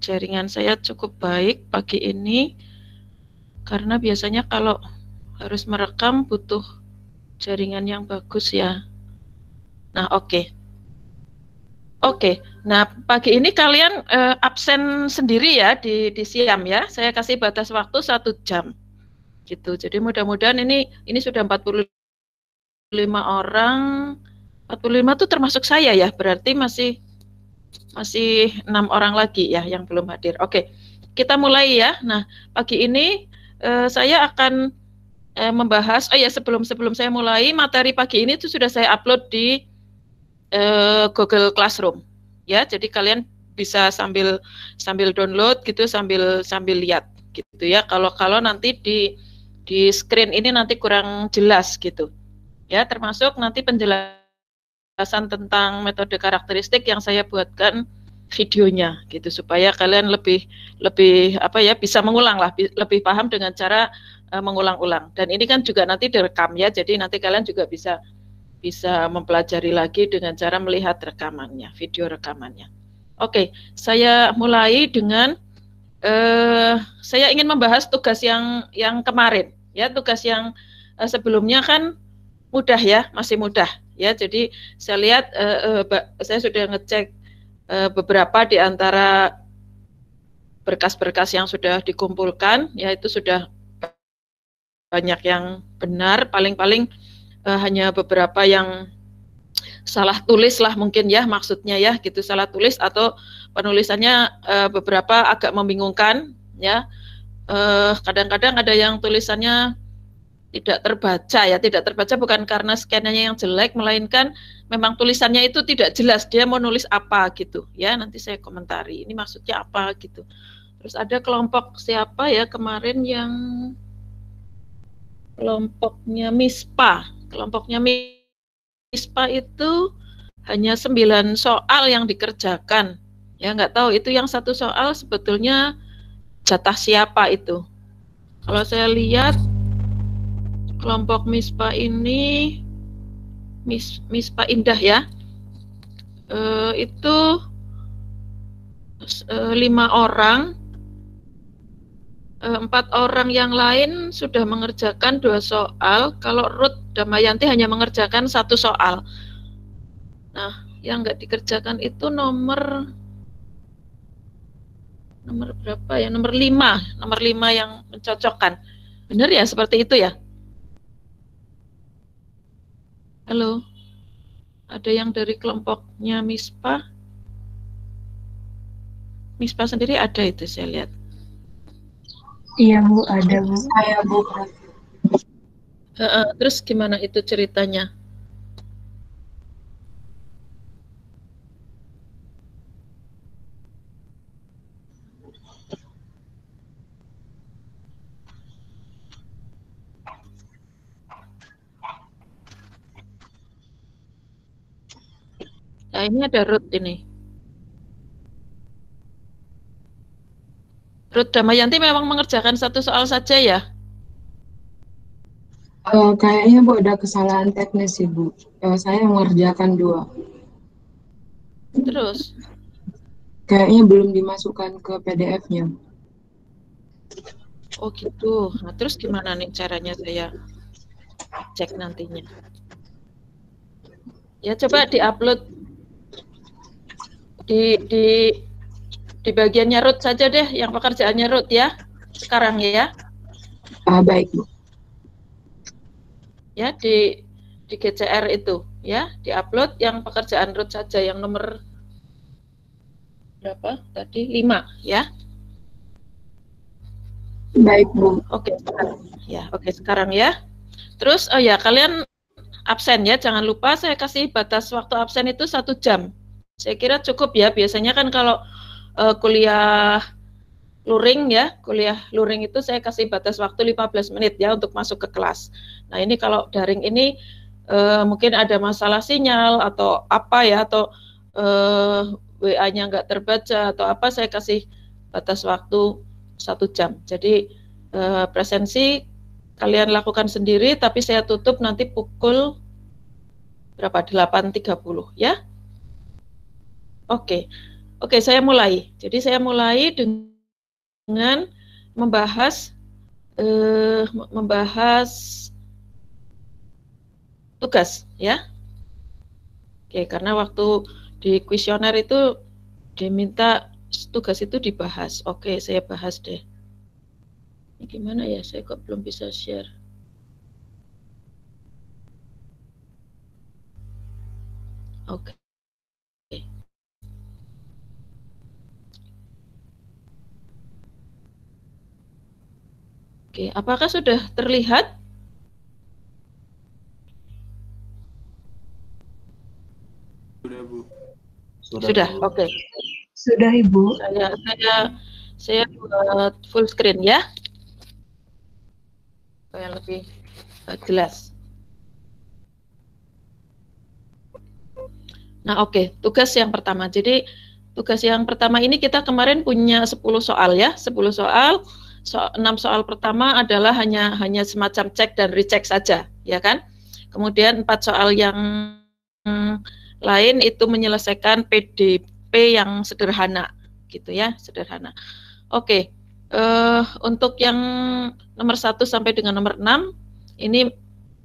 jaringan saya cukup baik pagi ini karena biasanya kalau harus merekam butuh jaringan yang bagus ya. Nah, oke. Okay. Oke, okay. nah pagi ini kalian uh, absen sendiri ya di, di Siam ya. Saya kasih batas waktu satu jam, gitu. Jadi mudah-mudahan ini ini sudah 45 orang, 45 itu termasuk saya ya. Berarti masih masih enam orang lagi ya yang belum hadir. Oke, kita mulai ya. Nah, pagi ini eh, saya akan eh, membahas. Oh ya, sebelum sebelum saya mulai materi pagi ini itu sudah saya upload di eh, Google Classroom. Ya, jadi kalian bisa sambil sambil download gitu sambil sambil lihat gitu ya. Kalau kalau nanti di di screen ini nanti kurang jelas gitu. Ya, termasuk nanti penjelasan penjelasan tentang metode karakteristik yang saya buatkan videonya gitu supaya kalian lebih lebih apa ya bisa mengulang lah lebih paham dengan cara uh, mengulang-ulang dan ini kan juga nanti direkam ya jadi nanti kalian juga bisa bisa mempelajari lagi dengan cara melihat rekamannya video rekamannya oke saya mulai dengan uh, saya ingin membahas tugas yang yang kemarin ya tugas yang uh, sebelumnya kan mudah ya masih mudah ya jadi saya lihat uh, uh, saya sudah ngecek uh, beberapa di antara berkas-berkas yang sudah dikumpulkan Ya, itu sudah banyak yang benar paling-paling uh, hanya beberapa yang salah tulis lah mungkin ya maksudnya ya gitu salah tulis atau penulisannya uh, beberapa agak membingungkan ya kadang -kadang ada yang tulisannya tidak terbaca ya tidak terbaca bukan karena scannya yang jelek melainkan memang tulisannya itu tidak jelas dia mau nulis apa gitu ya nanti saya komentari ini maksudnya apa gitu terus ada kelompok siapa ya kemarin yang kelompoknya MISPA kelompoknya MISPA itu hanya sembilan soal yang dikerjakan ya nggak tahu itu yang satu soal sebetulnya jatah siapa itu kalau saya lihat kelompok mispa ini mis mispa indah ya e, itu e, lima orang eh, empat orang yang lain sudah mengerjakan dua soal kalau Ruth Damayanti hanya mengerjakan satu soal nah yang nggak dikerjakan itu nomor nomor berapa ya nomor lima nomor lima yang mencocokkan benar ya seperti itu ya Halo. Ada yang dari kelompoknya Mispa? Mispa sendiri ada itu saya lihat. Iya Bu, ada Bu. Saya Bu. Uh, uh, terus gimana itu ceritanya? Nah, ini ada root ini. Ruth Damayanti memang mengerjakan satu soal saja ya? Uh, kayaknya Bu ada kesalahan teknis sih Bu. Uh, eh, saya mengerjakan dua. Terus? Kayaknya belum dimasukkan ke PDF-nya. Oh gitu. Nah terus gimana nih caranya saya cek nantinya? Ya coba di-upload di di di bagiannya nyerut saja deh yang pekerjaan nyerut ya sekarang ya. Ah, baik Bu. Ya di di GCR itu ya di upload yang pekerjaan root saja yang nomor berapa tadi lima ya. Baik Bu. Oke sekarang ya oke sekarang ya. Terus oh ya kalian absen ya jangan lupa saya kasih batas waktu absen itu satu jam saya kira cukup ya. Biasanya kan kalau uh, kuliah luring ya, kuliah luring itu saya kasih batas waktu 15 menit ya untuk masuk ke kelas. Nah, ini kalau daring ini uh, mungkin ada masalah sinyal atau apa ya atau uh, eh, WA-nya nggak terbaca atau apa saya kasih batas waktu satu jam. Jadi uh, presensi kalian lakukan sendiri tapi saya tutup nanti pukul berapa 8.30 ya. Oke, oke saya mulai. Jadi saya mulai dengan membahas eh, membahas tugas, ya. Oke, karena waktu di kuesioner itu diminta tugas itu dibahas. Oke, saya bahas deh. Ini gimana ya? Saya kok belum bisa share. Oke. Oke, apakah sudah terlihat? Sudah, Bu. Sudah, sudah oke. Okay. Sudah, Ibu. Saya saya saya buat full screen ya. Supaya lebih eh, jelas. Nah, oke, okay. tugas yang pertama. Jadi, tugas yang pertama ini kita kemarin punya 10 soal ya, 10 soal so, enam soal pertama adalah hanya hanya semacam cek dan recheck saja, ya kan? Kemudian empat soal yang lain itu menyelesaikan PDP yang sederhana, gitu ya, sederhana. Oke, uh, untuk yang nomor satu sampai dengan nomor enam ini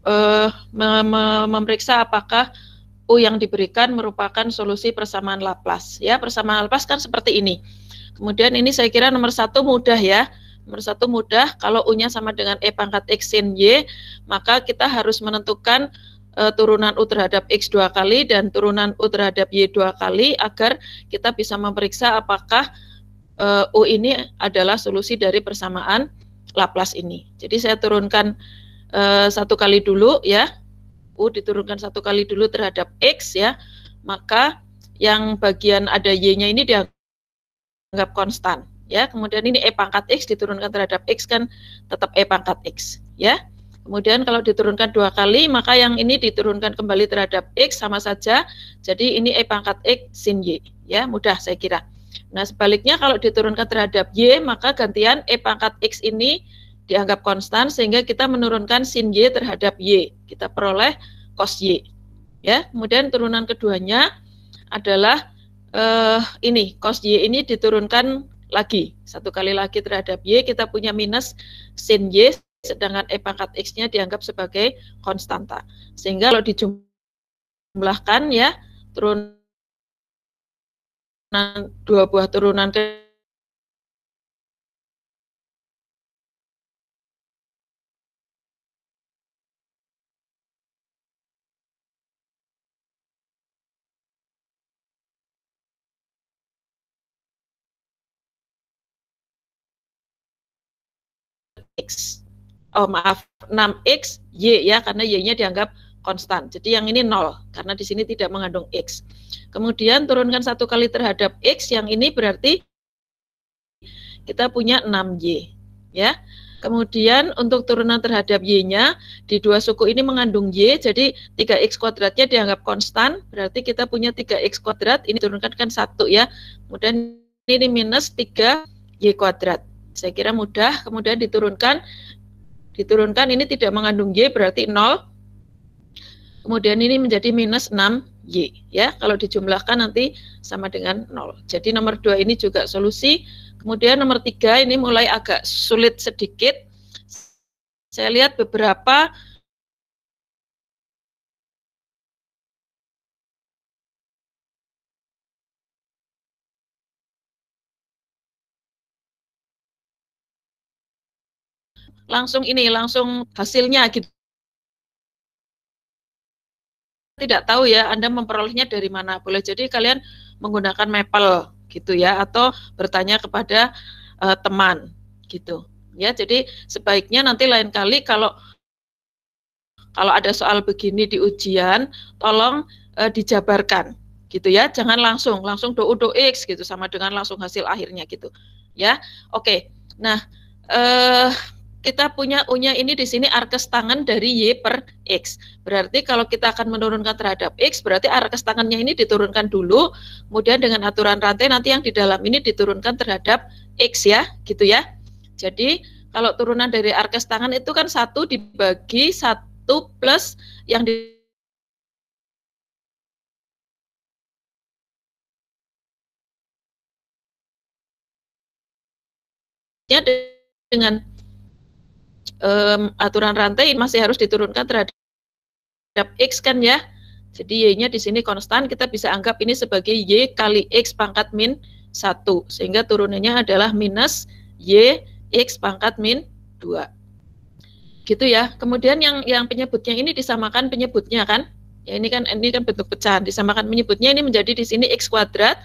uh, me me memeriksa apakah U yang diberikan merupakan solusi persamaan Laplace. Ya, persamaan Laplace kan seperti ini. Kemudian ini saya kira nomor satu mudah ya. Nomor satu mudah, kalau U-nya sama dengan E pangkat X sin Y, maka kita harus menentukan e, turunan U terhadap X dua kali dan turunan U terhadap Y dua kali agar kita bisa memeriksa apakah e, U ini adalah solusi dari persamaan Laplace ini. Jadi saya turunkan e, satu kali dulu ya, U diturunkan satu kali dulu terhadap X ya, maka yang bagian ada Y-nya ini dianggap konstan ya kemudian ini e pangkat x diturunkan terhadap x kan tetap e pangkat x ya kemudian kalau diturunkan dua kali maka yang ini diturunkan kembali terhadap x sama saja jadi ini e pangkat x sin y ya mudah saya kira nah sebaliknya kalau diturunkan terhadap y maka gantian e pangkat x ini dianggap konstan sehingga kita menurunkan sin y terhadap y kita peroleh cos y ya kemudian turunan keduanya adalah eh, ini cos y ini diturunkan lagi. Satu kali lagi terhadap Y, kita punya minus sin Y, sedangkan E pangkat X-nya dianggap sebagai konstanta. Sehingga kalau dijumlahkan ya, turunan dua buah turunan ke X. Oh maaf, 6X, Y ya, karena Y-nya dianggap konstan. Jadi yang ini 0, karena di sini tidak mengandung X. Kemudian turunkan satu kali terhadap X, yang ini berarti kita punya 6Y. ya. Kemudian untuk turunan terhadap Y-nya, di dua suku ini mengandung Y, jadi 3X kuadratnya dianggap konstan, berarti kita punya 3X kuadrat, ini turunkan kan 1 ya. Kemudian ini minus 3Y kuadrat. Saya kira mudah, kemudian diturunkan. Diturunkan ini tidak mengandung Y berarti 0. Kemudian ini menjadi minus 6Y. ya Kalau dijumlahkan nanti sama dengan 0. Jadi nomor 2 ini juga solusi. Kemudian nomor 3 ini mulai agak sulit sedikit. Saya lihat beberapa langsung ini langsung hasilnya gitu tidak tahu ya Anda memperolehnya dari mana boleh jadi kalian menggunakan Maple gitu ya atau bertanya kepada uh, teman gitu ya jadi sebaiknya nanti lain kali kalau kalau ada soal begini di ujian tolong uh, dijabarkan gitu ya jangan langsung langsung do do x gitu sama dengan langsung hasil akhirnya gitu ya oke okay. nah eh uh, kita punya u ini di sini arkes tangan dari Y per X. Berarti kalau kita akan menurunkan terhadap X, berarti arkes tangannya ini diturunkan dulu, kemudian dengan aturan rantai nanti yang di dalam ini diturunkan terhadap X ya, gitu ya. Jadi kalau turunan dari arkes tangan itu kan satu dibagi satu plus yang di dengan um, aturan rantai masih harus diturunkan terhadap x kan ya. Jadi y-nya di sini konstan, kita bisa anggap ini sebagai y kali x pangkat min 1. Sehingga turunannya adalah minus y x pangkat min 2. Gitu ya. Kemudian yang yang penyebutnya ini disamakan penyebutnya kan? Ya ini kan ini kan bentuk pecahan, disamakan penyebutnya ini menjadi di sini x kuadrat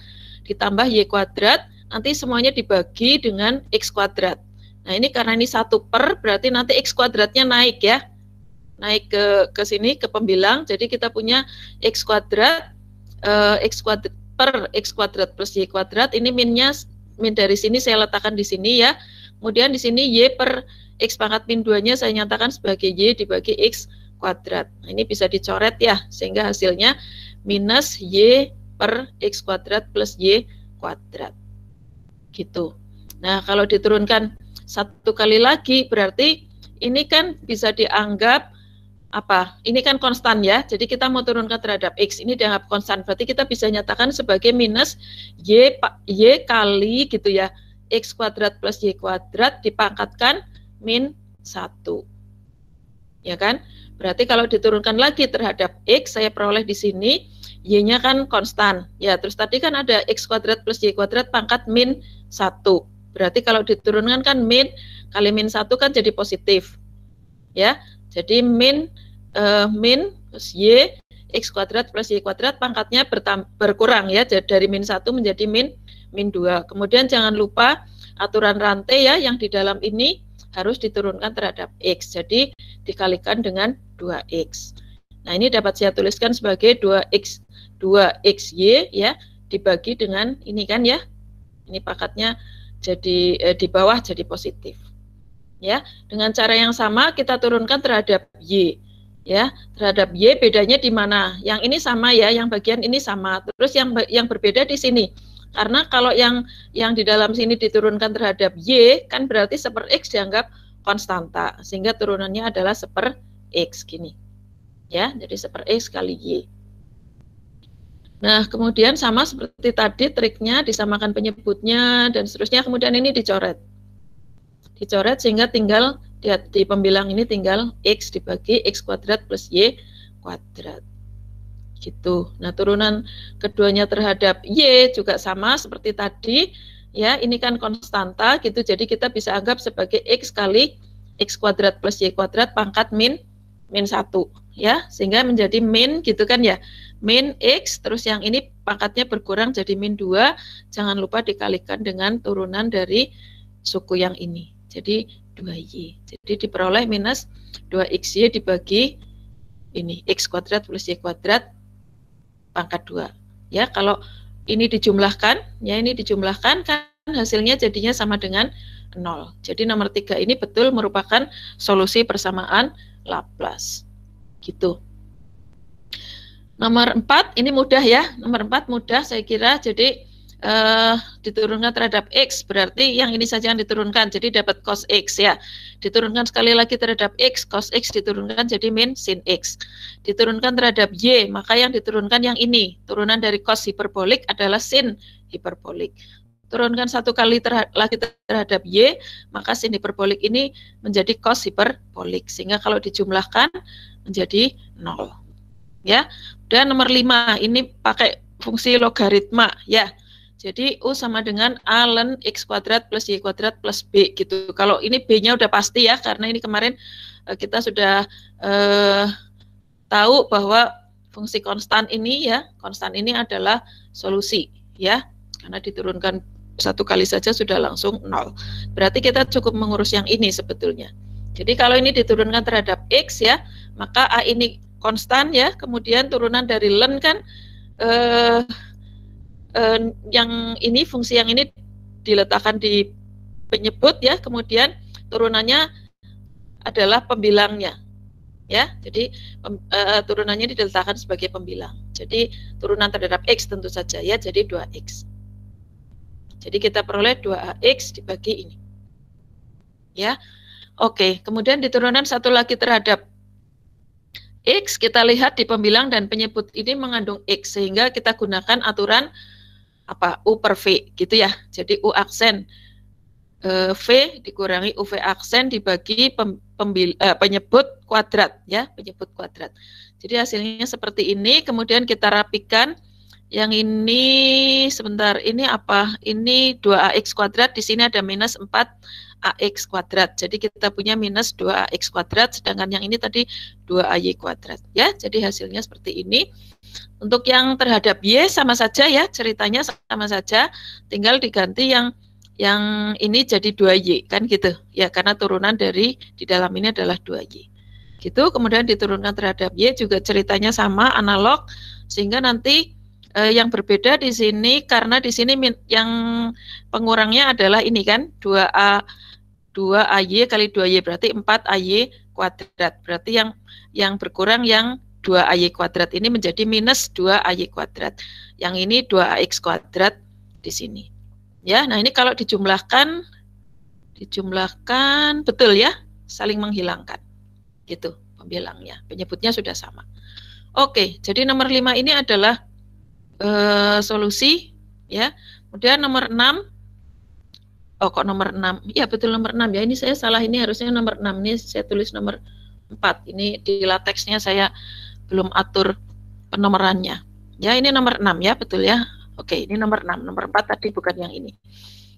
ditambah y kuadrat, nanti semuanya dibagi dengan x kuadrat. Nah ini karena ini satu per berarti nanti x kuadratnya naik ya, naik ke ke sini ke pembilang. Jadi kita punya x kuadrat uh, x kuadrat per x kuadrat plus y kuadrat. Ini minnya min dari sini saya letakkan di sini ya. Kemudian di sini y per x pangkat min 2-nya saya nyatakan sebagai y dibagi x kuadrat. Nah, ini bisa dicoret ya sehingga hasilnya minus y per x kuadrat plus y kuadrat. Gitu. Nah, kalau diturunkan satu kali lagi berarti ini kan bisa dianggap apa? Ini kan konstan ya. Jadi kita mau turunkan terhadap x ini dianggap konstan. Berarti kita bisa nyatakan sebagai minus y y kali gitu ya. x kuadrat plus y kuadrat dipangkatkan min satu Ya kan? Berarti kalau diturunkan lagi terhadap x saya peroleh di sini y-nya kan konstan. Ya, terus tadi kan ada x kuadrat plus y kuadrat pangkat min 1. Berarti kalau diturunkan kan min kali min satu kan jadi positif. Ya. Jadi min uh, min y x kuadrat plus y kuadrat pangkatnya berkurang ya dari min satu menjadi min min dua Kemudian jangan lupa aturan rantai ya yang di dalam ini harus diturunkan terhadap x. Jadi dikalikan dengan 2x. Nah, ini dapat saya tuliskan sebagai 2x 2xy ya dibagi dengan ini kan ya. Ini pangkatnya jadi eh, di bawah jadi positif. Ya, dengan cara yang sama kita turunkan terhadap Y. Ya, terhadap Y bedanya di mana? Yang ini sama ya, yang bagian ini sama. Terus yang yang berbeda di sini. Karena kalau yang yang di dalam sini diturunkan terhadap Y kan berarti seper X dianggap konstanta sehingga turunannya adalah seper X gini. Ya, jadi seper X kali Y. Nah, kemudian sama seperti tadi triknya disamakan penyebutnya dan seterusnya. Kemudian ini dicoret. Dicoret sehingga tinggal di, di pembilang ini tinggal x dibagi x kuadrat plus y kuadrat. Gitu. Nah, turunan keduanya terhadap y juga sama seperti tadi. Ya, ini kan konstanta gitu. Jadi kita bisa anggap sebagai x kali x kuadrat plus y kuadrat pangkat min min 1 ya, sehingga menjadi min gitu kan ya min X, terus yang ini pangkatnya berkurang jadi min 2, jangan lupa dikalikan dengan turunan dari suku yang ini. Jadi 2Y. Jadi diperoleh minus 2XY dibagi ini, X kuadrat plus Y kuadrat pangkat 2. Ya, kalau ini dijumlahkan, ya ini dijumlahkan kan hasilnya jadinya sama dengan 0. Jadi nomor 3 ini betul merupakan solusi persamaan Laplace. Gitu. Nomor empat, ini mudah ya. Nomor empat mudah saya kira. Jadi uh, diturunkan terhadap X, berarti yang ini saja yang diturunkan. Jadi dapat cos X ya. Diturunkan sekali lagi terhadap X, cos X diturunkan jadi min sin X. Diturunkan terhadap Y, maka yang diturunkan yang ini. Turunan dari cos hiperbolik adalah sin hiperbolik turunkan satu kali terha lagi terhadap y, maka sin hiperbolik ini menjadi cos hiperbolik sehingga kalau dijumlahkan menjadi nol. Ya, dan nomor 5 ini pakai fungsi logaritma ya. Jadi U sama dengan A ln X kuadrat plus Y kuadrat plus B gitu. Kalau ini B-nya udah pasti ya, karena ini kemarin eh, kita sudah uh, tahu bahwa fungsi konstan ini ya, konstan ini adalah solusi ya. Karena diturunkan satu kali saja sudah langsung nol. Berarti kita cukup mengurus yang ini sebetulnya. Jadi kalau ini diturunkan terhadap X ya, maka A ini konstan ya, kemudian turunan dari len kan eh, eh, yang ini fungsi yang ini diletakkan di penyebut ya, kemudian turunannya adalah pembilangnya ya. Jadi pem, eh, turunannya diletakkan sebagai pembilang. Jadi turunan terhadap x tentu saja ya, jadi 2x. Jadi kita peroleh 2x dibagi ini. Ya. Oke, kemudian di turunan satu lagi terhadap X, kita lihat di pembilang dan penyebut ini mengandung X, sehingga kita gunakan aturan apa U per V gitu ya. Jadi U aksen eh, V dikurangi UV aksen dibagi pembil, e, penyebut kuadrat ya, penyebut kuadrat. Jadi hasilnya seperti ini, kemudian kita rapikan yang ini sebentar, ini apa? Ini 2AX kuadrat, di sini ada minus 4 AX kuadrat. Jadi kita punya minus 2AX kuadrat, sedangkan yang ini tadi 2AY kuadrat. Ya, jadi hasilnya seperti ini. Untuk yang terhadap Y sama saja ya, ceritanya sama saja, tinggal diganti yang yang ini jadi 2Y kan gitu. Ya, karena turunan dari di dalam ini adalah 2Y. Gitu, kemudian diturunkan terhadap Y juga ceritanya sama analog sehingga nanti eh, yang berbeda di sini karena di sini yang pengurangnya adalah ini kan 2A 2 AY kali 2 Y berarti 4 AY kuadrat. Berarti yang yang berkurang yang 2 AY kuadrat ini menjadi minus 2 AY kuadrat. Yang ini 2 AX kuadrat di sini. Ya, nah ini kalau dijumlahkan dijumlahkan betul ya, saling menghilangkan. Gitu pembilangnya. Penyebutnya sudah sama. Oke, jadi nomor 5 ini adalah uh, solusi ya. Kemudian nomor 6 oh kok nomor 6 ya betul nomor 6 ya ini saya salah ini harusnya nomor 6 ini saya tulis nomor 4 ini di LaTeXnya saya belum atur penomorannya ya ini nomor 6 ya betul ya oke ini nomor 6 nomor 4 tadi bukan yang ini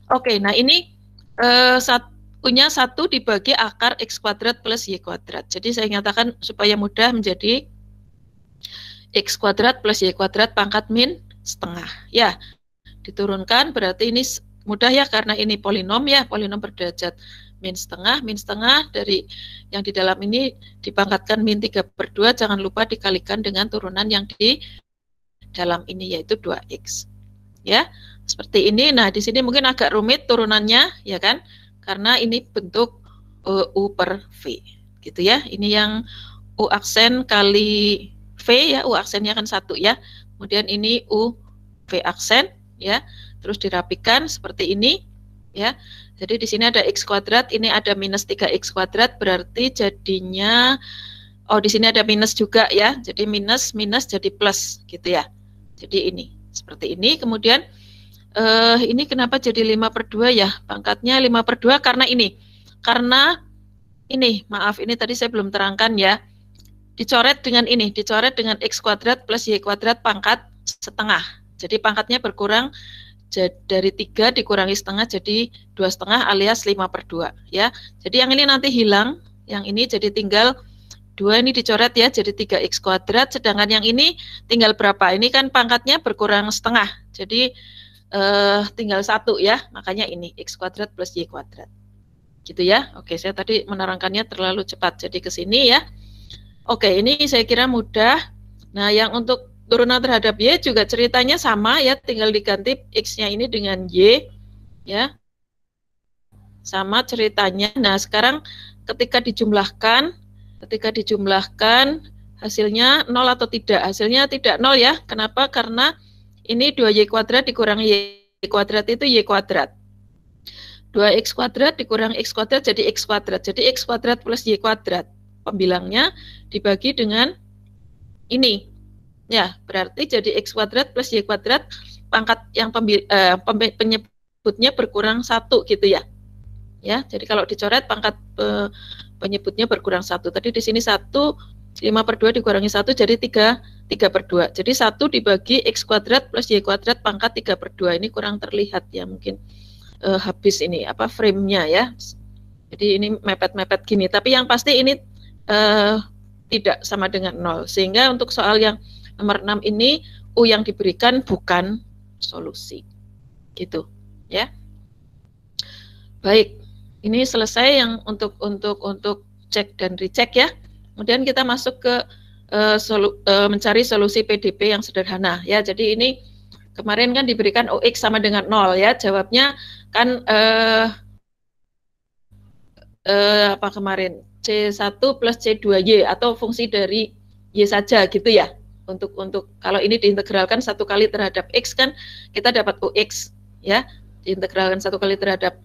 oke nah ini eh, sat, punya satu dibagi akar x kuadrat plus y kuadrat jadi saya nyatakan supaya mudah menjadi x kuadrat plus y kuadrat pangkat min setengah ya diturunkan berarti ini mudah ya karena ini polinom ya, polinom berderajat min setengah, min setengah dari yang di dalam ini dipangkatkan min 3 per 2, jangan lupa dikalikan dengan turunan yang di dalam ini yaitu 2x. Ya, seperti ini. Nah, di sini mungkin agak rumit turunannya ya kan? Karena ini bentuk eh, U per V. Gitu ya. Ini yang U aksen kali V ya, U aksennya kan satu ya. Kemudian ini U V aksen ya terus dirapikan seperti ini ya. Jadi di sini ada x kuadrat, ini ada minus 3x kuadrat berarti jadinya oh di sini ada minus juga ya. Jadi minus minus jadi plus gitu ya. Jadi ini seperti ini kemudian eh, ini kenapa jadi 5 per 2 ya pangkatnya 5 per 2 karena ini karena ini maaf ini tadi saya belum terangkan ya dicoret dengan ini dicoret dengan x kuadrat plus y kuadrat pangkat setengah jadi pangkatnya berkurang dari tiga dikurangi setengah jadi dua setengah alias lima per dua ya. Jadi yang ini nanti hilang, yang ini jadi tinggal dua ini dicoret ya jadi 3x kuadrat sedangkan yang ini tinggal berapa ini kan pangkatnya berkurang setengah jadi eh, tinggal satu ya makanya ini x kuadrat plus y kuadrat gitu ya oke saya tadi menerangkannya terlalu cepat jadi ke sini ya oke ini saya kira mudah nah yang untuk turunan terhadap Y juga ceritanya sama ya, tinggal diganti X-nya ini dengan Y ya. Sama ceritanya. Nah, sekarang ketika dijumlahkan, ketika dijumlahkan hasilnya nol atau tidak? Hasilnya tidak nol ya. Kenapa? Karena ini 2Y kuadrat dikurang Y kuadrat itu Y kuadrat. 2X kuadrat dikurang X kuadrat jadi X kuadrat. Jadi X kuadrat plus Y kuadrat. Pembilangnya dibagi dengan ini Ya Berarti jadi X kuadrat plus Y kuadrat pangkat yang pembi, eh, penyebutnya berkurang satu gitu ya. Ya, jadi kalau dicoret pangkat eh, penyebutnya berkurang satu. Tadi di sini satu lima per dua dikurangi satu jadi tiga 3 per dua. Jadi satu dibagi X kuadrat plus Y kuadrat pangkat tiga per dua Ini kurang terlihat ya mungkin eh, habis ini apa framenya ya. Jadi ini mepet-mepet gini. Tapi yang pasti ini eh, tidak sama dengan nol. Sehingga untuk soal yang nomor 6 ini U yang diberikan bukan solusi. Gitu, ya. Baik. Ini selesai yang untuk untuk untuk cek dan recheck ya. Kemudian kita masuk ke uh, solu, uh, mencari solusi PDP yang sederhana ya. Jadi ini kemarin kan diberikan OX sama dengan 0 ya. Jawabnya kan uh, uh, apa kemarin C1 plus C2Y atau fungsi dari Y saja gitu ya untuk untuk kalau ini diintegralkan satu kali terhadap x kan kita dapat x ya diintegralkan satu kali terhadap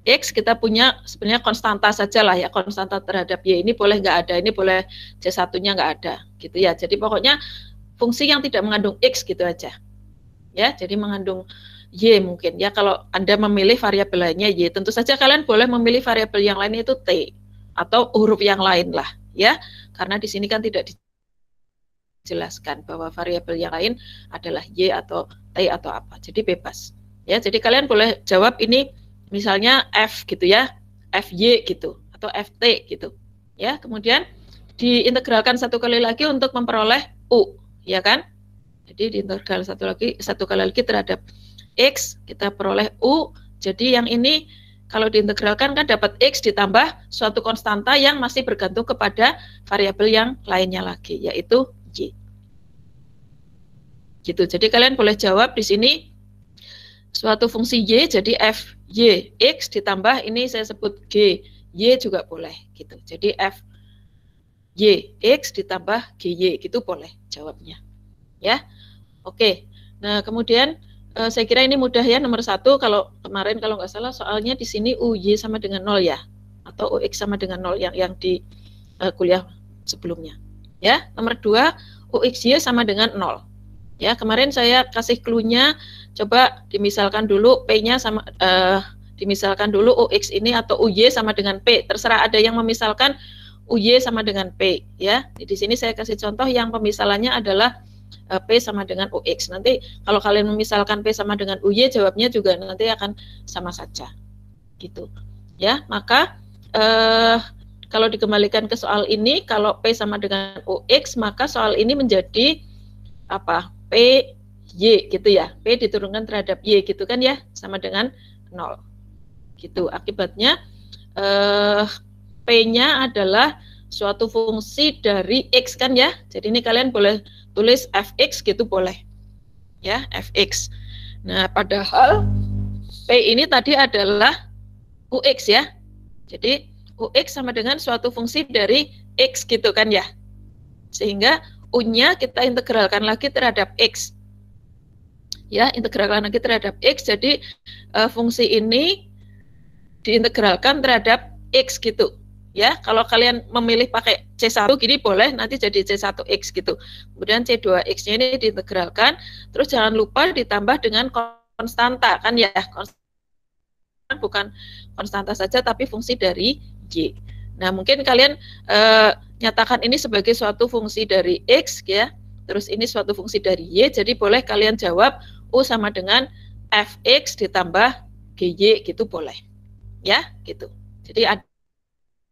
X kita punya sebenarnya konstanta saja lah ya konstanta terhadap Y ini boleh nggak ada ini boleh c satunya nggak ada gitu ya jadi pokoknya fungsi yang tidak mengandung X gitu aja ya jadi mengandung Y mungkin ya kalau Anda memilih variabel lainnya Y tentu saja kalian boleh memilih variabel yang lain itu T atau huruf yang lain lah ya karena di sini kan tidak di jelaskan bahwa variabel yang lain adalah y atau t atau apa. Jadi bebas. Ya, jadi kalian boleh jawab ini misalnya f gitu ya, f y gitu atau f t gitu. Ya, kemudian diintegralkan satu kali lagi untuk memperoleh u, ya kan? Jadi diintegral satu lagi satu kali lagi terhadap x kita peroleh u. Jadi yang ini kalau diintegralkan kan dapat x ditambah suatu konstanta yang masih bergantung kepada variabel yang lainnya lagi yaitu J. Gitu. Jadi kalian boleh jawab di sini suatu fungsi Y jadi F Y X ditambah ini saya sebut G Y juga boleh gitu. Jadi F Y X ditambah G Y gitu boleh jawabnya. Ya. Oke. Nah, kemudian eh, saya kira ini mudah ya nomor satu kalau kemarin kalau nggak salah soalnya di sini u y sama dengan nol ya atau u x sama dengan nol yang yang di eh, kuliah sebelumnya ya nomor dua y sama dengan nol. ya kemarin saya kasih clue-nya coba dimisalkan dulu P-nya sama uh, dimisalkan dulu UX ini atau UY sama dengan P terserah ada yang memisalkan UY sama dengan P ya di sini saya kasih contoh yang pemisalannya adalah eh, P sama dengan UX nanti kalau kalian memisalkan P sama dengan UY jawabnya juga nanti akan sama saja gitu ya maka eh, kalau dikembalikan ke soal ini, kalau P sama dengan x maka soal ini menjadi apa? P Y gitu ya. P diturunkan terhadap Y gitu kan ya, sama dengan nol Gitu. Akibatnya eh, P-nya adalah suatu fungsi dari X kan ya. Jadi ini kalian boleh tulis fx gitu boleh. Ya, fx. Nah, padahal P ini tadi adalah UX ya. Jadi UX sama dengan suatu fungsi dari X gitu kan ya. Sehingga U-nya kita integralkan lagi terhadap X. Ya, integralkan lagi terhadap X, jadi uh, fungsi ini diintegralkan terhadap X gitu. Ya, kalau kalian memilih pakai C1 gini boleh nanti jadi C1X gitu. Kemudian C2X-nya ini diintegralkan, terus jangan lupa ditambah dengan konstanta kan ya, konstanta bukan konstanta saja tapi fungsi dari Nah, mungkin kalian uh, nyatakan ini sebagai suatu fungsi dari X ya. Terus ini suatu fungsi dari Y. Jadi boleh kalian jawab U sama dengan Fx ditambah GY gitu boleh. Ya, gitu. Jadi ada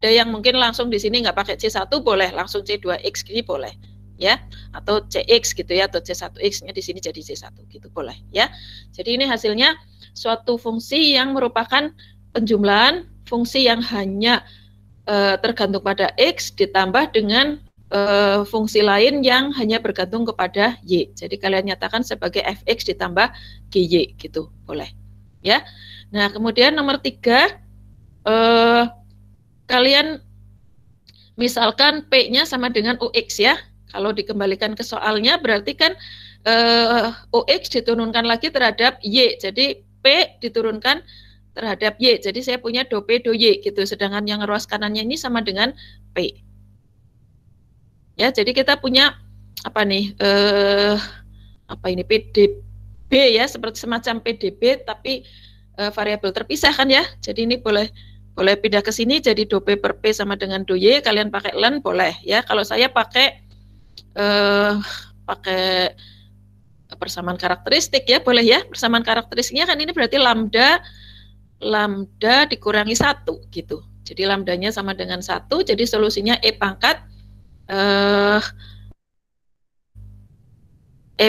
yang mungkin langsung di sini nggak pakai C1 boleh, langsung C2X gini boleh ya atau CX gitu ya atau C1X-nya di sini jadi C1 gitu boleh ya. Jadi ini hasilnya suatu fungsi yang merupakan penjumlahan fungsi yang hanya uh, tergantung pada X ditambah dengan uh, fungsi lain yang hanya bergantung kepada Y. Jadi kalian nyatakan sebagai Fx ditambah GY gitu, boleh. Ya. Nah, kemudian nomor tiga, uh, kalian misalkan P-nya sama dengan UX ya. Kalau dikembalikan ke soalnya berarti kan uh, UX diturunkan lagi terhadap Y. Jadi P diturunkan terhadap Y. Jadi saya punya do P, do Y gitu. Sedangkan yang ruas kanannya ini sama dengan P. Ya, jadi kita punya apa nih? Eh apa ini PDB ya, seperti semacam PDB tapi eh, variabel terpisah kan ya. Jadi ini boleh boleh pindah ke sini jadi do P per P sama dengan do Y, kalian pakai len boleh ya. Kalau saya pakai eh pakai persamaan karakteristik ya, boleh ya. Persamaan karakteristiknya kan ini berarti lambda lambda dikurangi satu gitu. Jadi lambdanya sama dengan satu, jadi solusinya e pangkat eh,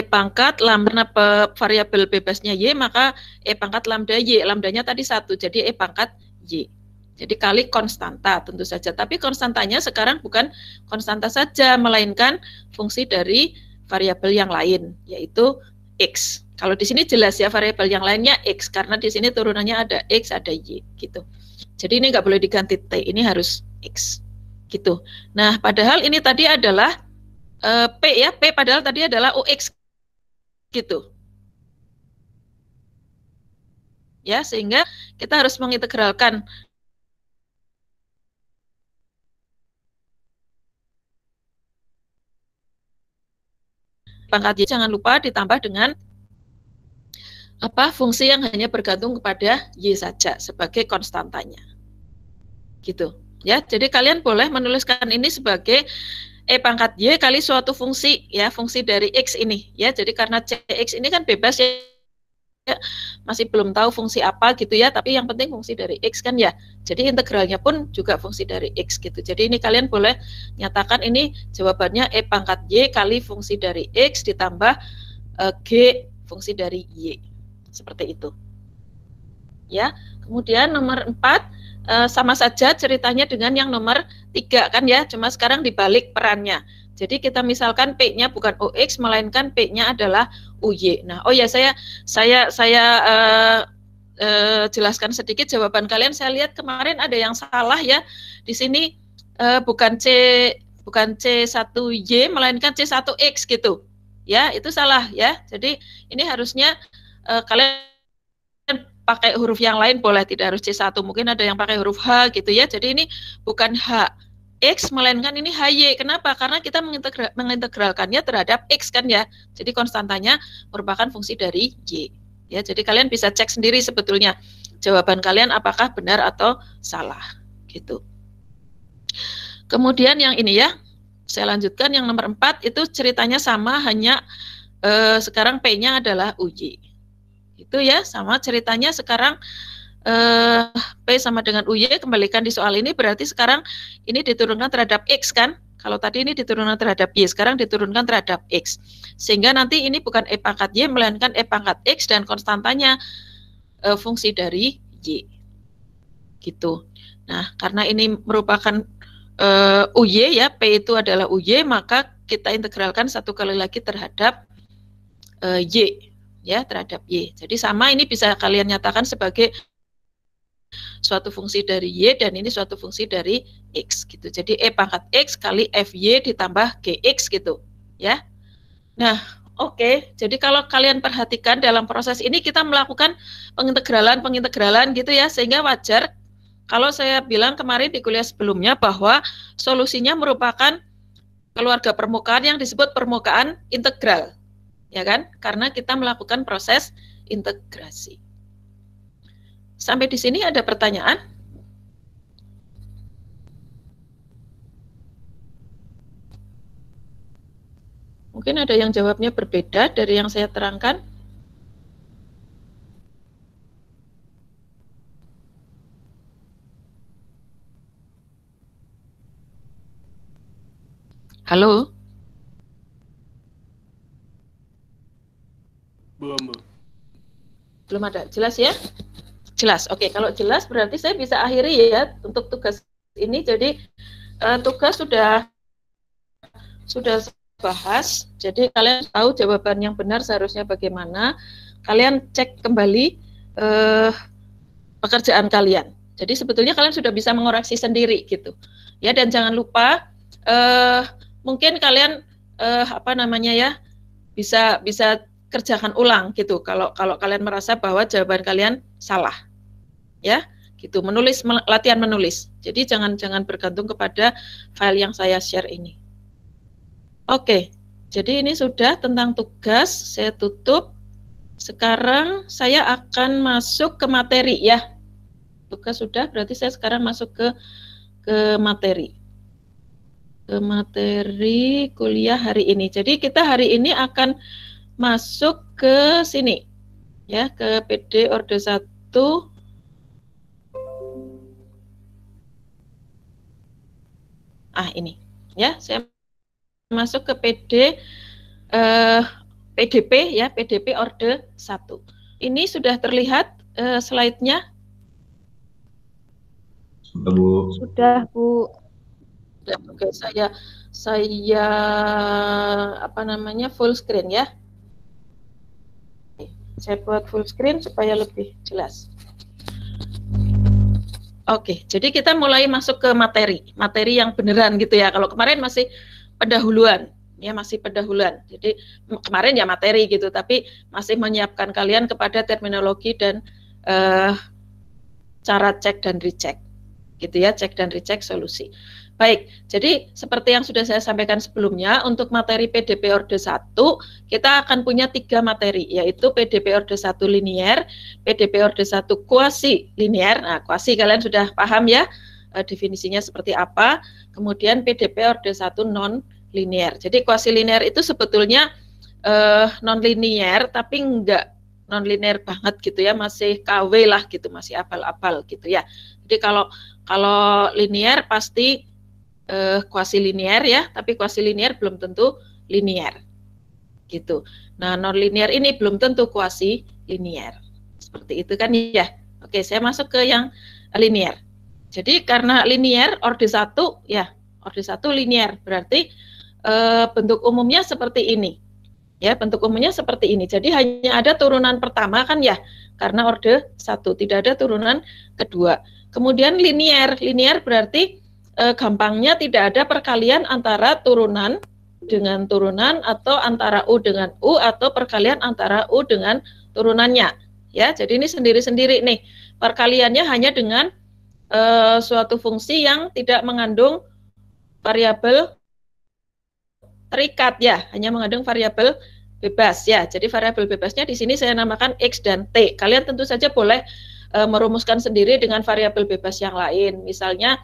e pangkat lambda variabel bebasnya y maka e pangkat lambda y lambdanya tadi satu, jadi e pangkat y. Jadi kali konstanta tentu saja, tapi konstantanya sekarang bukan konstanta saja melainkan fungsi dari variabel yang lain yaitu x. Kalau di sini jelas ya variabel yang lainnya X, karena di sini turunannya ada X, ada Y, gitu. Jadi ini nggak boleh diganti T, ini harus X, gitu. Nah, padahal ini tadi adalah e, P ya, P padahal tadi adalah ux gitu. Ya, sehingga kita harus mengintegralkan pangkat Y jangan lupa ditambah dengan apa fungsi yang hanya bergantung kepada y saja sebagai konstantanya. Gitu. Ya, jadi kalian boleh menuliskan ini sebagai e pangkat y kali suatu fungsi ya, fungsi dari x ini ya. Jadi karena cx ini kan bebas ya. ya masih belum tahu fungsi apa gitu ya, tapi yang penting fungsi dari x kan ya. Jadi integralnya pun juga fungsi dari x gitu. Jadi ini kalian boleh nyatakan ini jawabannya e pangkat y kali fungsi dari x ditambah eh, g fungsi dari y. Seperti itu. Ya, kemudian nomor empat eh, sama saja ceritanya dengan yang nomor tiga kan ya, cuma sekarang dibalik perannya. Jadi kita misalkan P-nya bukan OX melainkan P-nya adalah UY. Nah, oh ya saya saya saya uh, uh, jelaskan sedikit jawaban kalian. Saya lihat kemarin ada yang salah ya. Di sini uh, bukan C bukan C1Y melainkan C1X gitu. Ya, itu salah ya. Jadi ini harusnya uh, kalian pakai huruf yang lain boleh tidak harus C1 mungkin ada yang pakai huruf H gitu ya jadi ini bukan H X melainkan ini HY kenapa karena kita mengintegra mengintegralkannya terhadap X kan ya jadi konstantanya merupakan fungsi dari Y ya jadi kalian bisa cek sendiri sebetulnya jawaban kalian apakah benar atau salah gitu kemudian yang ini ya saya lanjutkan yang nomor 4 itu ceritanya sama hanya eh, sekarang P-nya adalah uji. Itu ya, sama ceritanya sekarang eh, P sama dengan UY kembalikan di soal ini berarti sekarang ini diturunkan terhadap X kan? Kalau tadi ini diturunkan terhadap Y, sekarang diturunkan terhadap X. Sehingga nanti ini bukan E pangkat Y, melainkan E pangkat X dan konstantanya eh, fungsi dari Y. Gitu. Nah, karena ini merupakan eh, UY ya, P itu adalah UY, maka kita integralkan satu kali lagi terhadap uh, Y ya terhadap y. Jadi sama ini bisa kalian nyatakan sebagai suatu fungsi dari y dan ini suatu fungsi dari x gitu. Jadi e pangkat x kali f y ditambah g x. gitu, ya. Nah, oke. Okay. Jadi kalau kalian perhatikan dalam proses ini kita melakukan pengintegralan-pengintegralan gitu ya sehingga wajar kalau saya bilang kemarin di kuliah sebelumnya bahwa solusinya merupakan keluarga permukaan yang disebut permukaan integral ya kan? Karena kita melakukan proses integrasi. Sampai di sini ada pertanyaan? Mungkin ada yang jawabnya berbeda dari yang saya terangkan. Halo? Belum ada. Jelas ya? Jelas. Oke, kalau jelas berarti saya bisa akhiri ya untuk tugas ini. Jadi uh, tugas sudah sudah bahas. Jadi kalian tahu jawaban yang benar seharusnya bagaimana. Kalian cek kembali uh, pekerjaan kalian. Jadi sebetulnya kalian sudah bisa mengoreksi sendiri gitu. Ya dan jangan lupa uh, mungkin kalian uh, apa namanya ya bisa bisa kerjakan ulang gitu kalau kalau kalian merasa bahwa jawaban kalian salah ya gitu menulis latihan menulis jadi jangan jangan bergantung kepada file yang saya share ini oke jadi ini sudah tentang tugas saya tutup sekarang saya akan masuk ke materi ya tugas sudah berarti saya sekarang masuk ke ke materi ke materi kuliah hari ini jadi kita hari ini akan masuk ke sini ya ke PD orde 1 ah ini ya saya masuk ke PD eh, PDP ya PDP orde 1 ini sudah terlihat eh, slide-nya sudah Bu sudah Bu sudah, oke saya saya apa namanya full screen ya saya buat full screen supaya lebih jelas. Oke, jadi kita mulai masuk ke materi, materi yang beneran gitu ya. Kalau kemarin masih pendahuluan, ya masih pendahuluan. Jadi kemarin ya materi gitu, tapi masih menyiapkan kalian kepada terminologi dan uh, cara cek dan recheck, gitu ya, cek dan recheck solusi. Baik, jadi seperti yang sudah saya sampaikan sebelumnya, untuk materi PDP Orde 1, kita akan punya tiga materi, yaitu PDP Orde 1 linier, PDP Orde 1 kuasi linier, nah kuasi kalian sudah paham ya eh, definisinya seperti apa, kemudian PDP Orde 1 non linier. Jadi kuasi linier itu sebetulnya eh, non linier, tapi enggak non linier banget gitu ya, masih KW lah gitu, masih abal-abal gitu ya. Jadi kalau kalau linier pasti eh, kuasi linear ya, tapi kuasi linear belum tentu linear, Gitu. Nah, non linear ini belum tentu kuasi linear, Seperti itu kan ya. Oke, saya masuk ke yang linear. Jadi karena linear orde 1 ya, orde 1 linear berarti e, bentuk umumnya seperti ini. Ya, bentuk umumnya seperti ini. Jadi hanya ada turunan pertama kan ya, karena orde 1, tidak ada turunan kedua. Kemudian linear linear berarti E, gampangnya tidak ada perkalian antara turunan dengan turunan atau antara U dengan U atau perkalian antara U dengan turunannya. Ya, jadi ini sendiri-sendiri nih. Perkaliannya hanya dengan e, suatu fungsi yang tidak mengandung variabel terikat ya, hanya mengandung variabel bebas ya. Jadi variabel bebasnya di sini saya namakan x dan t. Kalian tentu saja boleh e, merumuskan sendiri dengan variabel bebas yang lain. Misalnya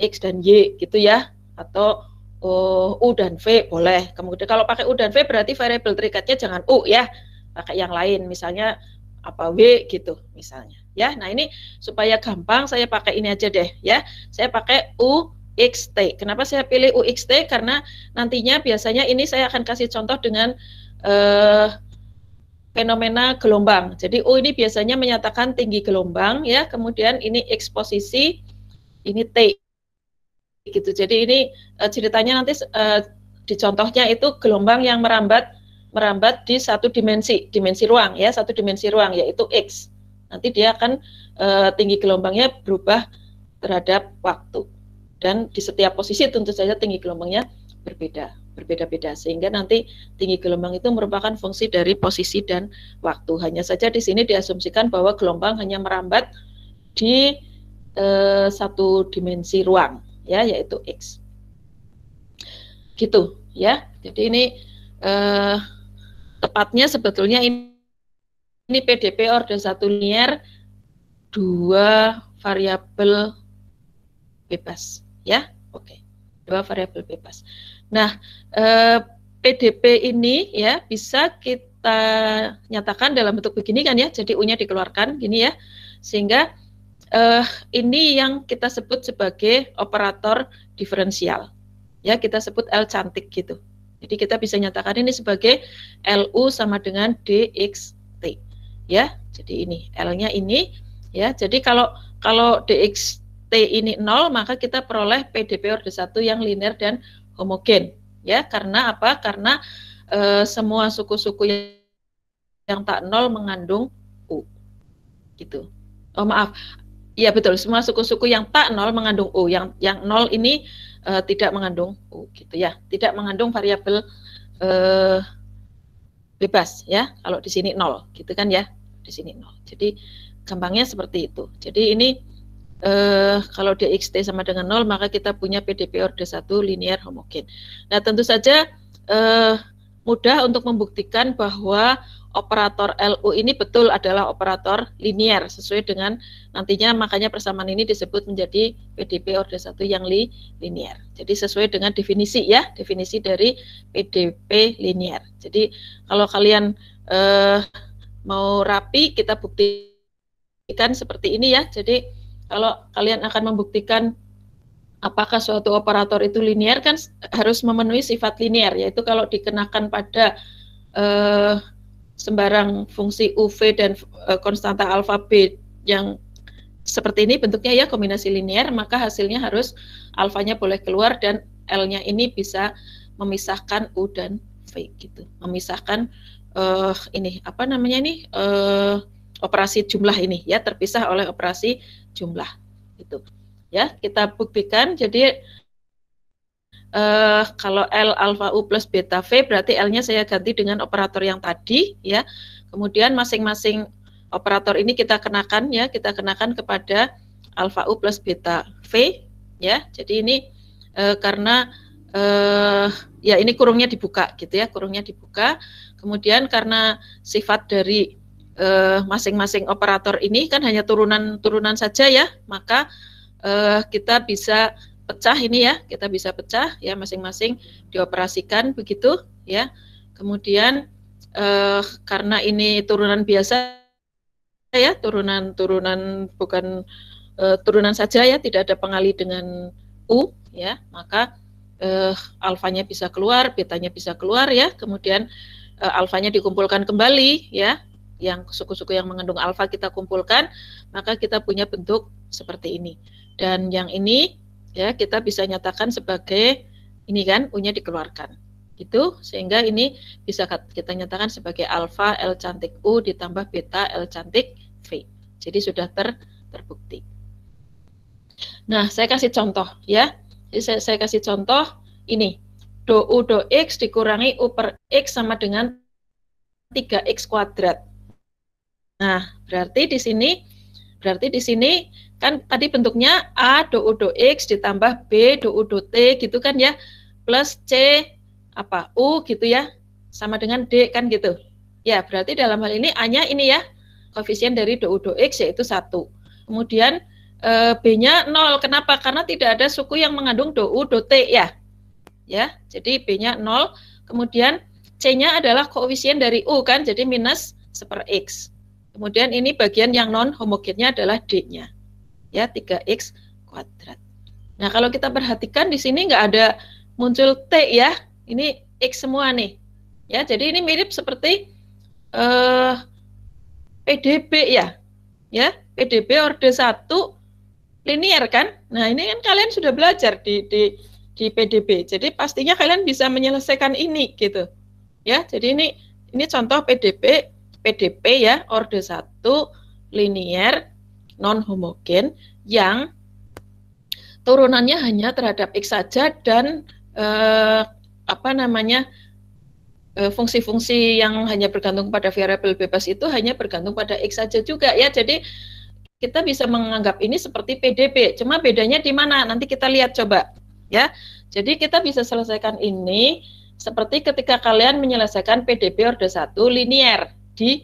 X dan Y gitu ya atau uh, U dan V boleh. Kemudian kalau pakai U dan V berarti variabel terikatnya jangan U ya, pakai yang lain misalnya apa W gitu misalnya ya. Nah, ini supaya gampang saya pakai ini aja deh ya. Saya pakai U X T. Kenapa saya pilih U X T? Karena nantinya biasanya ini saya akan kasih contoh dengan uh, fenomena gelombang. Jadi U ini biasanya menyatakan tinggi gelombang ya, kemudian ini eksposisi, ini T gitu. Jadi ini uh, ceritanya nanti uh, di itu gelombang yang merambat merambat di satu dimensi, dimensi ruang ya, satu dimensi ruang yaitu x. Nanti dia akan uh, tinggi gelombangnya berubah terhadap waktu. Dan di setiap posisi tentu saja tinggi gelombangnya berbeda, berbeda-beda sehingga nanti tinggi gelombang itu merupakan fungsi dari posisi dan waktu. Hanya saja di sini diasumsikan bahwa gelombang hanya merambat di satu dimensi ruang ya yaitu X. Gitu ya. Jadi ini eh, tepatnya sebetulnya ini ini PDP orde satu linear dua variabel bebas ya. Oke. Dua variabel bebas. Nah, eh, PDP ini ya bisa kita nyatakan dalam bentuk begini kan ya. Jadi U-nya dikeluarkan gini ya. Sehingga uh, ini yang kita sebut sebagai operator diferensial. Ya, kita sebut L cantik gitu. Jadi kita bisa nyatakan ini sebagai LU sama dengan DXT. Ya, jadi ini L-nya ini ya. Jadi kalau kalau DXT ini 0, maka kita peroleh PDP orde 1 yang linear dan homogen. Ya, karena apa? Karena eh, semua suku-suku yang yang tak nol mengandung U. Gitu. Oh maaf, Iya betul, semua suku-suku yang tak nol mengandung u Yang yang nol ini uh, tidak mengandung u gitu ya. Tidak mengandung variabel uh, bebas ya. Kalau di sini nol gitu kan ya. Di sini nol. Jadi gampangnya seperti itu. Jadi ini eh, kalau uh, kalau DXT sama dengan nol maka kita punya PDP order 1 linear homogen. Nah, tentu saja uh, mudah untuk membuktikan bahwa operator LU ini betul adalah operator linier sesuai dengan nantinya makanya persamaan ini disebut menjadi PDP orde 1 yang li, linier. Jadi sesuai dengan definisi ya, definisi dari PDP linier. Jadi kalau kalian eh, mau rapi kita buktikan seperti ini ya. Jadi kalau kalian akan membuktikan apakah suatu operator itu linier kan harus memenuhi sifat linier yaitu kalau dikenakan pada eh, sembarang fungsi UV dan uh, konstanta alfa B yang seperti ini bentuknya ya kombinasi linear, maka hasilnya harus alfanya boleh keluar dan L-nya ini bisa memisahkan U dan V gitu. Memisahkan uh, ini apa namanya ini uh, operasi jumlah ini ya terpisah oleh operasi jumlah itu Ya, kita buktikan jadi uh, kalau L alfa U plus beta V berarti L-nya saya ganti dengan operator yang tadi ya. Kemudian masing-masing operator ini kita kenakan ya, kita kenakan kepada alfa U plus beta V ya. Jadi ini uh, karena eh, ya ini kurungnya dibuka gitu ya, kurungnya dibuka. Kemudian karena sifat dari eh, masing-masing uh, operator ini kan hanya turunan-turunan saja ya, maka uh, kita bisa pecah ini ya, kita bisa pecah ya masing-masing dioperasikan begitu ya. Kemudian eh, karena ini turunan biasa ya, turunan-turunan bukan eh, turunan saja ya, tidak ada pengali dengan U ya, maka eh, alfanya bisa keluar, betanya bisa keluar ya. Kemudian eh, alfanya dikumpulkan kembali ya, yang suku-suku yang mengandung alfa kita kumpulkan, maka kita punya bentuk seperti ini. Dan yang ini ya kita bisa nyatakan sebagai ini kan punya dikeluarkan. Itu sehingga ini bisa kita nyatakan sebagai alfa L cantik U ditambah beta L cantik V. Jadi sudah ter, terbukti. Nah, saya kasih contoh ya. Jadi saya, saya kasih contoh ini. Do U do X dikurangi U per X sama dengan 3X kuadrat. Nah, berarti di sini Berarti di sini kan tadi bentuknya A do U do X ditambah B do U do T gitu kan ya. Plus C apa U gitu ya. Sama dengan D kan gitu. Ya berarti dalam hal ini A-nya ini ya. Koefisien dari do U do X yaitu satu Kemudian e, B-nya 0. Kenapa? Karena tidak ada suku yang mengandung do U do T ya. Ya, jadi B-nya 0. Kemudian C-nya adalah koefisien dari U kan, jadi minus seper X. Kemudian ini bagian yang non homogennya adalah D-nya. Ya, 3x kuadrat. Nah, kalau kita perhatikan di sini nggak ada muncul T ya. Ini X semua nih. Ya, jadi ini mirip seperti eh, PDB ya. Ya, PDB orde 1 linear kan? Nah, ini kan kalian sudah belajar di di di PDB. Jadi pastinya kalian bisa menyelesaikan ini gitu. Ya, jadi ini ini contoh PDB PDP ya, orde 1 linier non homogen yang turunannya hanya terhadap x saja dan eh, apa namanya eh, fungsi-fungsi yang hanya bergantung pada variabel bebas itu hanya bergantung pada x saja juga ya. Jadi kita bisa menganggap ini seperti PDP Cuma bedanya di mana? Nanti kita lihat coba ya. Jadi kita bisa selesaikan ini seperti ketika kalian menyelesaikan PDP orde 1 linier di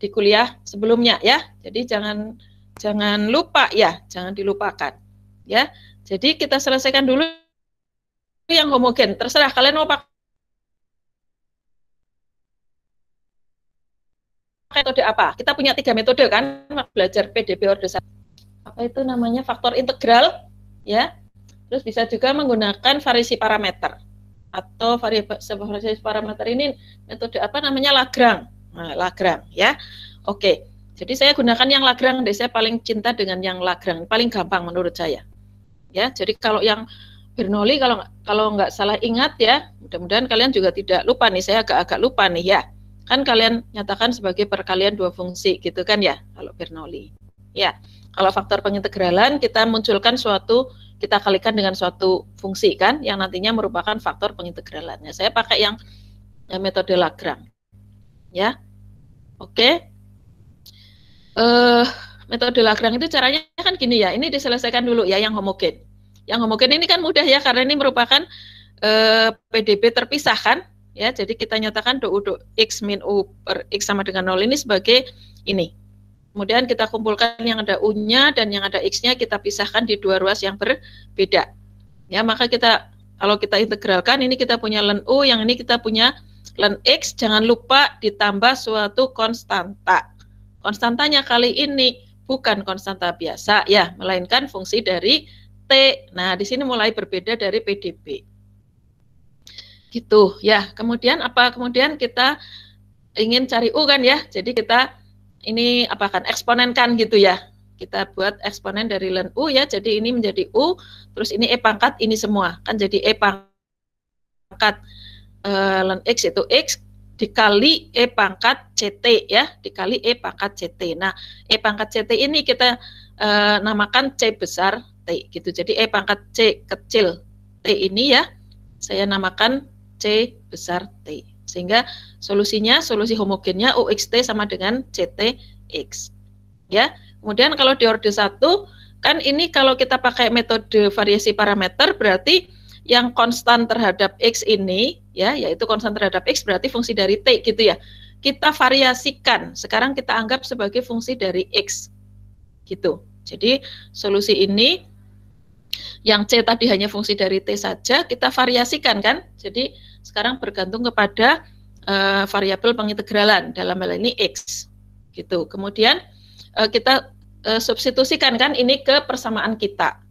di kuliah sebelumnya ya. Jadi jangan jangan lupa ya, jangan dilupakan ya. Jadi kita selesaikan dulu yang homogen. Terserah kalian mau pakai metode apa? Kita punya tiga metode kan, belajar PDB order satu. Apa itu namanya faktor integral, ya. Terus bisa juga menggunakan variasi parameter atau variasi parameter ini metode apa namanya Lagrang Nah, lagrang ya. Oke. Jadi saya gunakan yang lagrang deh. Saya paling cinta dengan yang lagrang, paling gampang menurut saya. Ya, jadi kalau yang Bernoulli kalau kalau nggak salah ingat ya, mudah-mudahan kalian juga tidak lupa nih. Saya agak-agak lupa nih ya. Kan kalian nyatakan sebagai perkalian dua fungsi gitu kan ya kalau Bernoulli. Ya, kalau faktor pengintegralan kita munculkan suatu kita kalikan dengan suatu fungsi kan yang nantinya merupakan faktor pengintegralannya. Saya pakai yang, metode Lagrange ya. Oke. Eh metode Lagrange itu caranya kan gini ya. Ini diselesaikan dulu ya yang homogen. Yang homogen ini kan mudah ya karena ini merupakan uh, eh, PDB terpisah kan? Ya, jadi kita nyatakan do do x min u per x sama dengan 0 ini sebagai ini. Kemudian kita kumpulkan yang ada u-nya dan yang ada x-nya kita pisahkan di dua ruas yang berbeda. Ya, maka kita kalau kita integralkan ini kita punya ln u, yang ini kita punya Len X jangan lupa ditambah suatu konstanta. Konstantanya kali ini bukan konstanta biasa ya, melainkan fungsi dari T. Nah, di sini mulai berbeda dari PDB. Gitu ya. Kemudian apa? Kemudian kita ingin cari U kan ya. Jadi kita ini apakan eksponenkan gitu ya kita buat eksponen dari len U ya, jadi ini menjadi U, terus ini E pangkat, ini semua, kan jadi E pangkat. Eh, ln X itu X dikali E pangkat CT ya, dikali E pangkat CT. Nah, E pangkat CT ini kita e, namakan C besar T gitu. Jadi E pangkat C kecil T ini ya, saya namakan C besar T. Sehingga solusinya, solusi homogennya uxt sama dengan ct x. Ya, kemudian kalau di orde satu kan ini kalau kita pakai metode variasi parameter berarti yang konstan terhadap x ini ya yaitu konstan terhadap x berarti fungsi dari t gitu ya kita variasikan sekarang kita anggap sebagai fungsi dari x gitu jadi solusi ini yang c tadi hanya fungsi dari t saja kita variasikan kan jadi sekarang bergantung kepada uh, variabel pengintegralan dalam hal ini x gitu kemudian uh, kita uh, substitusikan kan ini ke persamaan kita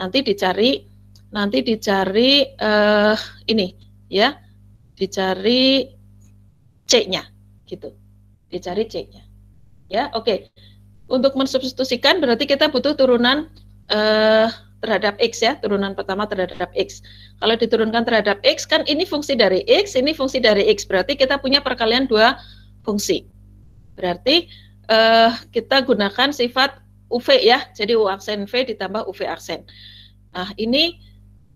nanti dicari nanti dicari eh, ini ya, dicari C-nya gitu. Dicari C-nya. Ya, oke. Okay. Untuk mensubstitusikan berarti kita butuh turunan eh, terhadap X ya, turunan pertama terhadap X. Kalau diturunkan terhadap X kan ini fungsi dari X, ini fungsi dari X. Berarti kita punya perkalian dua fungsi. Berarti uh, kita gunakan sifat UV ya, jadi U aksen V ditambah UV aksen. Nah, ini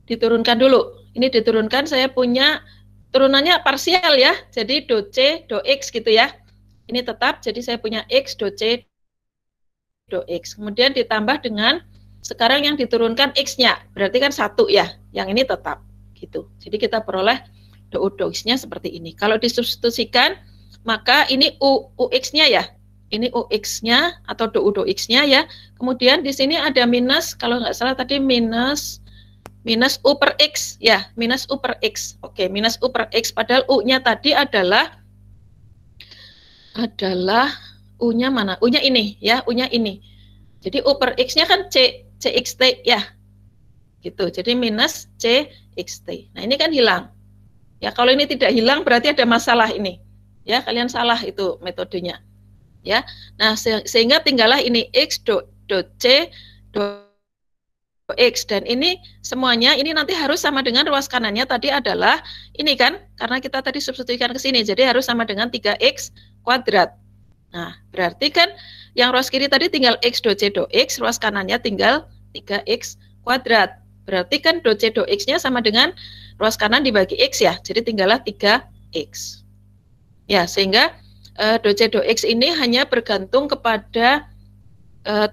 diturunkan dulu. Ini diturunkan saya punya turunannya parsial ya. Jadi do C, do X gitu ya. Ini tetap jadi saya punya X, do C, do X. Kemudian ditambah dengan sekarang yang diturunkan X-nya. Berarti kan satu ya. Yang ini tetap gitu. Jadi kita peroleh do U, do X-nya seperti ini. Kalau disubstitusikan maka ini U, u x nya ya. Ini u x nya atau do U, do X-nya ya. Kemudian di sini ada minus kalau nggak salah tadi minus minus U per X. Ya, minus U per X. Oke, minus U per X. Padahal U-nya tadi adalah adalah U-nya mana? U-nya ini, ya, U-nya ini. Jadi U per X-nya kan C, CXT, ya. Gitu, jadi minus CXT. Nah, ini kan hilang. Ya, kalau ini tidak hilang berarti ada masalah ini. Ya, kalian salah itu metodenya. Ya. Nah, se sehingga tinggallah ini X dot, dot C dot X dan ini semuanya ini nanti harus sama dengan ruas kanannya tadi adalah ini kan karena kita tadi substitusikan ke sini jadi harus sama dengan 3X kuadrat. Nah, berarti kan yang ruas kiri tadi tinggal X do C do X, ruas kanannya tinggal 3X kuadrat. Berarti kan do C do X-nya sama dengan ruas kanan dibagi X ya, jadi tinggallah 3X. Ya, sehingga uh, eh, do C do X ini hanya bergantung kepada eh,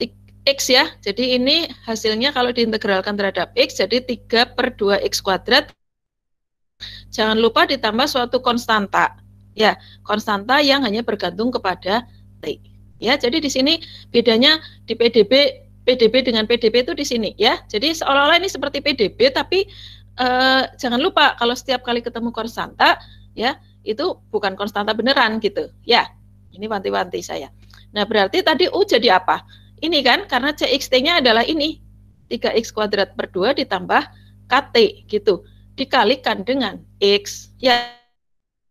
X ya. Jadi ini hasilnya kalau diintegralkan terhadap X, jadi 3 per 2X kuadrat. Jangan lupa ditambah suatu konstanta. Ya, konstanta yang hanya bergantung kepada T. Ya, jadi di sini bedanya di PDB PDB dengan PDB itu di sini ya. Jadi seolah-olah ini seperti PDB tapi eh, jangan lupa kalau setiap kali ketemu konstanta ya itu bukan konstanta beneran gitu. Ya, ini wanti-wanti saya. Nah, berarti tadi U jadi apa? ini kan karena CXT-nya adalah ini 3x kuadrat per 2 ditambah KT gitu dikalikan dengan X ya,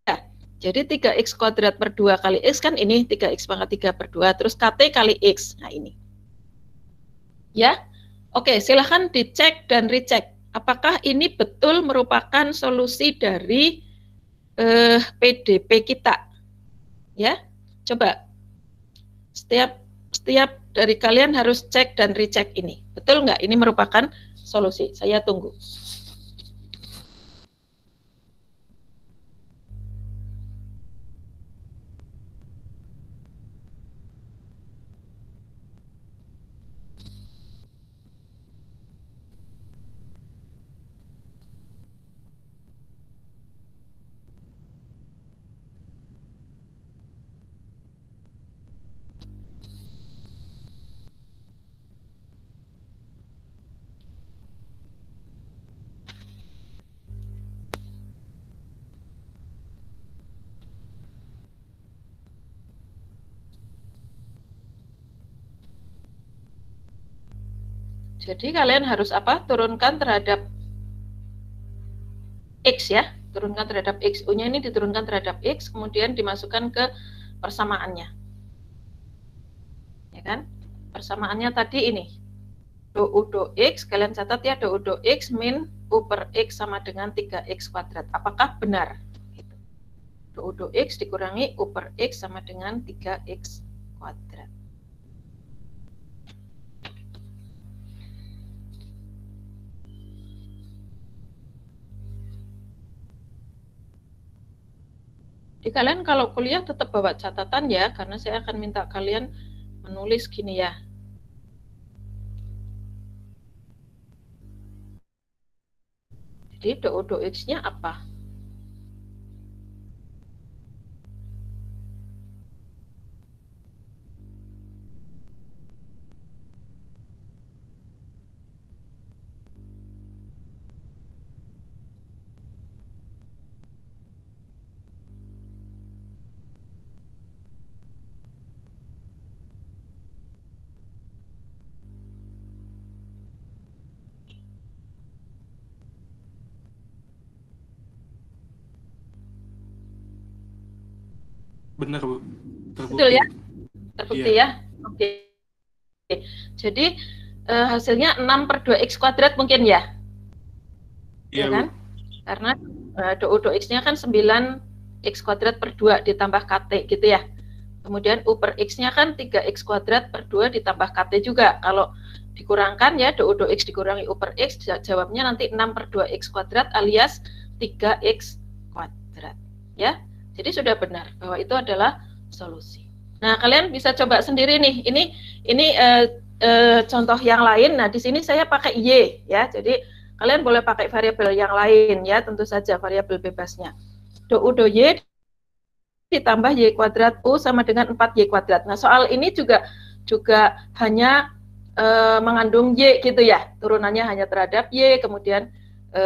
ya. jadi 3x kuadrat per 2 kali X kan ini 3x pangkat 3 per 2 terus KT kali X nah ini ya oke silahkan dicek dan recheck apakah ini betul merupakan solusi dari eh, PDP kita ya coba setiap setiap dari kalian harus cek dan recheck ini. Betul nggak? Ini merupakan solusi. Saya tunggu. Jadi kalian harus apa? Turunkan terhadap X ya. Turunkan terhadap X. U-nya ini diturunkan terhadap X, kemudian dimasukkan ke persamaannya. Ya kan? Persamaannya tadi ini. Do U do X, kalian catat ya, do U do X min U per X sama dengan 3X kuadrat. Apakah benar? Do U do X dikurangi U per X sama dengan 3X kuadrat. Jadi kalian kalau kuliah tetap bawa catatan ya, karena saya akan minta kalian menulis gini ya. Jadi do, do X-nya apa? benar bu terbukti Betul ya terbukti yeah. ya oke okay. jadi uh, hasilnya 6 per 2x kuadrat mungkin ya iya yeah, kan bu. karena uh, eh, do, x nya kan 9 x kuadrat per 2 ditambah kt gitu ya kemudian u per kan x nya kan 3x kuadrat per 2 ditambah kt juga kalau dikurangkan ya do, do x dikurangi u per x jawabnya nanti 6 per 2x kuadrat alias 3x kuadrat ya jadi sudah benar bahwa itu adalah solusi. Nah, kalian bisa coba sendiri nih. Ini ini uh, uh, contoh yang lain. Nah, di sini saya pakai y ya. Jadi kalian boleh pakai variabel yang lain ya, tentu saja variabel bebasnya. Do u do y ditambah y kuadrat u sama dengan 4y kuadrat. Nah, soal ini juga juga hanya e, mengandung y gitu ya. Turunannya hanya terhadap y, kemudian e,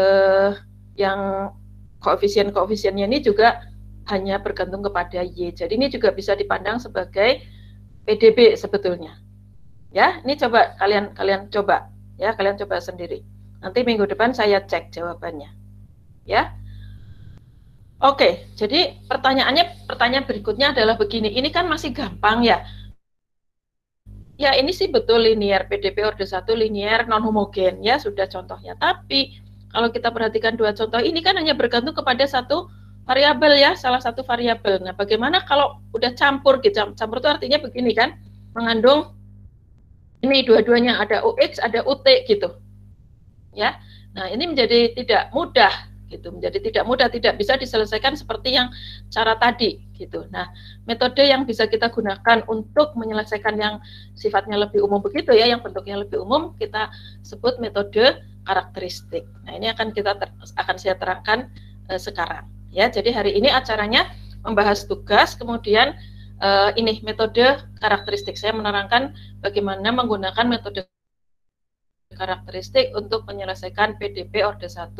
yang koefisien-koefisiennya ini juga hanya bergantung kepada Y. Jadi ini juga bisa dipandang sebagai PDB sebetulnya. Ya, ini coba kalian kalian coba ya, kalian coba sendiri. Nanti minggu depan saya cek jawabannya. Ya. Oke, jadi pertanyaannya pertanyaan berikutnya adalah begini. Ini kan masih gampang ya. Ya, ini sih betul linear PDB orde 1 linear non homogen ya sudah contohnya. Tapi kalau kita perhatikan dua contoh ini kan hanya bergantung kepada satu variabel ya salah satu variabel. Nah, bagaimana kalau udah campur gitu? Campur itu artinya begini kan, mengandung ini dua-duanya ada ux, ada UT gitu. Ya. Nah, ini menjadi tidak mudah gitu, menjadi tidak mudah, tidak bisa diselesaikan seperti yang cara tadi gitu. Nah, metode yang bisa kita gunakan untuk menyelesaikan yang sifatnya lebih umum begitu ya, yang bentuknya lebih umum kita sebut metode karakteristik. Nah, ini akan kita akan saya terangkan eh, sekarang. Ya, jadi hari ini acaranya membahas tugas, kemudian uh, ini metode karakteristik. Saya menerangkan bagaimana menggunakan metode karakteristik untuk menyelesaikan PDP Orde 1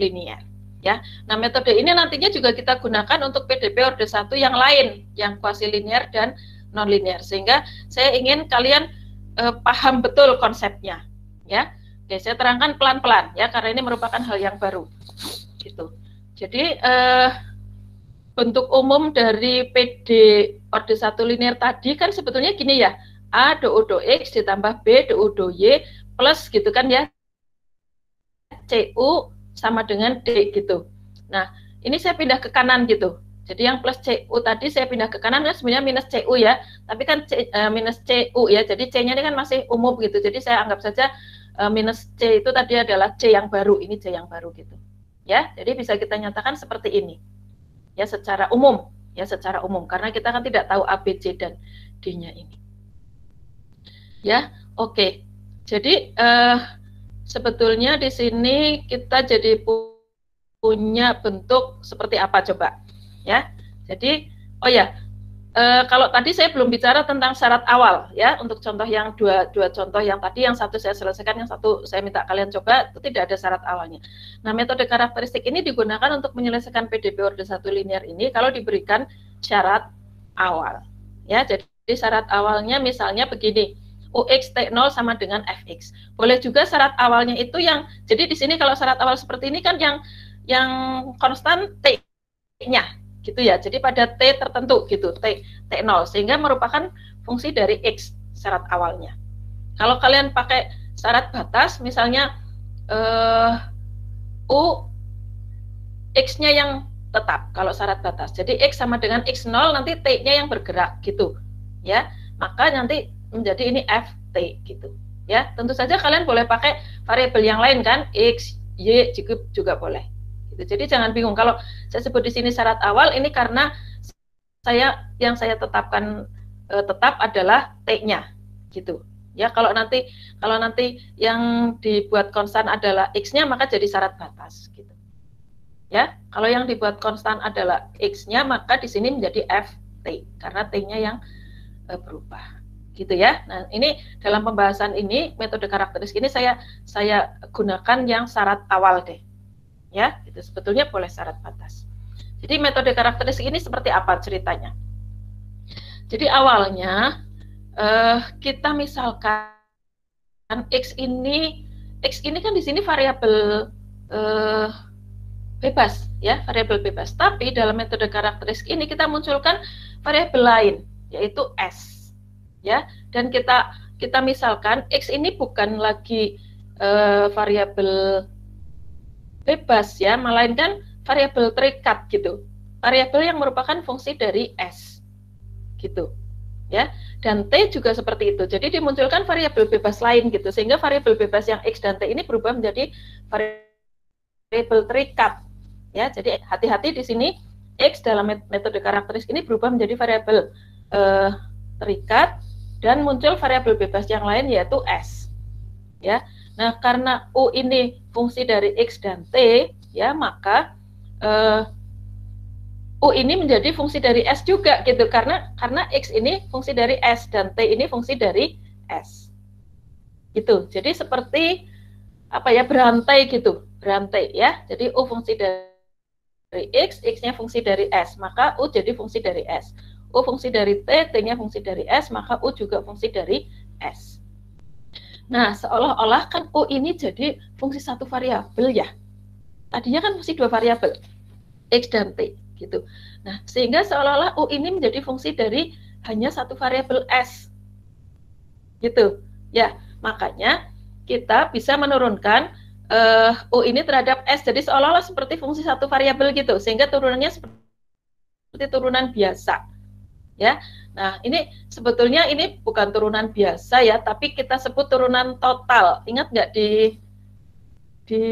linier. Ya. Nah, metode ini nantinya juga kita gunakan untuk PDP Orde 1 yang lain, yang kuasi linier dan non-linier. Sehingga saya ingin kalian uh, paham betul konsepnya, ya. Oke, saya terangkan pelan-pelan ya karena ini merupakan hal yang baru. Gitu. Jadi uh, bentuk umum dari PD orde satu linear tadi kan sebetulnya gini ya, A DO DO X ditambah B DO DO Y plus gitu kan ya, CU sama dengan D gitu. Nah, ini saya pindah ke kanan gitu. Jadi yang plus CU tadi saya pindah ke kanan kan sebenarnya minus CU ya, tapi kan C, uh, minus CU ya, jadi C-nya ini kan masih umum gitu. Jadi saya anggap saja uh, minus C itu tadi adalah C yang baru, ini C yang baru gitu ya jadi bisa kita nyatakan seperti ini ya secara umum ya secara umum karena kita kan tidak tahu A B C dan D-nya ini ya oke okay. jadi eh, sebetulnya di sini kita jadi punya bentuk seperti apa coba ya jadi oh ya Uh, kalau tadi saya belum bicara tentang syarat awal ya untuk contoh yang dua dua contoh yang tadi yang satu saya selesaikan yang satu saya minta kalian coba itu tidak ada syarat awalnya. Nah metode karakteristik ini digunakan untuk menyelesaikan PDB order satu linear ini kalau diberikan syarat awal ya jadi syarat awalnya misalnya begini UX T0 sama dengan FX. Boleh juga syarat awalnya itu yang jadi di sini kalau syarat awal seperti ini kan yang yang konstan T-nya gitu ya. Jadi pada T tertentu gitu, T, T0, sehingga merupakan fungsi dari X syarat awalnya. Kalau kalian pakai syarat batas, misalnya eh U X-nya yang tetap kalau syarat batas. Jadi X sama dengan X0, nanti T-nya yang bergerak gitu. ya. Maka nanti menjadi ini f t gitu. Ya, tentu saja kalian boleh pakai variabel yang lain kan, X, Y cukup juga boleh. Gitu. Jadi jangan bingung kalau saya sebut di sini syarat awal ini karena saya yang saya tetapkan e, tetap adalah T-nya gitu. Ya, kalau nanti kalau nanti yang dibuat konstan adalah X-nya maka jadi syarat batas gitu. Ya, kalau yang dibuat konstan adalah X-nya maka di sini menjadi FT karena T-nya yang e, berubah gitu ya. Nah, ini dalam pembahasan ini metode karakteristik ini saya saya gunakan yang syarat awal deh ya itu sebetulnya boleh syarat batas jadi metode karakteristik ini seperti apa ceritanya jadi awalnya eh, kita misalkan x ini x ini kan di sini variabel eh, bebas ya variabel bebas tapi dalam metode karakteristik ini kita munculkan variabel lain yaitu s ya dan kita kita misalkan x ini bukan lagi e, variabel bebas ya, melainkan variabel terikat gitu. Variabel yang merupakan fungsi dari S. Gitu. Ya. Dan T juga seperti itu. Jadi dimunculkan variabel bebas lain gitu sehingga variabel bebas yang X dan T ini berubah menjadi variabel terikat. Ya, jadi hati-hati di sini X dalam metode karakteristik ini berubah menjadi variabel eh, terikat dan muncul variabel bebas yang lain yaitu S. Ya, Nah, karena U ini fungsi dari X dan T, ya, maka uh, U ini menjadi fungsi dari S juga gitu, karena karena X ini fungsi dari S dan T ini fungsi dari S. Gitu, jadi seperti apa ya, berantai gitu, berantai ya. Jadi U fungsi dari X, X-nya fungsi dari S, maka U jadi fungsi dari S. U fungsi dari T, T-nya fungsi dari S, maka U juga fungsi dari S. Nah, seolah-olah kan U oh, ini jadi fungsi satu variabel ya. Tadinya kan fungsi dua variabel, X dan T gitu. Nah, sehingga seolah-olah U oh, ini menjadi fungsi dari hanya satu variabel S. Gitu. Ya, makanya kita bisa menurunkan uh, eh, U oh, ini terhadap S. Jadi seolah-olah seperti fungsi satu variabel gitu, sehingga turunannya seperti turunan biasa. Ya. Nah, ini sebetulnya ini bukan turunan biasa ya, tapi kita sebut turunan total. Ingat nggak di di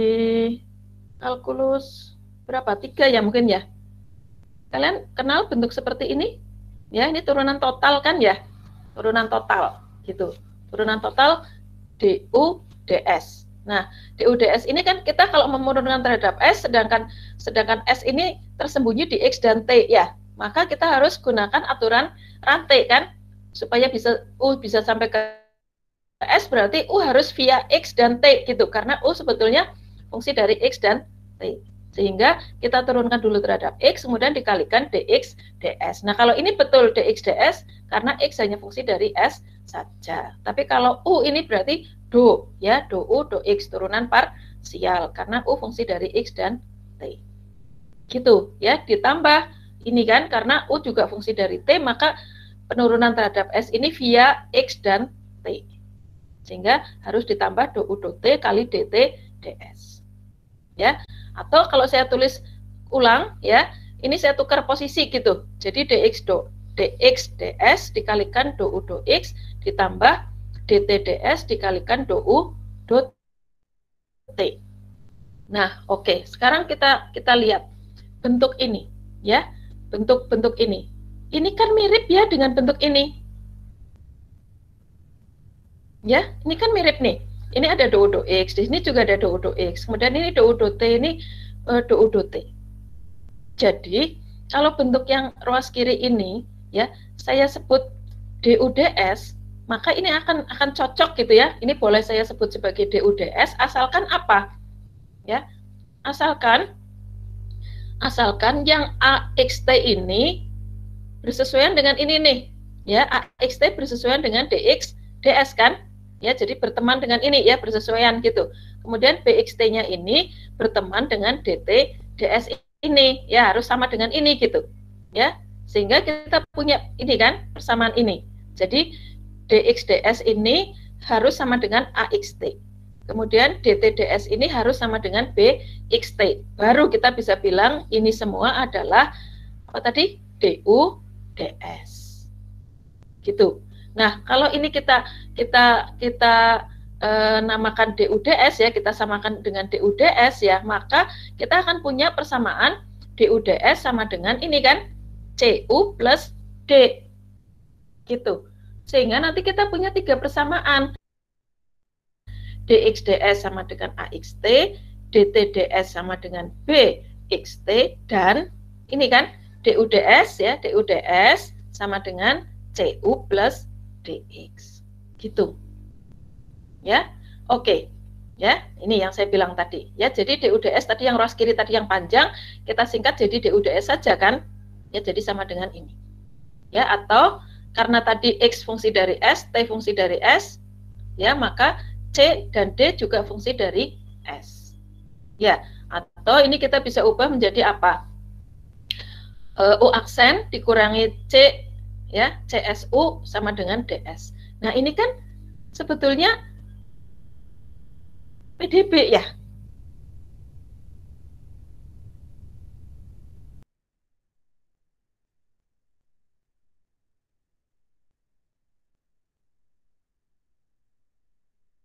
kalkulus berapa? Tiga ya mungkin ya. Kalian kenal bentuk seperti ini? Ya, ini turunan total kan ya? Turunan total gitu. Turunan total DU DS. Nah, DU DS ini kan kita kalau memurunkan terhadap S sedangkan sedangkan S ini tersembunyi di X dan T ya maka kita harus gunakan aturan rantai kan supaya bisa U bisa sampai ke S berarti U harus via X dan T gitu karena U sebetulnya fungsi dari X dan T sehingga kita turunkan dulu terhadap X kemudian dikalikan DX DS nah kalau ini betul DX DS karena X hanya fungsi dari S saja tapi kalau U ini berarti do ya do U do X turunan parsial karena U fungsi dari X dan T gitu ya ditambah ini kan karena U juga fungsi dari T maka penurunan terhadap S ini via X dan T sehingga harus ditambah do U do T kali DT DS ya atau kalau saya tulis ulang ya ini saya tukar posisi gitu jadi DX do DX DS dikalikan do U do X ditambah DT DS dikalikan do U do T nah oke okay. sekarang kita kita lihat bentuk ini ya bentuk-bentuk ini. Ini kan mirip ya dengan bentuk ini. Ya, ini kan mirip nih. Ini ada do X, di sini juga ada do X. Kemudian ini do T, ini do eh, do T. Jadi, kalau bentuk yang ruas kiri ini, ya, saya sebut DUDS, maka ini akan akan cocok gitu ya. Ini boleh saya sebut sebagai DUDS asalkan apa? Ya. Asalkan asalkan yang AXT ini bersesuaian dengan ini nih. Ya, AXT bersesuaian dengan DX, DS kan? Ya, jadi berteman dengan ini ya, bersesuaian gitu. Kemudian BXT-nya ini berteman dengan DT, DS ini ya harus sama dengan ini gitu. Ya, sehingga kita punya ini kan persamaan ini. Jadi dx ds ini harus sama dengan AXT. Kemudian DTDS ini harus sama dengan BXT. Baru kita bisa bilang ini semua adalah apa tadi? DUDS Gitu. Nah, kalau ini kita kita kita e, namakan DUDS ya, kita samakan dengan DUDS ya, maka kita akan punya persamaan DUDS sama dengan ini kan CU plus D. Gitu. Sehingga nanti kita punya tiga persamaan DXDS sama dengan AXT, DTDS sama dengan BXT, dan ini kan DUDS ya, DUDS sama dengan CU plus DX. Gitu. Ya, oke. Ya, ini yang saya bilang tadi. Ya, jadi DUDS tadi yang ruas kiri tadi yang panjang, kita singkat jadi DUDS saja kan. Ya, jadi sama dengan ini. Ya, atau karena tadi X fungsi dari S, T fungsi dari S, ya maka C dan D juga fungsi dari S. Ya, atau ini kita bisa ubah menjadi apa? E, U aksen dikurangi C ya, CSU sama dengan DS. Nah, ini kan sebetulnya PDB ya.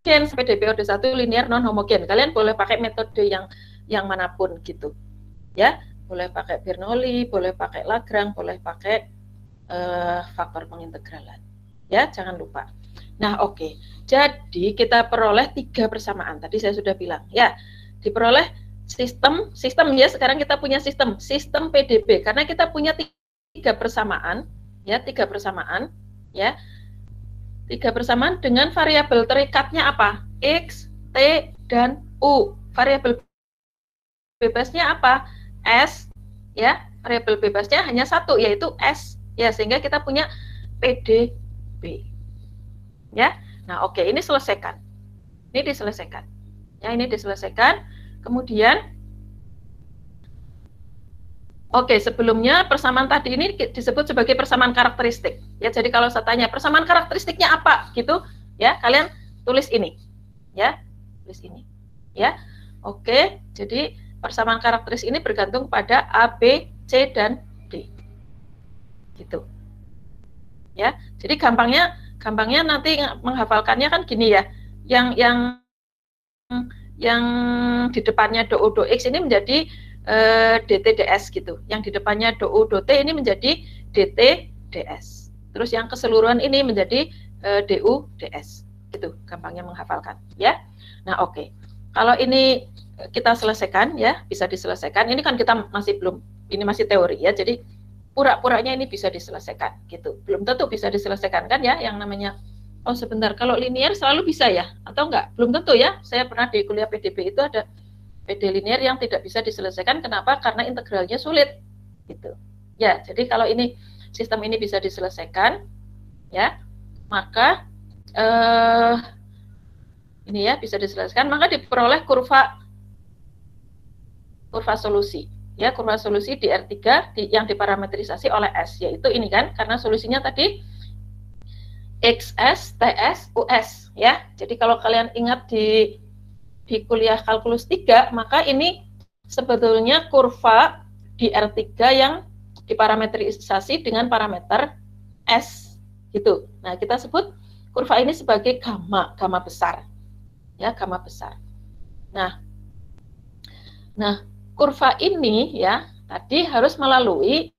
homogen sampai DPOD 1 linear non homogen. Kalian boleh pakai metode yang yang manapun gitu. Ya, boleh pakai Bernoulli, boleh pakai Lagrange, boleh pakai uh, faktor pengintegralan. Ya, jangan lupa. Nah, oke. Okay. Jadi kita peroleh tiga persamaan. Tadi saya sudah bilang, ya. Diperoleh sistem sistem ya sekarang kita punya sistem sistem PDB karena kita punya tiga persamaan ya tiga persamaan ya Tiga persamaan dengan variabel terikatnya apa? X, T, dan U. Variabel bebasnya apa? S, ya. Variabel bebasnya hanya satu, yaitu S. Ya, sehingga kita punya PDB. Ya. Nah, oke, ini selesaikan. Ini diselesaikan. Ya, ini diselesaikan. Kemudian Oke, sebelumnya persamaan tadi ini disebut sebagai persamaan karakteristik. Ya, jadi kalau saya tanya persamaan karakteristiknya apa gitu, ya kalian tulis ini. Ya, tulis ini. Ya. Oke, jadi persamaan karakteristik ini bergantung pada A, B, C dan D. Gitu. Ya. Jadi gampangnya gampangnya nanti menghafalkannya kan gini ya. Yang yang yang di depannya do, do x ini menjadi e, eh, DTDS gitu. Yang di depannya DO DOT ini menjadi DTDS. Terus yang keseluruhan ini menjadi e, eh, DU DS. Gitu, gampangnya menghafalkan, ya. Nah, oke. Okay. Kalau ini eh, kita selesaikan ya, bisa diselesaikan. Ini kan kita masih belum ini masih teori ya. Jadi pura-puranya ini bisa diselesaikan gitu. Belum tentu bisa diselesaikan kan ya yang namanya oh sebentar kalau linear selalu bisa ya atau enggak? Belum tentu ya. Saya pernah di kuliah PDB itu ada PD linear yang tidak bisa diselesaikan. Kenapa? Karena integralnya sulit. Gitu. Ya, jadi kalau ini sistem ini bisa diselesaikan, ya, maka eh, ini ya bisa diselesaikan, maka diperoleh kurva kurva solusi. Ya, kurva solusi di R3 di, yang diparametrisasi oleh S, yaitu ini kan, karena solusinya tadi XS, TS, US, ya. Jadi kalau kalian ingat di di kuliah kalkulus 3, maka ini sebetulnya kurva di R3 yang diparameterisasi dengan parameter S gitu. Nah, kita sebut kurva ini sebagai gamma, gamma besar. Ya, gamma besar. Nah, nah kurva ini ya tadi harus melalui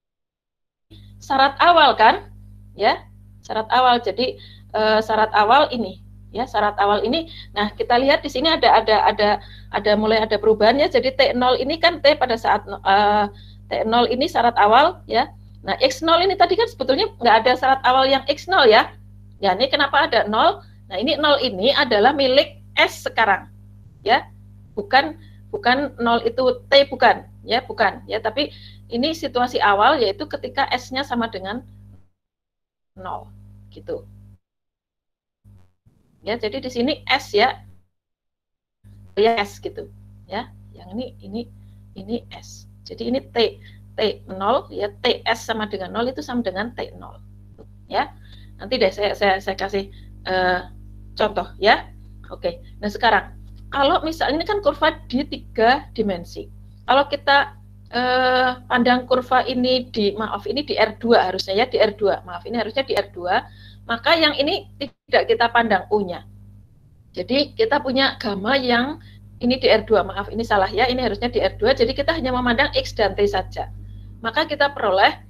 syarat awal kan? Ya, syarat awal. Jadi e, syarat awal ini ya syarat awal ini. Nah, kita lihat di sini ada ada ada ada mulai ada perubahannya. Jadi T0 ini kan T pada saat uh, eh, T0 ini syarat awal ya. Nah, X0 ini tadi kan sebetulnya nggak ada syarat awal yang X0 ya. Ya, ini kenapa ada 0? Nah, ini 0 ini adalah milik S sekarang. Ya. Bukan bukan 0 itu T bukan, ya, bukan. Ya, tapi ini situasi awal yaitu ketika S-nya sama dengan 0 gitu ya jadi di sini s ya oh, ya s gitu ya yang ini ini ini s jadi ini t t 0 ya t s sama dengan 0 itu sama dengan t 0 ya nanti deh saya saya, saya kasih uh, contoh ya oke nah sekarang kalau misalnya ini kan kurva di tiga dimensi kalau kita eh, pandang kurva ini di maaf ini di R2 harusnya ya di R2 maaf ini harusnya di R2 maka yang ini tidak kita pandang punya. Jadi kita punya gamma yang ini di R2, maaf ini salah ya, ini harusnya di R2, jadi kita hanya memandang X dan T saja. Maka kita peroleh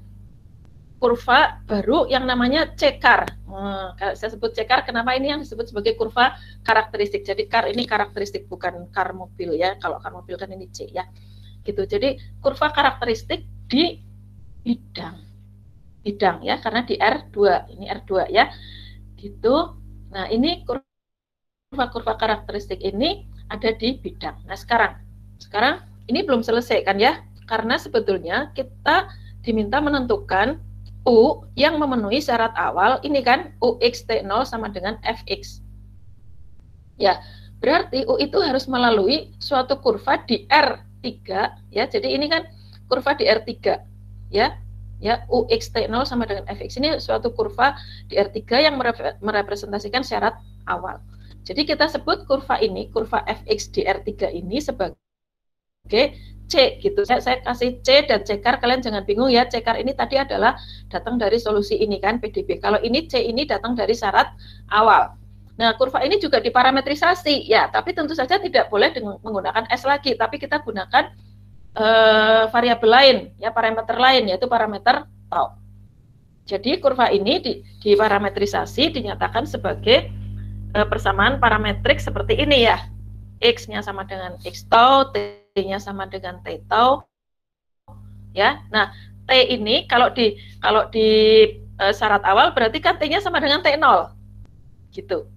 kurva baru yang namanya cekar. Nah, saya sebut cekar, kenapa ini yang disebut sebagai kurva karakteristik? Jadi kar ini karakteristik bukan kar mobil ya. Kalau kar mobil kan ini C ya. Gitu. Jadi kurva karakteristik di bidang bidang ya karena di R2 ini R2 ya gitu nah ini kurva-kurva karakteristik ini ada di bidang nah sekarang sekarang ini belum selesai kan ya karena sebetulnya kita diminta menentukan U yang memenuhi syarat awal ini kan ux UXT0 sama dengan FX ya berarti U itu harus melalui suatu kurva di R3 ya jadi ini kan kurva di R3 ya ya UX T0 sama dengan FX ini suatu kurva di R3 yang merepresentasikan syarat awal. Jadi kita sebut kurva ini, kurva FX di R3 ini sebagai C gitu. Saya, saya kasih C dan cekar kalian jangan bingung ya. C Cekar ini tadi adalah datang dari solusi ini kan PDB. Kalau ini C ini datang dari syarat awal. Nah, kurva ini juga diparametrisasi ya, tapi tentu saja tidak boleh menggunakan S lagi, tapi kita gunakan uh, variabel lain, ya parameter lain yaitu parameter tau. Jadi kurva ini di, diparametrisasi dinyatakan sebagai eh, persamaan parametrik seperti ini ya. X-nya sama dengan X tau, T-nya sama dengan T tau. Ya. Nah, T ini kalau di kalau di eh, syarat awal berarti kan T-nya sama dengan T0. Gitu.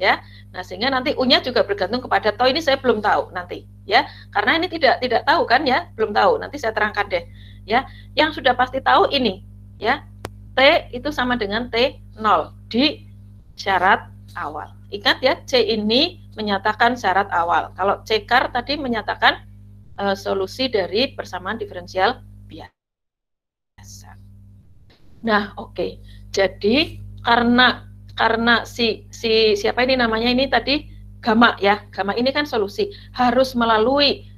Ya. Nah, sehingga nanti U-nya juga bergantung kepada tau ini saya belum tahu nanti ya karena ini tidak tidak tahu kan ya belum tahu nanti saya terangkan deh ya yang sudah pasti tahu ini ya T itu sama dengan T0 di syarat awal ingat ya C ini menyatakan syarat awal kalau C kar tadi menyatakan uh, solusi dari persamaan diferensial biasa nah oke okay. jadi karena karena si si siapa ini namanya ini tadi gama ya gama ini kan solusi harus melalui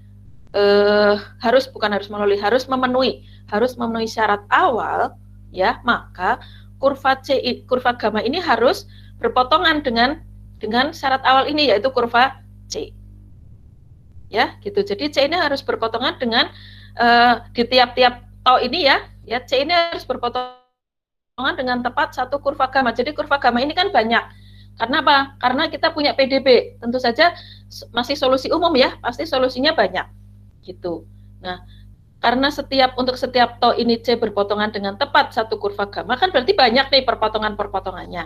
eh, harus bukan harus melalui harus memenuhi harus memenuhi syarat awal ya maka kurva c kurva gama ini harus berpotongan dengan dengan syarat awal ini yaitu kurva c ya gitu jadi c ini harus berpotongan dengan eh, di tiap-tiap tau ini ya ya c ini harus berpotongan dengan tepat satu kurva gamma. Jadi kurva gamma ini kan banyak. Karena apa? Karena kita punya PDB. Tentu saja masih solusi umum ya, pasti solusinya banyak. Gitu. Nah, karena setiap untuk setiap tau ini C berpotongan dengan tepat satu kurva gamma kan berarti banyak nih perpotongan-perpotongannya.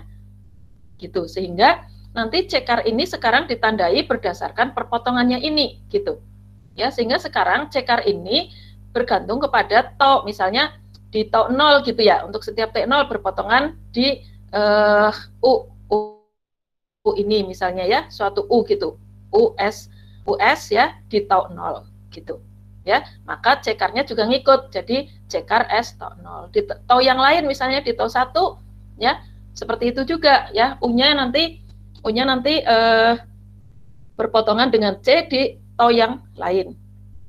Gitu. Sehingga nanti cekar ini sekarang ditandai berdasarkan perpotongannya ini gitu. Ya, sehingga sekarang cekar ini bergantung kepada tau misalnya di tau 0 gitu ya. Untuk setiap T0 berpotongan di uh, U, U U ini misalnya ya, suatu U gitu. US US ya di tau 0 gitu. Ya, maka cekarnya juga ngikut. Jadi cekar S tau 0. Di tau yang lain misalnya di tau 1 ya, seperti itu juga ya. U-nya nanti U-nya nanti eh, berpotongan dengan C di tau yang lain.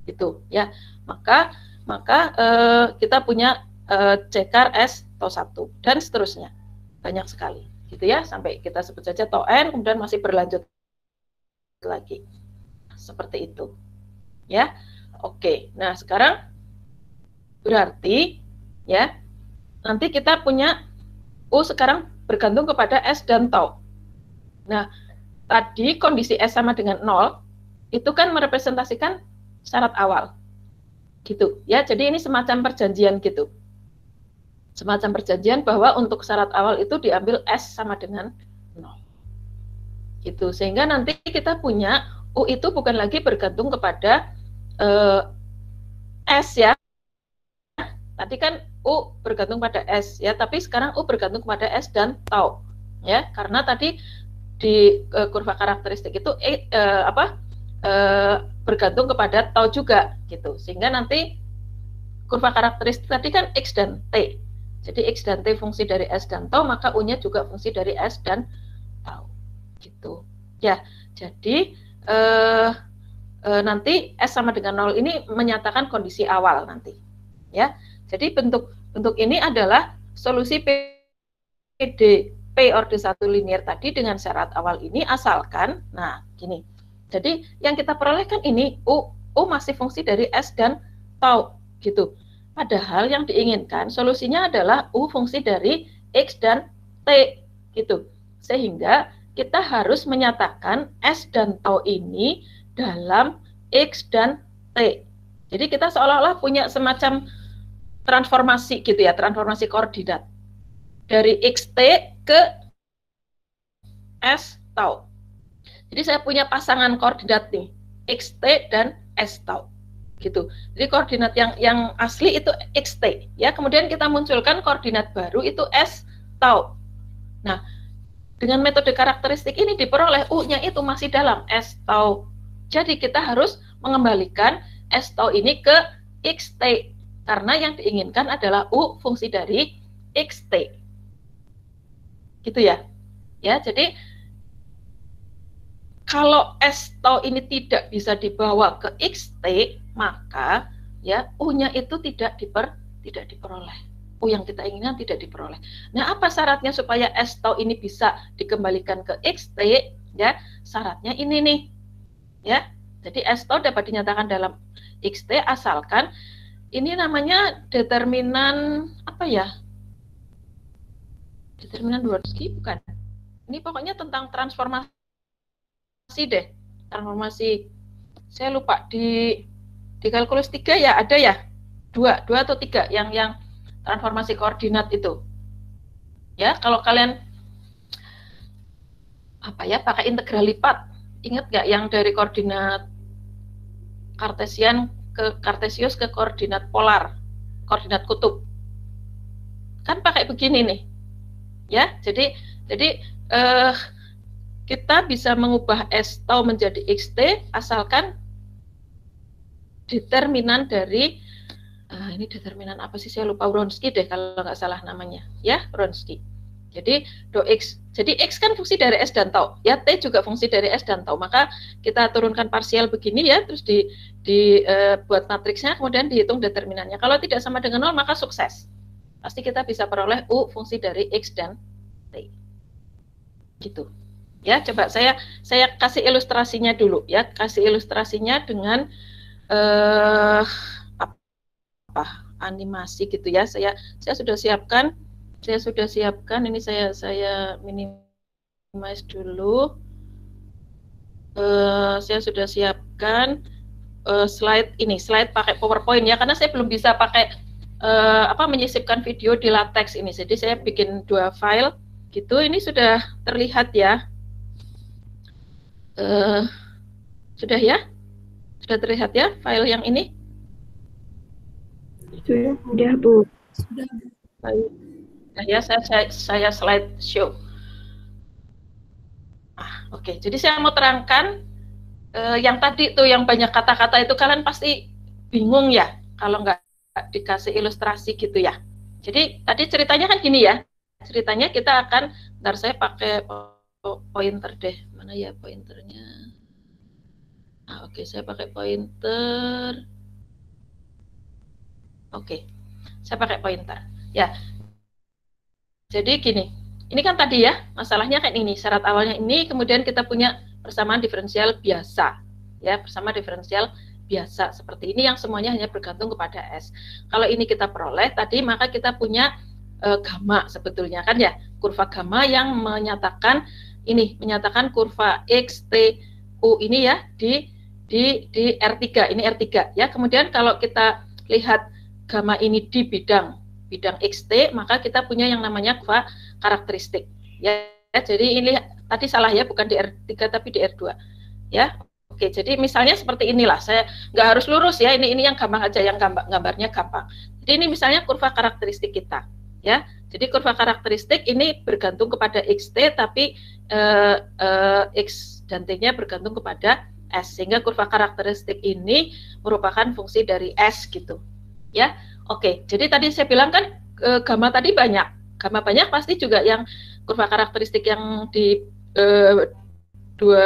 Gitu ya. Maka maka eh, kita punya eh, cekar S tau 1 dan seterusnya. Banyak sekali gitu ya sampai kita sebut saja tau n kemudian masih berlanjut lagi seperti itu ya oke nah sekarang berarti ya nanti kita punya u sekarang bergantung kepada s dan tau nah tadi kondisi s sama dengan nol itu kan merepresentasikan syarat awal gitu ya jadi ini semacam perjanjian gitu semacam perjanjian bahwa untuk syarat awal itu diambil S sama dengan 0. Gitu. Sehingga nanti kita punya U itu bukan lagi bergantung kepada uh, S ya. Tadi kan U bergantung pada S ya, tapi sekarang U bergantung kepada S dan tau ya. Karena tadi di uh, kurva karakteristik itu uh, apa? E, bergantung kepada tau juga gitu. Sehingga nanti kurva karakteristik tadi kan X dan T. Jadi X dan T fungsi dari S dan tau, maka U-nya juga fungsi dari S dan tau. Gitu. Ya, jadi eh, eh, nanti S sama dengan 0 ini menyatakan kondisi awal nanti. Ya, jadi bentuk bentuk ini adalah solusi PD P orde satu linier tadi dengan syarat awal ini asalkan, nah gini. Jadi yang kita perolehkan ini U, U masih fungsi dari S dan tau gitu. Padahal yang diinginkan solusinya adalah U fungsi dari X dan T gitu. Sehingga kita harus menyatakan S dan Tau ini dalam X dan T. Jadi kita seolah-olah punya semacam transformasi gitu ya, transformasi koordinat. Dari XT ke S Tau. Jadi saya punya pasangan koordinat nih, XT dan S Tau gitu. Jadi koordinat yang yang asli itu xt ya. Kemudian kita munculkan koordinat baru itu s tau. Nah, dengan metode karakteristik ini diperoleh u-nya itu masih dalam s tau. Jadi kita harus mengembalikan s tau ini ke xt karena yang diinginkan adalah u fungsi dari xt. Gitu ya. Ya, jadi kalau S tau ini tidak bisa dibawa ke XT, maka ya U-nya itu tidak diper tidak diperoleh. U yang kita inginkan tidak diperoleh. Nah, apa syaratnya supaya S tau ini bisa dikembalikan ke X, T, ya? Syaratnya ini nih. Ya. Jadi S tau dapat dinyatakan dalam XT asalkan ini namanya determinan apa ya? Determinan Dworski bukan? Ini pokoknya tentang transformasi deh. Transformasi. Saya lupa di di kalkulus 3 ya ada ya dua dua atau tiga yang yang transformasi koordinat itu ya kalau kalian apa ya pakai integral lipat ingat nggak yang dari koordinat kartesian ke kartesius ke koordinat polar koordinat kutub kan pakai begini nih ya jadi jadi eh, kita bisa mengubah s tau menjadi xt asalkan determinan dari uh, ini determinan apa sih saya lupa Wronski deh kalau nggak salah namanya ya Wronski. Jadi do x. Jadi x kan fungsi dari s dan tau. Ya t juga fungsi dari s dan tau. Maka kita turunkan parsial begini ya, terus di dibuat eh, buat matriksnya, kemudian dihitung determinannya. Kalau tidak sama dengan nol maka sukses. Pasti kita bisa peroleh u fungsi dari x dan t. Gitu. Ya, coba saya saya kasih ilustrasinya dulu ya, kasih ilustrasinya dengan eh, apa animasi gitu ya. Saya saya sudah siapkan, saya sudah siapkan. Ini saya saya minimize dulu. Eh, saya sudah siapkan uh, slide ini, slide pakai PowerPoint ya, karena saya belum bisa pakai uh, apa menyisipkan video di latex ini. Jadi saya bikin dua file gitu. Ini sudah terlihat ya. Uh, sudah ya? Sudah terlihat ya file yang ini? Sudah, Bu. Sudah. Nah, ya saya saya, saya slide show. Ah, oke. Okay. Jadi saya mau terangkan eh, yang tadi tuh yang banyak kata-kata itu kalian pasti bingung ya kalau nggak dikasih ilustrasi gitu ya. Jadi tadi ceritanya kan gini ya. Ceritanya kita akan ntar saya pakai pointer deh. Mana ya pointernya? Nah, oke, okay, saya pakai pointer. Oke, okay, saya pakai pointer. Ya, jadi gini, ini kan tadi ya, masalahnya kan ini, syarat awalnya ini, kemudian kita punya persamaan diferensial biasa. Ya, persamaan diferensial biasa seperti ini yang semuanya hanya bergantung kepada S. Kalau ini kita peroleh tadi, maka kita punya e, gamma sebetulnya kan ya, kurva gamma yang menyatakan ini, menyatakan kurva X, T, U ini ya di di di R3 ini R3 ya kemudian kalau kita lihat gamma ini di bidang bidang XT maka kita punya yang namanya kva karakteristik ya jadi ini tadi salah ya bukan di R3 tapi di R2 ya Oke, jadi misalnya seperti inilah. Saya nggak harus lurus ya. Ini ini yang gampang aja, yang gambar gambarnya gampang. Jadi ini misalnya kurva karakteristik kita, ya. Jadi kurva karakteristik ini bergantung kepada xt, tapi eh, eh, x dan t-nya bergantung kepada S sehingga kurva karakteristik ini merupakan fungsi dari S gitu ya oke jadi tadi saya bilang kan e, gamma tadi banyak gamma banyak pasti juga yang kurva karakteristik yang di e, dua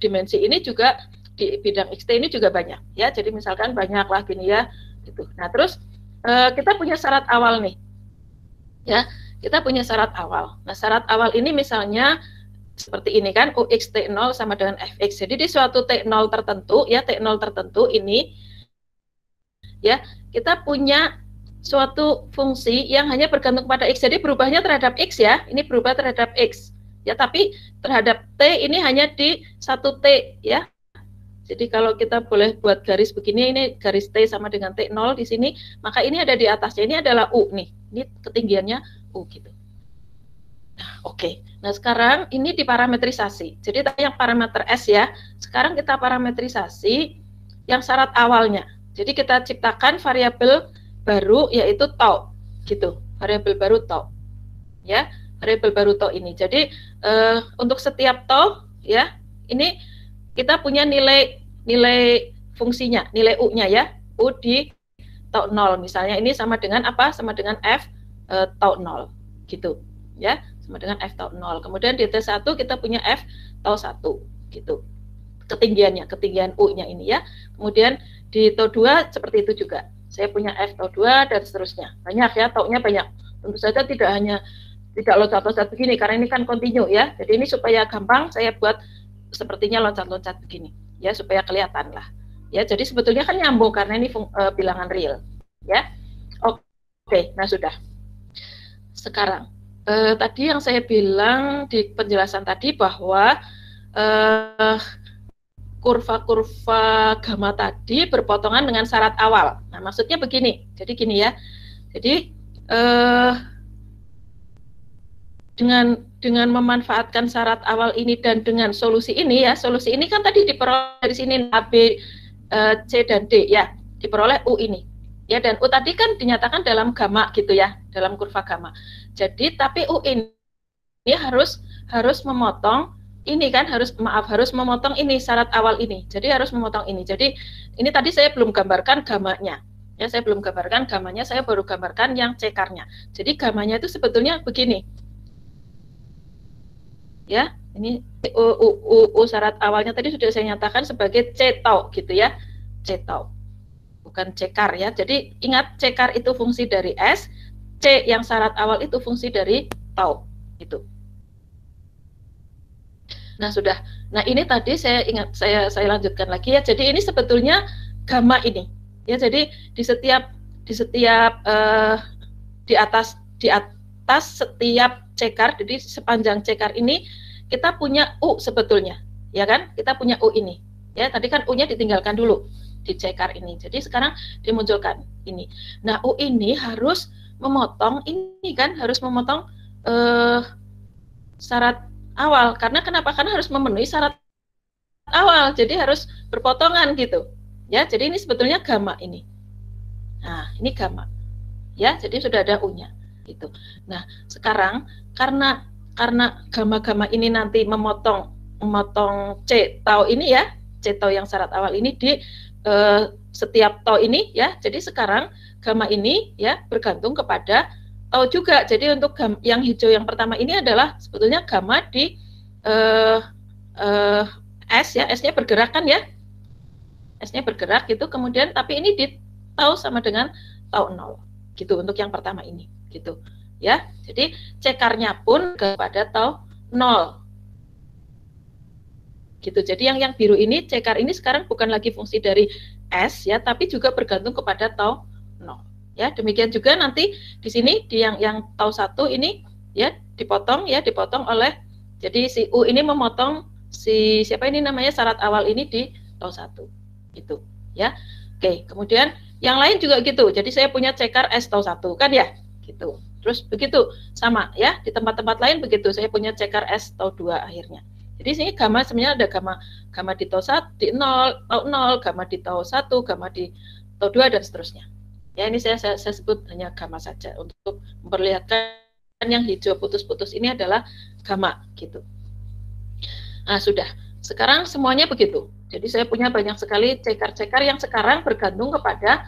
dimensi ini juga di bidang XT ini juga banyak ya jadi misalkan banyak lagi gini ya gitu nah terus e, kita punya syarat awal nih ya kita punya syarat awal nah syarat awal ini misalnya seperti ini kan UX T0 sama dengan FX. Jadi di suatu T0 tertentu ya T0 tertentu ini ya kita punya suatu fungsi yang hanya bergantung pada X. Jadi berubahnya terhadap X ya. Ini berubah terhadap X. Ya, tapi terhadap T ini hanya di satu T ya. Jadi kalau kita boleh buat garis begini, ini garis T sama dengan T0 di sini, maka ini ada di atasnya. Ini adalah U nih. Ini ketinggiannya U gitu. Nah, oke. Okay. Nah, sekarang ini diparametrisasi. Jadi tadi yang parameter S ya. Sekarang kita parametrisasi yang syarat awalnya. Jadi kita ciptakan variabel baru yaitu tau gitu. Variabel baru tau. Ya, variabel baru tau ini. Jadi uh, untuk setiap tau ya, ini kita punya nilai nilai fungsinya, nilai U-nya ya. U di tau 0 misalnya ini sama dengan apa? Sama dengan F uh, tau 0 gitu ya sama dengan f tau 0. Kemudian di T1 kita punya f tau 1 gitu. Ketinggiannya, ketinggian U-nya ini ya. Kemudian di tau 2 seperti itu juga. Saya punya f tau 2 dan seterusnya. Banyak ya, tau-nya banyak. Tentu saja tidak hanya tidak loncat-loncat begini karena ini kan kontinu ya. Jadi ini supaya gampang saya buat sepertinya loncat-loncat begini ya supaya kelihatan lah. Ya, jadi sebetulnya kan nyambung karena ini uh, bilangan real ya. Oke, okay, nah sudah. Sekarang eh, tadi yang saya bilang di penjelasan tadi bahwa eh, kurva-kurva gamma tadi berpotongan dengan syarat awal. Nah, maksudnya begini. Jadi gini ya. Jadi eh, dengan dengan memanfaatkan syarat awal ini dan dengan solusi ini ya, solusi ini kan tadi diperoleh dari sini A, B, eh, C dan D ya, diperoleh U ini ya dan U tadi kan dinyatakan dalam gamma gitu ya, dalam kurva gamma. Jadi tapi U ini harus harus memotong ini kan harus maaf harus memotong ini syarat awal ini. Jadi harus memotong ini. Jadi ini tadi saya belum gambarkan gamanya. Ya, saya belum gambarkan gamanya, saya baru gambarkan yang cekarnya. Jadi gamanya itu sebetulnya begini. Ya, ini U, U, U, U syarat awalnya tadi sudah saya nyatakan sebagai C tau gitu ya. C tau bukan cekar ya. Jadi ingat cekar itu fungsi dari S, C yang syarat awal itu fungsi dari tau itu. Nah, sudah. Nah, ini tadi saya ingat saya saya lanjutkan lagi ya. Jadi ini sebetulnya gamma ini. Ya, jadi di setiap di setiap uh, di atas di atas setiap cekar, jadi sepanjang cekar ini kita punya U sebetulnya, ya kan? Kita punya U ini. Ya, tadi kan U-nya ditinggalkan dulu di CEKAR ini. Jadi sekarang dimunculkan ini. Nah, U ini harus memotong ini kan harus memotong eh, syarat awal. Karena kenapa? Karena harus memenuhi syarat awal. Jadi harus berpotongan gitu. Ya, jadi ini sebetulnya gamma ini. Nah, ini gamma. Ya, jadi sudah ada U-nya gitu. Nah, sekarang karena karena gamma-gamma ini nanti memotong memotong C tau ini ya, C tau yang syarat awal ini di eh, setiap tau ini ya. Jadi sekarang gamma ini ya bergantung kepada tau juga. Jadi untuk yang hijau yang pertama ini adalah sebetulnya gamma di eh, eh, S ya, S-nya bergerak kan ya. S-nya bergerak gitu. Kemudian tapi ini di tau sama dengan tau nol gitu untuk yang pertama ini gitu ya. Jadi cekarnya pun kepada tau nol gitu. Jadi yang yang biru ini cekar ini sekarang bukan lagi fungsi dari S ya, tapi juga bergantung kepada tau 0. Ya, demikian juga nanti di sini di yang yang tau 1 ini ya dipotong ya dipotong oleh jadi si U ini memotong si siapa ini namanya syarat awal ini di tau 1. gitu ya. Oke, kemudian yang lain juga gitu. Jadi saya punya cekar S tau 1 kan ya? Gitu. Terus begitu sama ya di tempat-tempat lain begitu saya punya cekar S tau 2 akhirnya. Jadi sini gamma sebenarnya ada gamma gamma di tau satu di 0, tau 0, gamma di tau 1, gamma di tau 2 dan seterusnya. Ya ini saya, saya, saya sebut hanya gamma saja untuk memperlihatkan yang hijau putus-putus ini adalah gamma gitu. Nah, sudah. Sekarang semuanya begitu. Jadi saya punya banyak sekali cekar-cekar yang sekarang bergantung kepada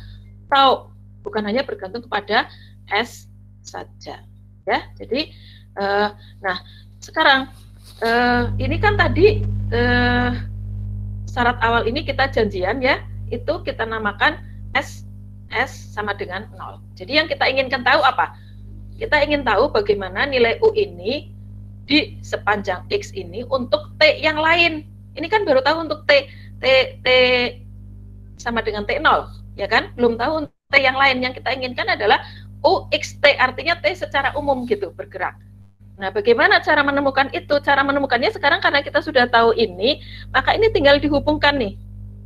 tau, bukan hanya bergantung kepada S saja. Ya, jadi eh, nah sekarang uh, ini kan tadi uh, syarat awal ini kita janjian ya, itu kita namakan S S sama dengan 0. Jadi yang kita inginkan tahu apa? Kita ingin tahu bagaimana nilai U ini di sepanjang X ini untuk T yang lain. Ini kan baru tahu untuk T, T, T sama dengan T0, ya kan? Belum tahu untuk T yang lain. Yang kita inginkan adalah u x t. artinya T secara umum gitu, bergerak. Nah, bagaimana cara menemukan itu? Cara menemukannya sekarang karena kita sudah tahu ini, maka ini tinggal dihubungkan nih.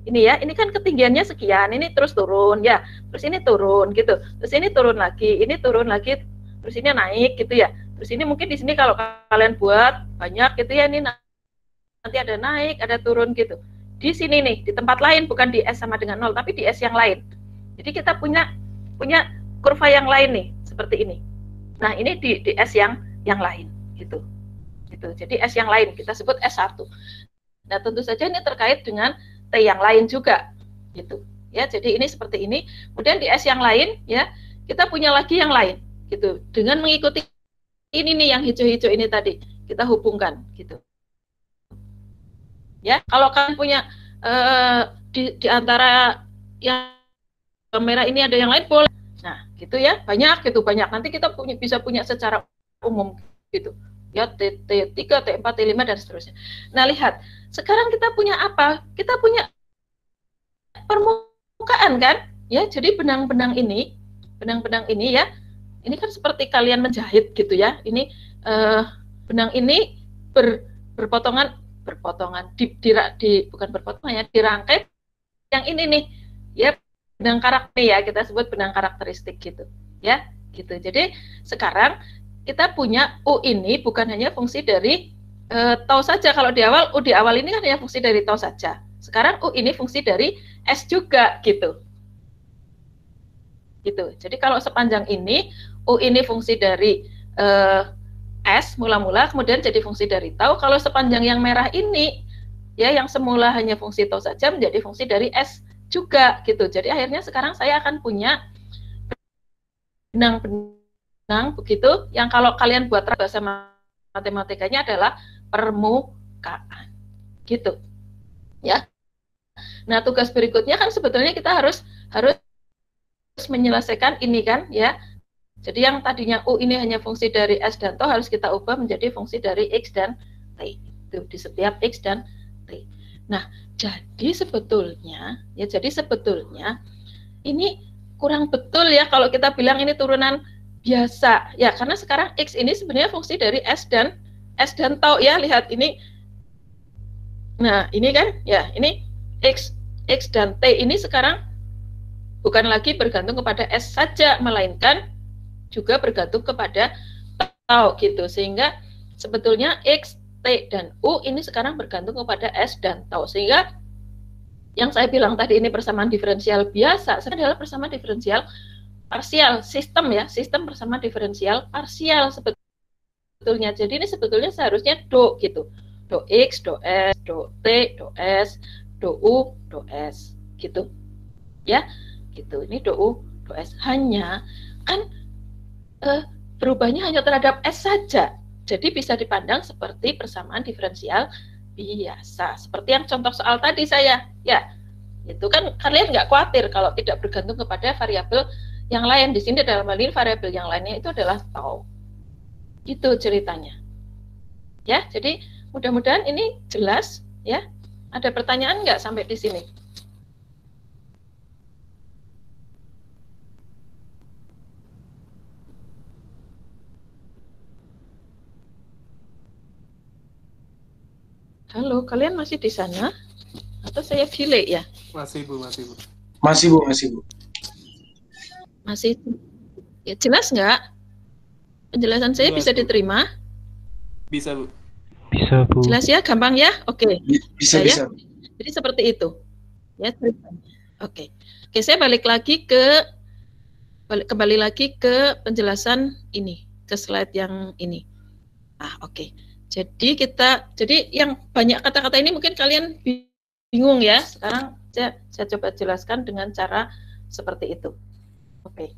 Ini ya, ini kan ketinggiannya sekian, ini terus turun ya, terus ini turun gitu, terus ini turun lagi, ini turun lagi, terus ini naik gitu ya. Terus ini mungkin di sini kalau kalian buat banyak gitu ya, ini nanti ada naik, ada turun gitu. Di sini nih, di tempat lain bukan di S sama dengan nol, tapi di S yang lain. Jadi kita punya punya kurva yang lain nih, seperti ini. Nah, ini di, di S yang yang lain gitu gitu jadi S yang lain kita sebut S1 nah tentu saja ini terkait dengan T yang lain juga gitu ya jadi ini seperti ini kemudian di S yang lain ya kita punya lagi yang lain gitu dengan mengikuti ini nih yang hijau-hijau ini tadi kita hubungkan gitu ya kalau kalian punya eh, di, di antara yang merah ini ada yang lain boleh nah gitu ya banyak gitu banyak nanti kita punya bisa punya secara umum gitu ya T, 3 T4, T5 dan seterusnya. Nah, lihat, sekarang kita punya apa? Kita punya permukaan kan? Ya, jadi benang-benang ini, benang-benang ini ya. Ini kan seperti kalian menjahit gitu ya. Ini eh, benang ini ber, berpotongan berpotongan di, di, di bukan berpotongan ya, dirangkai yang ini nih. Ya, benang karakter ya, kita sebut benang karakteristik gitu. Ya, gitu. Jadi sekarang kita punya U ini bukan hanya fungsi dari e, tau saja. Kalau di awal U di awal ini kan hanya fungsi dari tau saja. Sekarang U ini fungsi dari S juga gitu. Gitu. Jadi kalau sepanjang ini U ini fungsi dari e, S mula-mula kemudian jadi fungsi dari tau. Kalau sepanjang yang merah ini ya yang semula hanya fungsi tau saja menjadi fungsi dari S juga gitu. Jadi akhirnya sekarang saya akan punya benang-benang begitu yang kalau kalian buat bahasa matematikanya adalah permukaan gitu ya nah tugas berikutnya kan sebetulnya kita harus harus menyelesaikan ini kan ya jadi yang tadinya u ini hanya fungsi dari s dan t harus kita ubah menjadi fungsi dari x dan t itu di setiap x dan t nah jadi sebetulnya ya jadi sebetulnya ini kurang betul ya kalau kita bilang ini turunan biasa ya karena sekarang x ini sebenarnya fungsi dari s dan s dan tau ya lihat ini nah ini kan ya ini x x dan t ini sekarang bukan lagi bergantung kepada s saja melainkan juga bergantung kepada tau gitu sehingga sebetulnya x t dan u ini sekarang bergantung kepada s dan tau sehingga yang saya bilang tadi ini persamaan diferensial biasa adalah persamaan diferensial parsial sistem ya sistem bersama diferensial parsial sebetulnya jadi ini sebetulnya seharusnya do gitu do x do s do t do s do u do s gitu ya gitu ini do u do s hanya kan eh, berubahnya hanya terhadap s saja jadi bisa dipandang seperti persamaan diferensial biasa seperti yang contoh soal tadi saya ya itu kan kalian nggak khawatir kalau tidak bergantung kepada variabel yang lain di sini dalam hal ini variabel yang lainnya itu adalah tau. Itu ceritanya. Ya, jadi mudah-mudahan ini jelas ya. Ada pertanyaan nggak sampai di sini? Halo, kalian masih di sana? Atau saya delay ya? Masih Bu, masih Bu. Masih Bu, masih Bu. Masih ya, jelas nggak? Penjelasan saya jelas, bisa diterima? Bisa, Bu. Bisa, Bu. Jelas ya, gampang ya? Oke. Okay. Bisa, saya. bisa. Jadi seperti itu. Ya, Oke. Okay. Oke, saya balik lagi ke balik, kembali lagi ke penjelasan ini, ke slide yang ini. Ah, oke. Okay. Jadi kita jadi yang banyak kata-kata ini mungkin kalian bingung ya. Sekarang saya, saya coba jelaskan dengan cara seperti itu. Oke. Okay.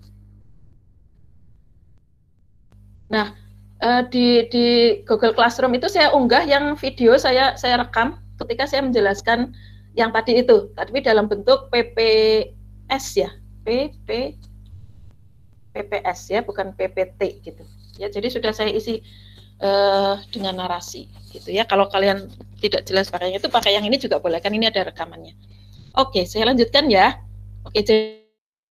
Nah, eh, di di Google Classroom itu saya unggah yang video saya saya rekam ketika saya menjelaskan yang tadi itu, tapi dalam bentuk PPS ya, PP PPS ya, bukan PPT gitu. Ya, jadi sudah saya isi uh, dengan narasi gitu ya. Kalau kalian tidak jelas pakai itu, pakai yang ini juga boleh kan ini ada rekamannya. Oke, saya lanjutkan ya. Oke, jadi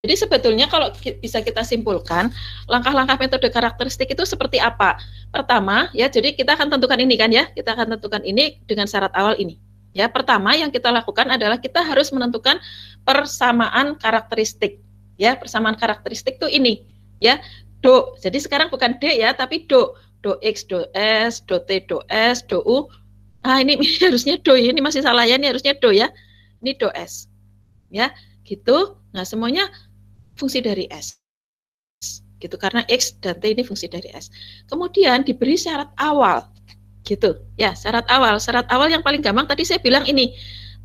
jadi sebetulnya kalau bisa kita simpulkan, langkah-langkah metode karakteristik itu seperti apa? Pertama, ya jadi kita akan tentukan ini kan ya, kita akan tentukan ini dengan syarat awal ini. Ya, pertama yang kita lakukan adalah kita harus menentukan persamaan karakteristik. Ya, persamaan karakteristik itu ini, ya. Do. Jadi sekarang bukan D ya, tapi do. Do X, do S, do T, do S, do U. Ah, ini, ini harusnya do, ya, ini masih salah ya, ini harusnya do ya. Ini do S. Ya, gitu. Nah, semuanya fungsi dari S. Gitu karena X dan T ini fungsi dari S. Kemudian diberi syarat awal. Gitu. Ya, syarat awal. Syarat awal yang paling gampang tadi saya bilang ini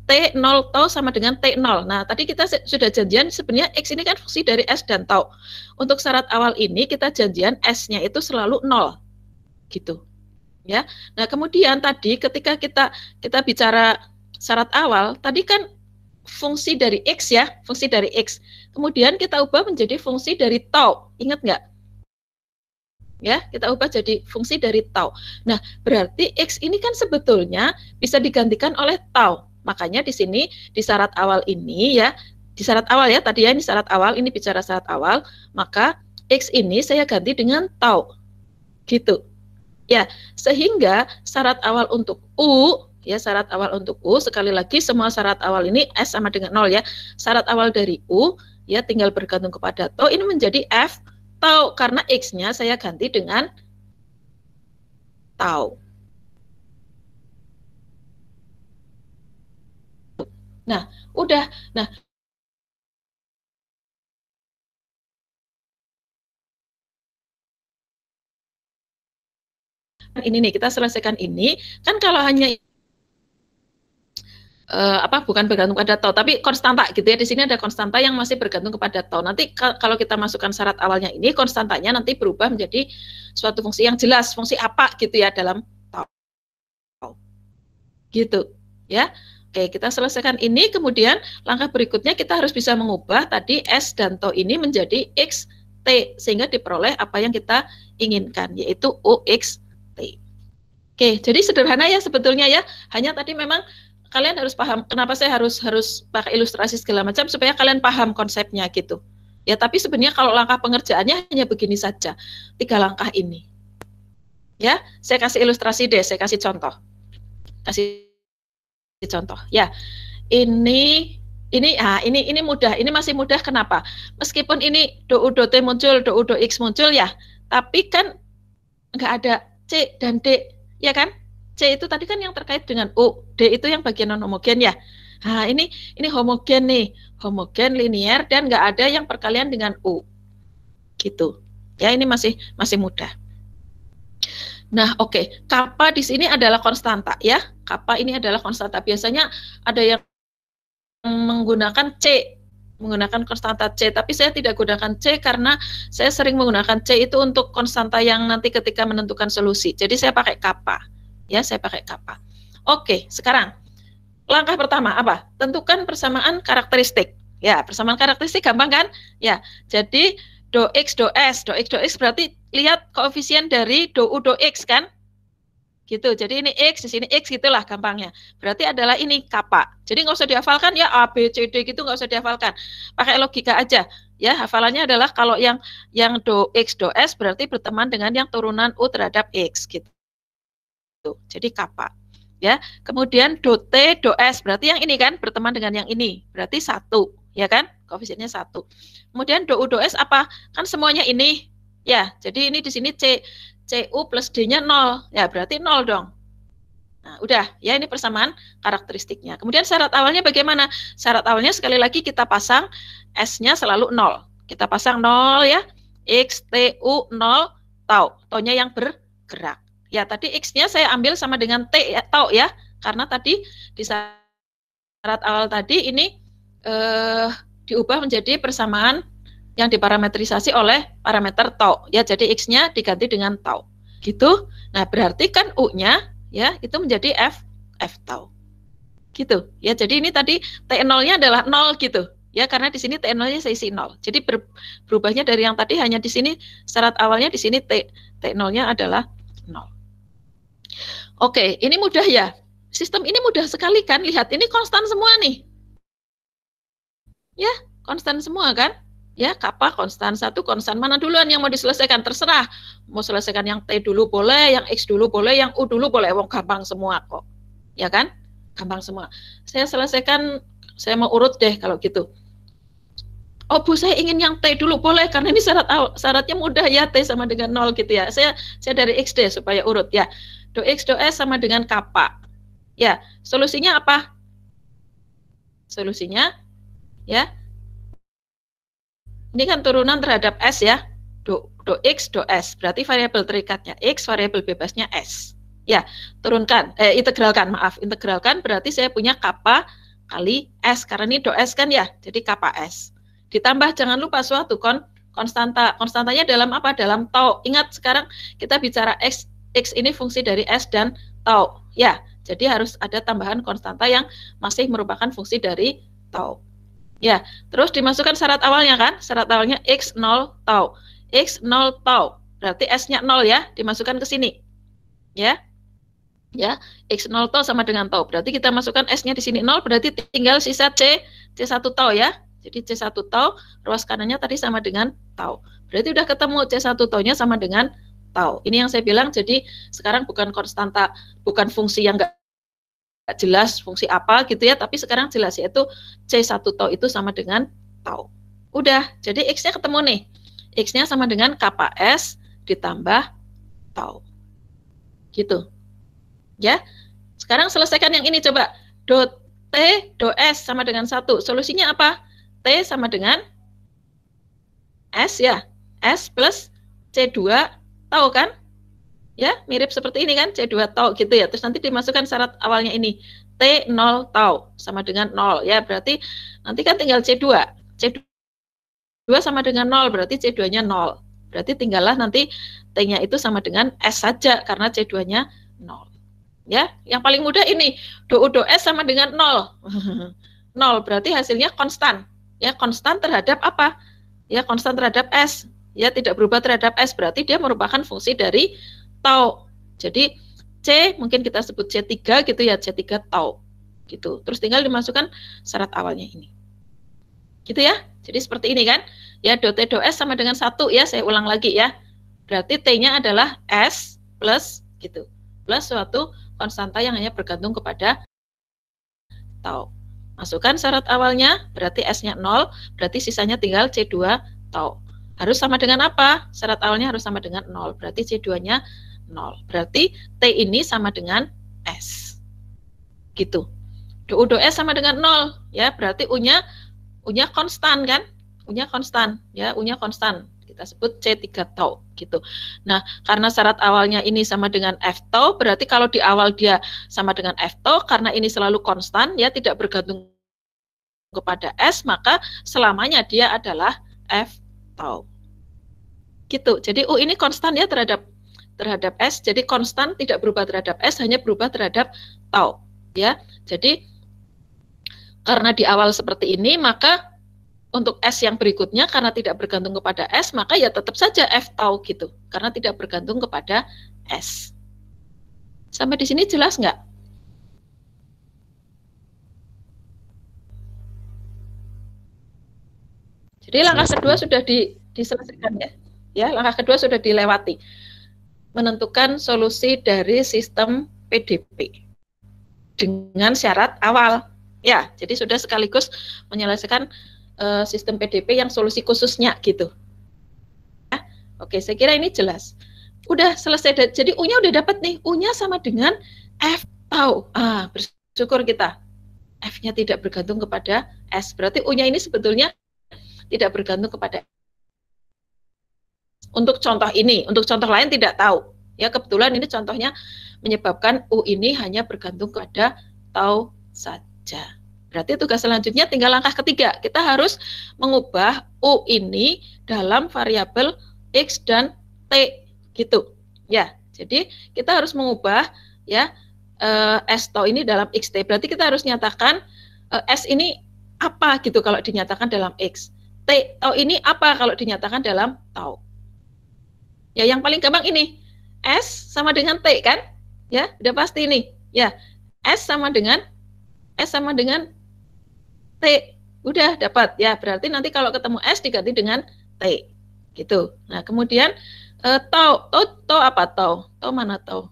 T0 tau sama dengan T0. Nah, tadi kita sudah janjian sebenarnya X ini kan fungsi dari S dan tau. Untuk syarat awal ini kita janjian S-nya itu selalu 0. Gitu. Ya. Nah, kemudian tadi ketika kita kita bicara syarat awal, tadi kan fungsi dari X ya, fungsi dari X kemudian kita ubah menjadi fungsi dari tau. Ingat nggak? Ya, kita ubah jadi fungsi dari tau. Nah, berarti x ini kan sebetulnya bisa digantikan oleh tau. Makanya di sini di syarat awal ini ya, di syarat awal ya, tadi ya ini syarat awal, ini bicara syarat awal, maka x ini saya ganti dengan tau. Gitu. Ya, sehingga syarat awal untuk u ya syarat awal untuk U sekali lagi semua syarat awal ini S sama dengan 0 ya. Syarat awal dari U ya tinggal bergantung kepada tau ini menjadi f tau karena x-nya saya ganti dengan tau. Nah, udah. Nah, ini nih kita selesaikan ini kan kalau hanya uh, apa bukan bergantung pada tau tapi konstanta gitu ya di sini ada konstanta yang masih bergantung kepada tau nanti kalau kita masukkan syarat awalnya ini konstantanya nanti berubah menjadi suatu fungsi yang jelas fungsi apa gitu ya dalam tau gitu ya oke kita selesaikan ini kemudian langkah berikutnya kita harus bisa mengubah tadi s dan tau ini menjadi x t sehingga diperoleh apa yang kita inginkan yaitu u x t Oke, jadi sederhana ya sebetulnya ya. Hanya tadi memang kalian harus paham kenapa saya harus harus pakai ilustrasi segala macam supaya kalian paham konsepnya gitu. Ya, tapi sebenarnya kalau langkah pengerjaannya hanya begini saja. Tiga langkah ini. Ya, saya kasih ilustrasi deh, saya kasih contoh. Kasih contoh. Ya. Ini ini ah ini ini mudah ini masih mudah kenapa meskipun ini do u do t muncul do u do x muncul ya tapi kan enggak ada c dan d ya kan C itu tadi kan yang terkait dengan U, D itu yang bagian non homogen ya. Nah, ini ini homogen nih, homogen linier dan nggak ada yang perkalian dengan U. Gitu. Ya, ini masih masih mudah. Nah, oke, okay. kappa di sini adalah konstanta ya. Kappa ini adalah konstanta. Biasanya ada yang menggunakan C, menggunakan konstanta C, tapi saya tidak gunakan C karena saya sering menggunakan C itu untuk konstanta yang nanti ketika menentukan solusi. Jadi saya pakai kappa ya saya pakai kappa. Oke, sekarang langkah pertama apa? Tentukan persamaan karakteristik. Ya, persamaan karakteristik gampang kan? Ya, jadi do x do s, do x do x berarti lihat koefisien dari do u do x kan? Gitu. Jadi ini x di sini x gitulah gampangnya. Berarti adalah ini kappa. Jadi nggak usah dihafalkan ya a b c d gitu nggak usah dihafalkan. Pakai logika aja. Ya, hafalannya adalah kalau yang yang do x do s berarti berteman dengan yang turunan u terhadap x gitu itu. Jadi kappa. Ya, kemudian do t, do s berarti yang ini kan berteman dengan yang ini, berarti satu, ya kan? Koefisiennya satu. Kemudian do u do s apa? Kan semuanya ini, ya. Jadi ini di sini c c u plus d-nya nol, ya berarti nol dong. Nah, udah ya ini persamaan karakteristiknya. Kemudian syarat awalnya bagaimana? Syarat awalnya sekali lagi kita pasang s-nya selalu nol. Kita pasang nol ya, x t u nol tau, taunya yang bergerak. Ya, tadi X-nya saya ambil sama dengan T, ya, tau ya. Karena tadi di syarat awal tadi ini eh, diubah menjadi persamaan yang diparametrisasi oleh parameter tau. Ya, jadi X-nya diganti dengan tau. Gitu. Nah, berarti kan U-nya ya itu menjadi F, F tau. Gitu. Ya, jadi ini tadi T0-nya adalah 0 gitu ya karena di sini T0-nya saya isi 0. Jadi ber, berubahnya dari yang tadi hanya di sini syarat awalnya di sini T T0-nya adalah 0. Oke, ini mudah ya. Sistem ini mudah sekali kan? Lihat, ini konstan semua nih. Ya, konstan semua kan? Ya, kappa konstan satu konstan mana duluan yang mau diselesaikan terserah. Mau selesaikan yang T dulu boleh, yang X dulu boleh, yang U dulu boleh. Wong gampang semua kok. Ya kan? Gampang semua. Saya selesaikan saya mau urut deh kalau gitu. Oh Bu, saya ingin yang T dulu, boleh karena ini syarat syaratnya mudah ya T sama dengan nol gitu ya. Saya saya dari X deh supaya urut ya. 2X, 2S sama dengan kappa. Ya, solusinya apa? Solusinya, ya, ini kan turunan terhadap S ya, do, do X, do S. Berarti variabel terikatnya X, variabel bebasnya S. Ya, turunkan, eh, integralkan, maaf. Integralkan berarti saya punya kappa kali S, karena ini do S kan ya, jadi kappa S. Ditambah jangan lupa suatu kon, konstanta. Konstantanya dalam apa? Dalam tau. Ingat sekarang kita bicara X x ini fungsi dari s dan tau. Ya, jadi harus ada tambahan konstanta yang masih merupakan fungsi dari tau. Ya, terus dimasukkan syarat awalnya kan? Syarat awalnya x 0 tau. x 0 tau. Berarti s-nya 0 ya, dimasukkan ke sini. Ya. Ya, x 0 tau sama dengan tau. Berarti kita masukkan s-nya di sini 0, berarti tinggal sisa c c1 tau ya. Jadi C1 tau ruas kanannya tadi sama dengan tau. Berarti udah ketemu C1 tau nya sama dengan tahu. Ini yang saya bilang jadi sekarang bukan konstanta, bukan fungsi yang enggak jelas fungsi apa gitu ya, tapi sekarang jelas yaitu C1 tau itu sama dengan tau. Udah, jadi X-nya ketemu nih. X-nya sama dengan KPS ditambah tau. Gitu. Ya. Sekarang selesaikan yang ini coba. Dot T, do S sama dengan satu. Solusinya apa? T sama dengan S ya. S plus C2 Tahu kan? Ya, mirip seperti ini kan, C2 tau gitu ya. Terus nanti dimasukkan syarat awalnya ini, T0 tau sama dengan 0 ya. Berarti nanti kan tinggal C2. C2 sama dengan 0 berarti C2-nya 0. Berarti tinggallah nanti T-nya itu sama dengan S saja karena C2-nya 0. Ya, yang paling mudah ini do do S sama dengan 0. 0 berarti hasilnya konstan. Ya, konstan terhadap apa? Ya, konstan terhadap S ya tidak berubah terhadap S berarti dia merupakan fungsi dari tau. Jadi C mungkin kita sebut C3 gitu ya, C3 tau gitu. Terus tinggal dimasukkan syarat awalnya ini. Gitu ya. Jadi seperti ini kan. Ya, dot T dot S sama dengan satu ya, saya ulang lagi ya. Berarti T-nya adalah S plus gitu. Plus suatu konstanta yang hanya bergantung kepada tau. Masukkan syarat awalnya, berarti S-nya 0, berarti sisanya tinggal C2 tau harus sama dengan apa? Syarat awalnya harus sama dengan 0. Berarti C2-nya 0. Berarti T ini sama dengan S. Gitu. U do S sama dengan 0, ya. Berarti U-nya U-nya konstan kan? U-nya konstan, ya. U-nya konstan. Kita sebut C3 tau gitu. Nah, karena syarat awalnya ini sama dengan F tau, berarti kalau di awal dia sama dengan F tau karena ini selalu konstan ya, tidak bergantung kepada S, maka selamanya dia adalah F tau gitu. Jadi U oh, ini konstan ya terhadap terhadap S. Jadi konstan tidak berubah terhadap S, hanya berubah terhadap tau ya. Jadi karena di awal seperti ini maka untuk S yang berikutnya karena tidak bergantung kepada S maka ya tetap saja F tau gitu karena tidak bergantung kepada S. Sampai di sini jelas nggak? Jadi langkah kedua sudah di, diselesaikan ya? ya langkah kedua sudah dilewati menentukan solusi dari sistem PDP dengan syarat awal ya jadi sudah sekaligus menyelesaikan uh, sistem PDP yang solusi khususnya gitu ya, oke saya kira ini jelas udah selesai jadi U-nya udah dapat nih U-nya sama dengan F tau ah bersyukur kita F-nya tidak bergantung kepada S berarti U-nya ini sebetulnya tidak bergantung kepada untuk contoh ini, untuk contoh lain tidak tahu. Ya kebetulan ini contohnya menyebabkan U ini hanya bergantung pada tau saja. Berarti tugas selanjutnya tinggal langkah ketiga. Kita harus mengubah U ini dalam variabel X dan T gitu. Ya, jadi kita harus mengubah ya eh, S tau ini dalam x t. Berarti kita harus nyatakan eh, S ini apa gitu kalau dinyatakan dalam X. T tau ini apa kalau dinyatakan dalam tau. Ya, yang paling gampang ini S sama dengan T kan? Ya, udah pasti ini Ya, S sama dengan S sama dengan T. Udah dapat ya. Berarti nanti kalau ketemu S diganti dengan T. Gitu. Nah, kemudian eh, tau, tau, tau apa tau? Tau mana tau?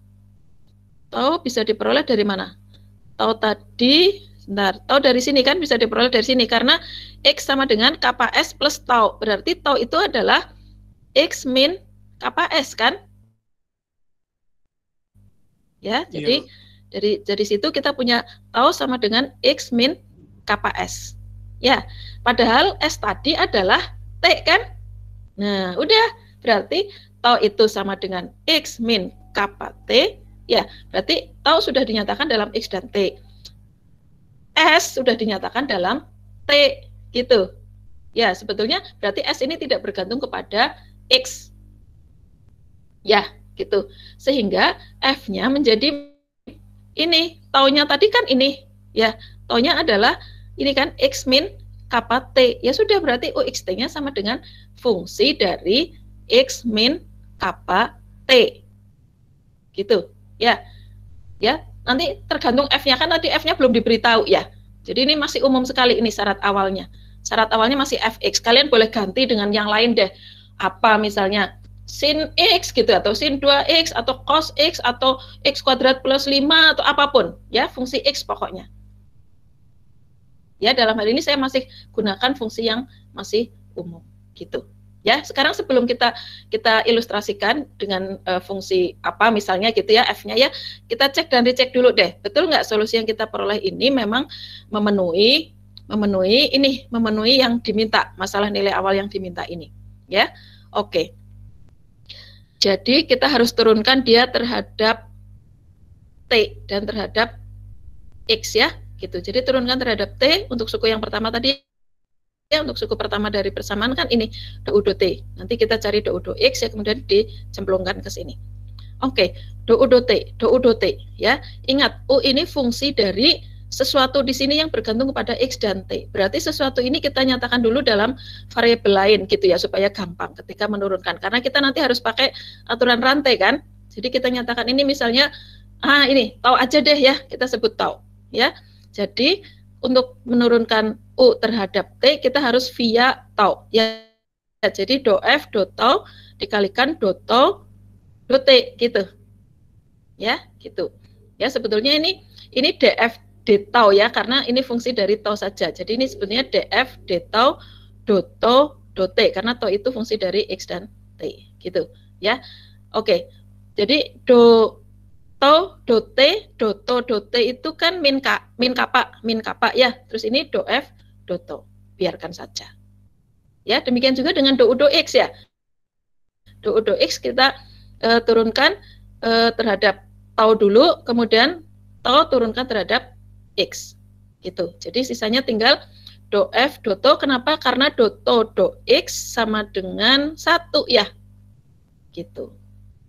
Tau bisa diperoleh dari mana? Tau tadi, sebentar, tau dari sini kan bisa diperoleh dari sini karena X sama dengan kappa S plus tau. Berarti tau itu adalah X min KPS kan? Ya, iya. jadi dari dari situ kita punya tau sama dengan X min KPS. Ya, padahal S tadi adalah T kan? Nah, udah berarti tau itu sama dengan X min kappa T. Ya, berarti tau sudah dinyatakan dalam X dan T. S sudah dinyatakan dalam T gitu. Ya, sebetulnya berarti S ini tidak bergantung kepada X ya gitu sehingga f-nya menjadi ini taunya tadi kan ini ya taunya adalah ini kan x min kappa t ya sudah berarti uxt-nya sama dengan fungsi dari x min kappa t gitu ya ya nanti tergantung f-nya kan tadi f-nya belum diberitahu ya jadi ini masih umum sekali ini syarat awalnya syarat awalnya masih fx kalian boleh ganti dengan yang lain deh apa misalnya sin x gitu atau sin 2x atau cos x atau x kuadrat plus 5 atau apapun ya fungsi x pokoknya. Ya, dalam hal ini saya masih gunakan fungsi yang masih umum gitu. Ya, sekarang sebelum kita kita ilustrasikan dengan uh, fungsi apa misalnya gitu ya f-nya ya, kita cek dan dicek dulu deh. Betul nggak solusi yang kita peroleh ini memang memenuhi memenuhi ini, memenuhi yang diminta, masalah nilai awal yang diminta ini, ya. Oke. Jadi kita harus turunkan dia terhadap T dan terhadap X ya, gitu. Jadi turunkan terhadap T untuk suku yang pertama tadi ya untuk suku pertama dari persamaan kan ini do T. Nanti kita cari do X ya kemudian dicemplungkan ke sini. Oke, do T, do T ya. Ingat, U ini fungsi dari sesuatu di sini yang bergantung kepada X dan T. Berarti sesuatu ini kita nyatakan dulu dalam variabel lain gitu ya, supaya gampang ketika menurunkan. Karena kita nanti harus pakai aturan rantai kan. Jadi kita nyatakan ini misalnya, ah ini, tau aja deh ya, kita sebut tau. Ya. Jadi untuk menurunkan U terhadap T, kita harus via tau. Ya. Jadi do F, do tau, dikalikan do tau, do T gitu. Ya, gitu. Ya, sebetulnya ini ini DF detau ya karena ini fungsi dari tau saja. Jadi ini sebenarnya df detau doto dote karena tau itu fungsi dari x dan t gitu ya. Oke. Jadi do to dote doto dote itu kan min ka, min kapa min kapa ya. Terus ini do f doto. Biarkan saja. Ya, demikian juga dengan do do x ya. Do do x kita uh, turunkan uh, terhadap tau dulu kemudian tau turunkan terhadap x gitu. Jadi sisanya tinggal do f doto kenapa? Karena do to do x sama dengan satu ya. Gitu.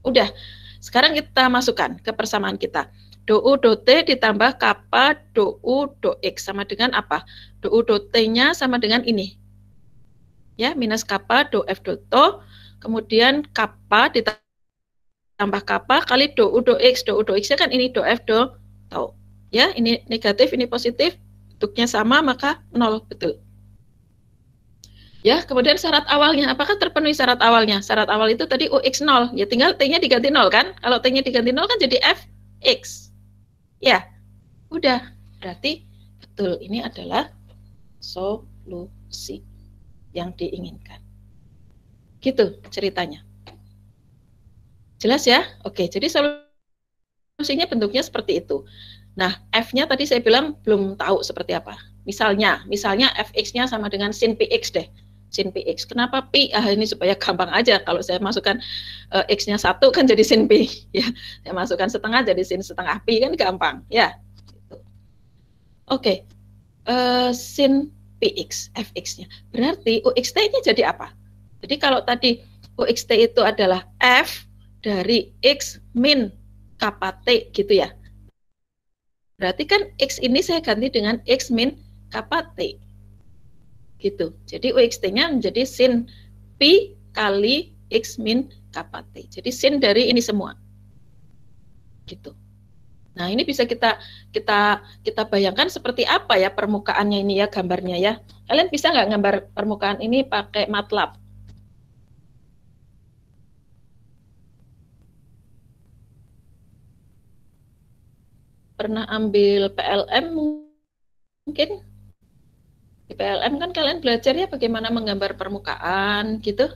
Udah. Sekarang kita masukkan ke persamaan kita. Do u do t ditambah kappa do u do x sama dengan apa? Do u do t-nya sama dengan ini. Ya, minus kappa do f do to. kemudian kappa ditambah kappa kali do u do x do u do x-nya kan ini do f do tau ya ini negatif ini positif bentuknya sama maka nol betul ya kemudian syarat awalnya apakah terpenuhi syarat awalnya syarat awal itu tadi ux nol ya tinggal t-nya diganti nol kan kalau t-nya diganti nol kan jadi fx ya udah berarti betul ini adalah solusi yang diinginkan gitu ceritanya jelas ya oke jadi solusinya bentuknya seperti itu. Nah, F-nya tadi saya bilang belum tahu seperti apa. Misalnya, misalnya FX-nya sama dengan sin PX deh. Sin PX. Kenapa P? Ah, ini supaya gampang aja. Kalau saya masukkan uh, X-nya satu kan jadi sin P. Ya, saya masukkan setengah jadi sin setengah P kan gampang. Ya. Gitu. Oke. Okay. Uh, eh, sin PX, FX-nya. Berarti uxt ini jadi apa? Jadi kalau tadi UXT itu adalah F dari X min kappa T gitu ya Berarti kan X ini saya ganti dengan X min kappa T. Gitu. Jadi UXT-nya menjadi sin P kali X min kappa T. Jadi sin dari ini semua. Gitu. Nah, ini bisa kita kita kita bayangkan seperti apa ya permukaannya ini ya gambarnya ya. Kalian bisa nggak gambar permukaan ini pakai MATLAB? pernah ambil PLM mungkin di PLM kan kalian belajar ya bagaimana menggambar permukaan gitu.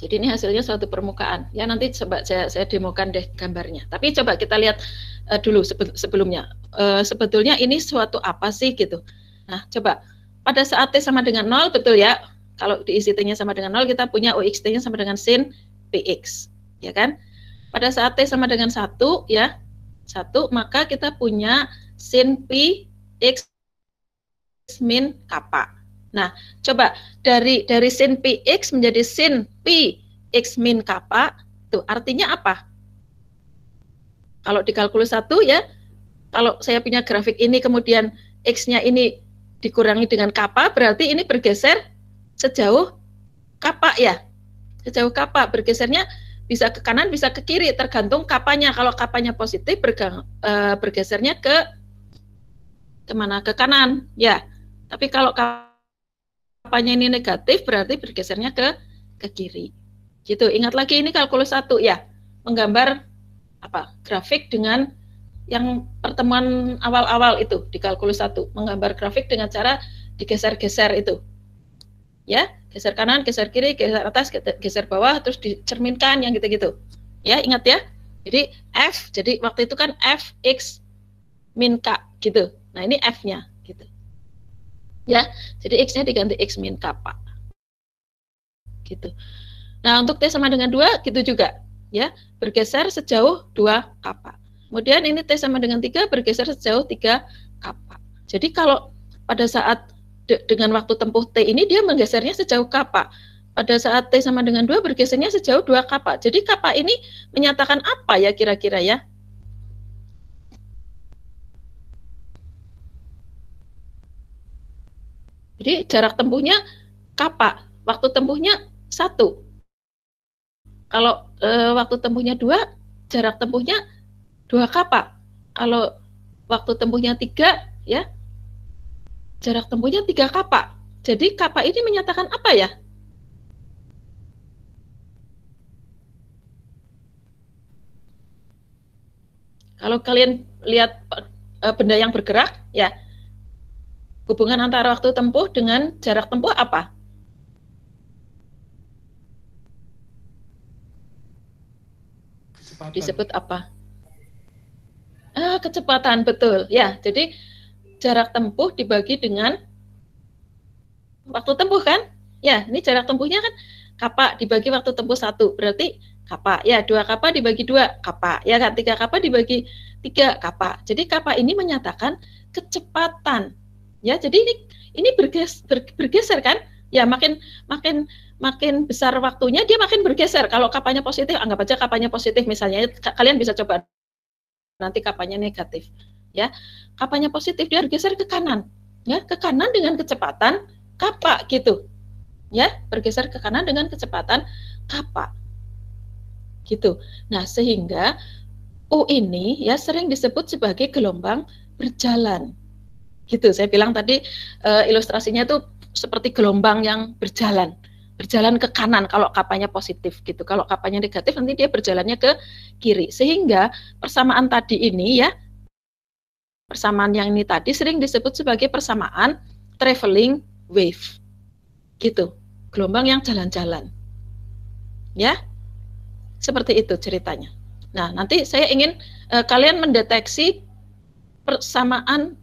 Jadi ini hasilnya suatu permukaan. Ya nanti coba saya, saya demokan deh gambarnya. Tapi coba kita lihat uh, dulu sebelumnya. Uh, sebetulnya ini suatu apa sih gitu. Nah coba pada saat T sama dengan nol betul ya. Kalau diisi t nya sama dengan nol kita punya uxt nya sama dengan sin PX. Ya kan? Pada saat T sama dengan satu ya satu maka kita punya sin p x min kappa. Nah, coba dari dari sin p x menjadi sin p x min kappa, itu artinya apa? Kalau di kalkulus satu ya, kalau saya punya grafik ini kemudian x-nya ini dikurangi dengan kappa, berarti ini bergeser sejauh kappa ya. Sejauh kappa bergesernya bisa ke kanan bisa ke kiri tergantung kapannya kalau kapannya positif bergang, e, eh, bergesernya ke kemana ke kanan ya tapi kalau kapannya ini negatif berarti bergesernya ke ke kiri gitu ingat lagi ini kalkulus satu ya menggambar apa grafik dengan yang pertemuan awal-awal itu di kalkulus satu menggambar grafik dengan cara digeser-geser itu ya geser kanan, geser kiri, geser atas, geser bawah, terus dicerminkan yang gitu-gitu. Ya, ingat ya. Jadi F, jadi waktu itu kan F, X, min K gitu. Nah ini F-nya gitu. Ya, jadi X-nya diganti X min K, Pak. Gitu. Nah untuk T sama dengan 2 gitu juga. ya Bergeser sejauh 2 kappa. Kemudian ini T sama dengan 3 bergeser sejauh 3 kappa. Jadi kalau pada saat de dengan waktu tempuh T ini dia menggesernya sejauh kapak. Pada saat T sama dengan 2 bergesernya sejauh 2 kapak. Jadi kapak ini menyatakan apa ya kira-kira ya? Jadi jarak tempuhnya kapak. waktu tempuhnya satu. Kalau e, waktu tempuhnya dua, jarak tempuhnya dua kapak. Kalau waktu tempuhnya tiga, ya jarak tempuhnya 3 kapa. Jadi kapa ini menyatakan apa ya? Kalau kalian lihat eh, benda yang bergerak, ya hubungan antara waktu tempuh dengan jarak tempuh apa? Kecepatan. Disebut apa? Ah, kecepatan betul. Ya, jadi jarak tempuh dibagi dengan waktu tempuh kan? Ya, ini jarak tempuhnya kan kapak dibagi waktu tempuh satu, berarti kapak. Ya, dua kapak dibagi dua kapak. Ya, kan? tiga kapak dibagi tiga kapak. Jadi kapak ini menyatakan kecepatan. Ya, jadi ini ini berges, bergeser kan? Ya, makin makin makin besar waktunya dia makin bergeser. Kalau kapanya positif, anggap aja kapanya positif misalnya. Kalian bisa coba nanti kapanya negatif ya kapanya positif dia bergeser ke kanan ya ke kanan dengan kecepatan kapak gitu ya bergeser ke kanan dengan kecepatan kapak gitu nah sehingga U ini ya sering disebut sebagai gelombang berjalan gitu saya bilang tadi e, ilustrasinya tuh seperti gelombang yang berjalan berjalan ke kanan kalau kapanya positif gitu. Kalau kapanya negatif nanti dia berjalannya ke kiri. Sehingga persamaan tadi ini ya Persamaan yang ini tadi sering disebut sebagai persamaan traveling wave. Gitu, gelombang yang jalan-jalan. Ya, seperti itu ceritanya. Nah, nanti saya ingin eh, kalian mendeteksi persamaan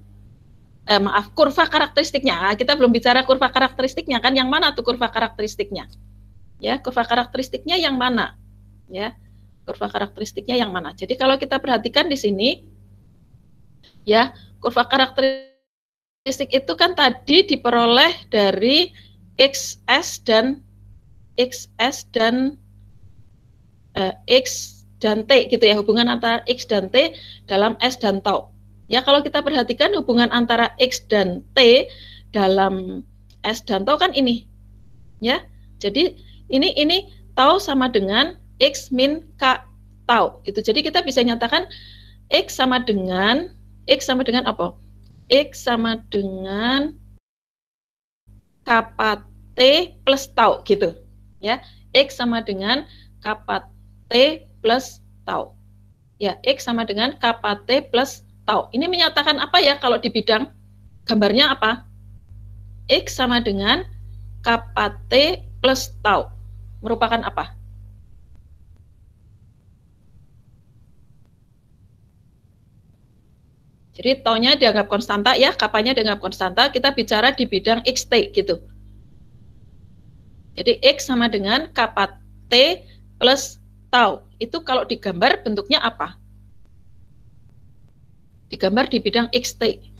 eh, maaf kurva karakteristiknya ah, kita belum bicara kurva karakteristiknya kan yang mana tuh kurva karakteristiknya ya kurva karakteristiknya yang mana ya kurva karakteristiknya yang mana jadi kalau kita perhatikan di sini ya kurva karakteristik itu kan tadi diperoleh dari xs dan xs dan uh, x dan t gitu ya hubungan antara x dan t dalam s dan tau ya kalau kita perhatikan hubungan antara x dan t dalam s dan tau kan ini ya jadi ini ini tau sama dengan x min k tau gitu jadi kita bisa nyatakan x sama dengan X sama dengan apa? X sama dengan kapat T plus tau gitu. Ya, X sama dengan kapat T plus tau. Ya, X sama dengan kapat T plus tau. Ini menyatakan apa ya kalau di bidang gambarnya apa? X sama dengan kapat T plus tau. Merupakan apa? Jadi taunya dianggap konstanta ya, kapannya dianggap konstanta, kita bicara di bidang xt gitu. Jadi x sama dengan kappa t plus tau. Itu kalau digambar bentuknya apa? Digambar di bidang xt.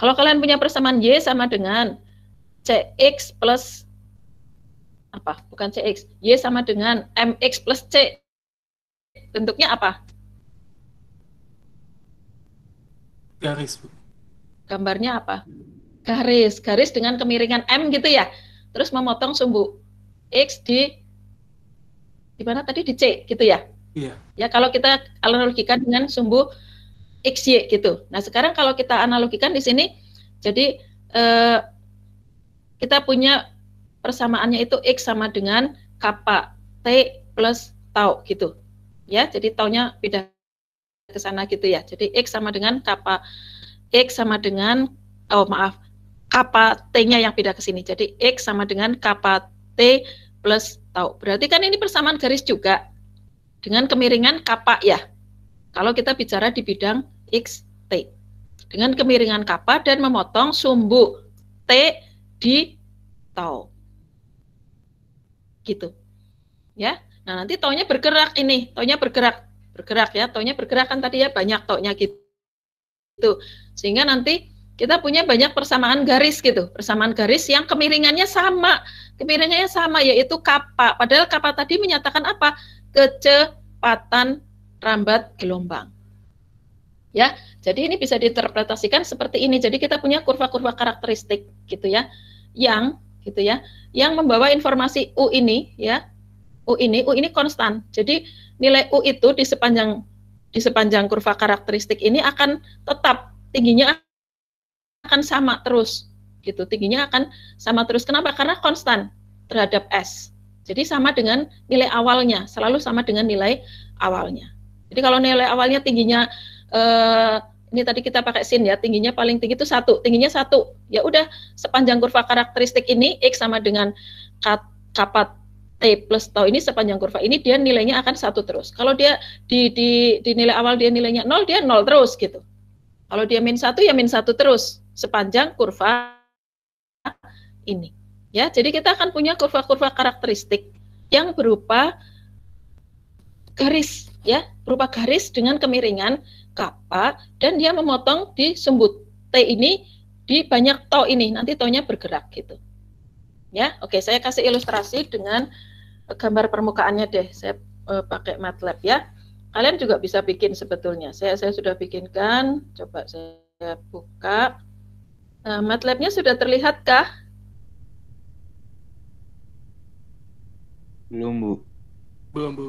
Kalau kalian punya persamaan Y sama dengan CX plus apa? Bukan CX. Y sama dengan MX plus C. Bentuknya apa? Garis. Gambarnya apa? Garis. Garis dengan kemiringan M gitu ya. Terus memotong sumbu X di di mana tadi di C gitu ya. Iya. Ya kalau kita analogikan dengan sumbu x y gitu. Nah, sekarang kalau kita analogikan di sini jadi eh, kita punya persamaannya itu X sama dengan kappa T plus tau gitu. Ya, jadi taunya beda ke sana gitu ya. Jadi X sama dengan kappa X sama dengan oh maaf, kappa T-nya yang beda ke sini. Jadi X sama dengan kappa T plus tau. Berarti kan ini persamaan garis juga dengan kemiringan kappa ya. Kalau kita bicara di bidang XT. Dengan kemiringan kapal dan memotong sumbu T di tau. Gitu. Ya. Nah, nanti taunya bergerak ini, taunya bergerak, bergerak ya, taunya bergerak kan tadi ya banyak taunya gitu. Gitu. Sehingga nanti kita punya banyak persamaan garis gitu, persamaan garis yang kemiringannya sama, kemiringannya sama yaitu kappa. Padahal kappa tadi menyatakan apa? Kecepatan rambat gelombang. Ya, jadi ini bisa diinterpretasikan seperti ini. Jadi kita punya kurva-kurva karakteristik gitu ya, yang gitu ya, yang membawa informasi U ini ya, U ini U ini konstan. Jadi nilai U itu di sepanjang di sepanjang kurva karakteristik ini akan tetap tingginya akan sama terus gitu. Tingginya akan sama terus. Kenapa? Karena konstan terhadap S. Jadi sama dengan nilai awalnya, selalu sama dengan nilai awalnya. Jadi kalau nilai awalnya tingginya eh, ini tadi kita pakai sin ya, tingginya paling tinggi itu satu, tingginya satu. Ya udah sepanjang kurva karakteristik ini x sama dengan kapat t plus tau ini sepanjang kurva ini dia nilainya akan satu terus. Kalau dia di, di, di nilai awal dia nilainya nol, dia nol terus gitu. Kalau dia min satu ya min satu terus sepanjang kurva ini. Ya, jadi kita akan punya kurva-kurva karakteristik yang berupa garis ya berupa garis dengan kemiringan kappa dan dia memotong di sumbut T ini di banyak to ini nanti tonya bergerak gitu ya oke saya kasih ilustrasi dengan eh, gambar permukaannya deh saya e, pakai MATLAB ya kalian juga bisa bikin sebetulnya saya saya sudah bikinkan coba saya buka e, eh, matlab sudah terlihatkah belum bu belum bu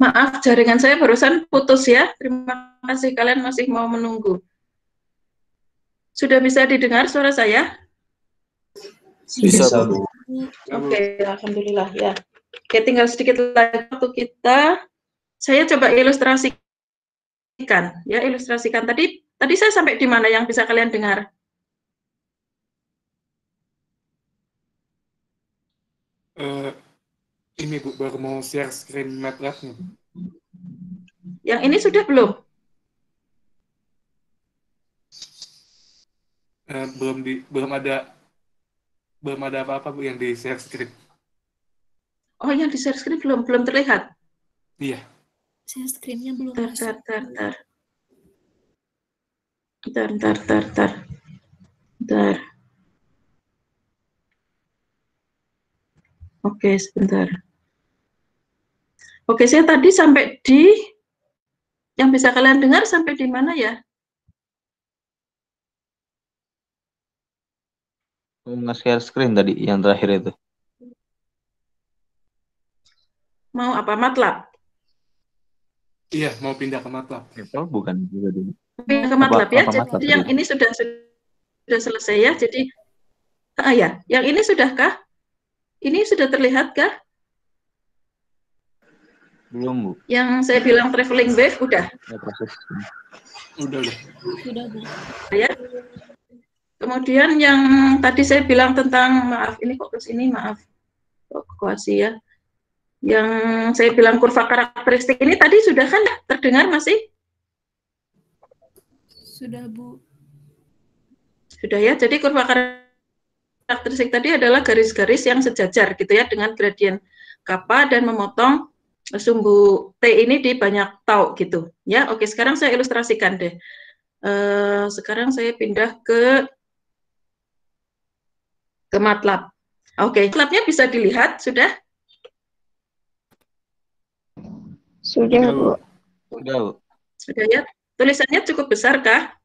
Maaf, jaringan saya barusan putus ya. Terima kasih kalian masih mau menunggu. Sudah bisa didengar suara saya? Bisa, Bu. Oke, alhamdulillah ya. Oke, tinggal sedikit lagi waktu kita. Saya coba ilustrasikan ya, ilustrasikan tadi tadi saya sampai di mana yang bisa kalian dengar? uh, ini Bu baru mau share screen matrasnya. Yang ini sudah belum? Uh, belum di belum ada belum ada apa-apa Bu yang di share screen. Oh, yang di share screen belum belum terlihat. Iya. Share screennya belum. Tar, tar, tar, tar. Tar, tar, tar, tar. Tar. Oke, sebentar. Oke, saya tadi sampai di yang bisa kalian dengar sampai di mana ya? Nge-share screen tadi yang terakhir itu. Mau apa MATLAB? Iya, mau pindah ke MATLAB. Oh, bukan juga dulu. Pindah ke MATLAB apa, ya. Apa jadi MATLAB, yang ini sudah sudah selesai ya. Jadi ah ya, yang ini sudahkah? Ini sudah terlihat kah? Belum, Bu. Yang saya bilang traveling wave udah. Ya, proses. Udah, Bu. Udah, Bu. Ya. Kemudian yang tadi saya bilang tentang maaf ini kok terus ini maaf. Kok kuasi ya. Yang saya bilang kurva karakteristik ini tadi sudah kan terdengar masih? Sudah, Bu. Sudah ya. Jadi kurva karakteristik karakteristik tadi adalah garis-garis yang sejajar gitu ya dengan gradien kappa dan memotong sumbu T ini di banyak tau gitu. Ya, oke sekarang saya ilustrasikan deh. e, sekarang saya pindah ke ke MATLAB. Oke, MATLABnya bisa dilihat sudah? Sudah, Bu. Sudah, Sudah ya? Tulisannya cukup besar kah?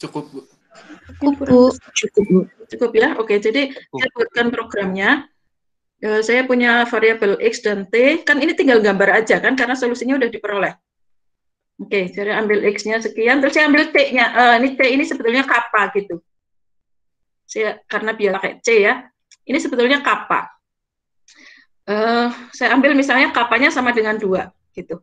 Cukup, Bu cukup Bu. Cukup Cukup ya. Oke, jadi cukup. saya buatkan programnya. E, saya punya variabel x dan t. Kan ini tinggal gambar aja kan karena solusinya udah diperoleh. Oke, saya ambil x-nya sekian, terus saya ambil t-nya. E, ini t ini sebetulnya kappa gitu. Saya karena biar pakai c ya. Ini sebetulnya kappa. E, saya ambil misalnya kapanya sama dengan dua gitu.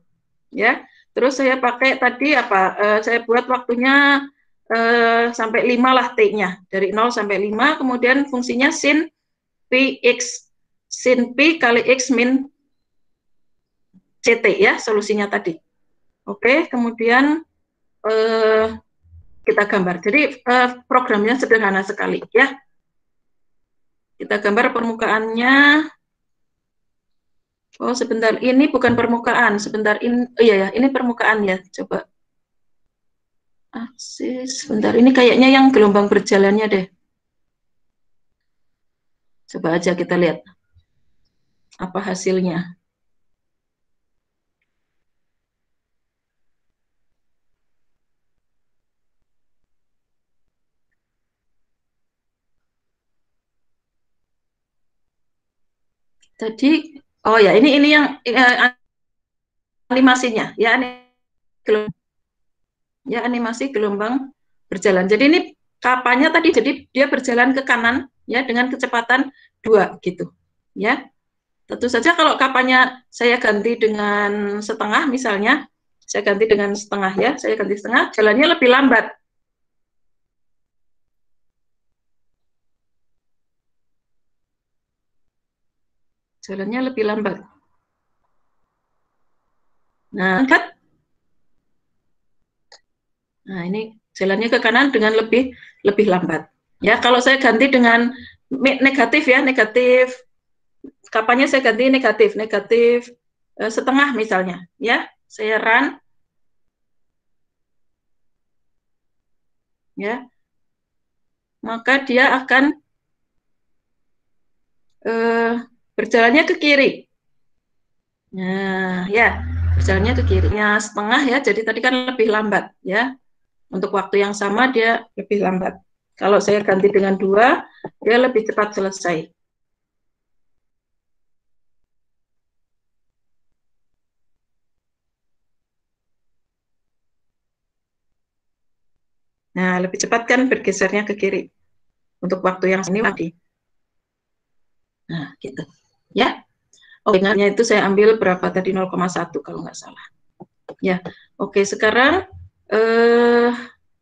Ya. Terus saya pakai tadi apa? saya buat waktunya eh, sampai 5 lah T-nya. Dari 0 sampai 5, kemudian fungsinya sin PX. Sin P kali X min CT ya, solusinya tadi. Oke, kemudian eh, kita gambar. Jadi eh, programnya sederhana sekali ya. Kita gambar permukaannya. Oh sebentar, ini bukan permukaan. Sebentar, ini, oh, iya ya, ini permukaan ya. Coba Aksis, bentar. Ini kayaknya yang gelombang berjalannya deh. Coba aja kita lihat apa hasilnya. Tadi, oh ya ini ini yang eh, animasinya ya ini gelombang ya animasi gelombang berjalan. Jadi ini kapannya tadi jadi dia berjalan ke kanan ya dengan kecepatan dua gitu ya. Tentu saja kalau kapannya saya ganti dengan setengah misalnya, saya ganti dengan setengah ya, saya ganti setengah, jalannya lebih lambat jalannya lebih lambat. Nah, Nah, ini jalannya ke kanan dengan lebih lebih lambat. Ya, kalau saya ganti dengan negatif ya, negatif kapannya saya ganti negatif, negatif e, setengah misalnya, ya. Saya run ya. Maka dia akan eh, berjalannya ke kiri. Nah, ya, berjalannya ke kirinya setengah ya. Jadi tadi kan lebih lambat ya. Untuk waktu yang sama dia lebih lambat. Kalau saya ganti dengan dua, dia lebih cepat selesai. Nah, lebih cepat kan bergesernya ke kiri. Untuk waktu yang ini tadi. Nah, gitu. Ya. Oh, dengannya itu saya ambil berapa tadi 0,1 kalau nggak salah. Ya. Oke, sekarang uh,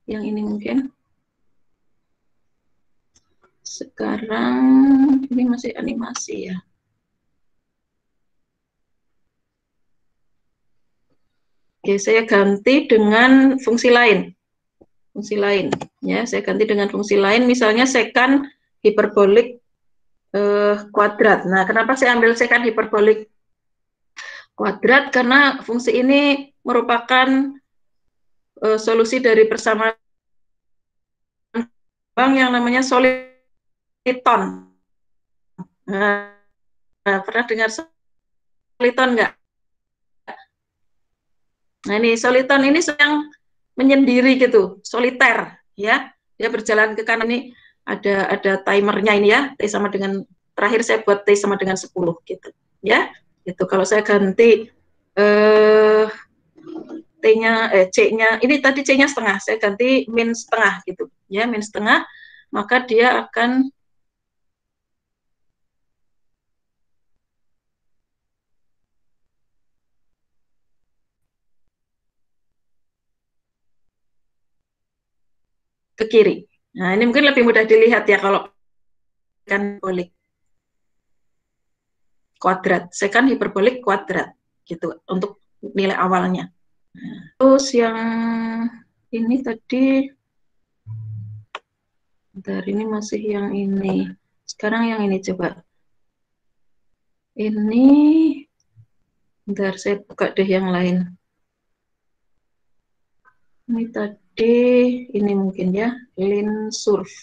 yang ini mungkin sekarang ini masih animasi ya Oke, saya ganti dengan fungsi lain. Fungsi lain, ya, saya ganti dengan fungsi lain. Misalnya sekan hiperbolik eh, kuadrat. Nah, kenapa saya ambil sekan hiperbolik kuadrat? Karena fungsi ini merupakan uh, solusi dari persamaan bank yang namanya soliton. Nah, nah, pernah dengar soliton nggak? Nah ini soliton ini yang menyendiri gitu, soliter ya. Dia berjalan ke kanan ini ada ada timernya ini ya, T sama dengan terakhir saya buat T sama dengan 10 gitu ya. Itu kalau saya ganti eh T-nya, eh, C-nya, ini tadi C-nya setengah, saya ganti min setengah gitu, ya min setengah, maka dia akan ke kiri. Nah, ini mungkin lebih mudah dilihat ya kalau kan bolik kuadrat, Saya kan hiperbolik kuadrat gitu untuk nilai awalnya. Terus yang ini tadi, bentar, ini masih yang ini. Sekarang yang ini coba. Ini, bentar, saya buka deh yang lain. Ini tadi, ini mungkin ya, lin surf.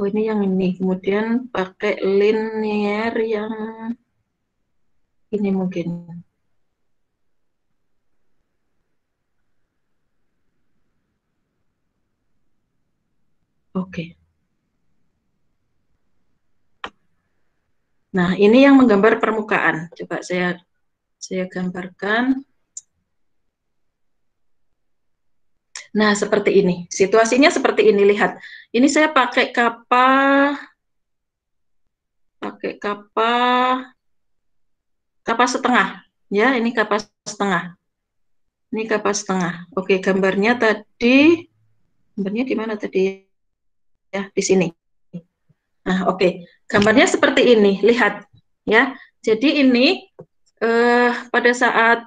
Oh, ini yang ini. Kemudian pakai linear yang ini mungkin. Oke. Nah, ini yang menggambar permukaan. Coba saya saya gambarkan. Nah, seperti ini. Situasinya seperti ini, lihat. Ini saya pakai kapal pakai kapal kapas setengah ya ini kapas setengah ini kapas setengah oke gambarnya tadi gambarnya di mana tadi ya di sini nah oke gambarnya seperti ini lihat ya jadi ini eh, pada saat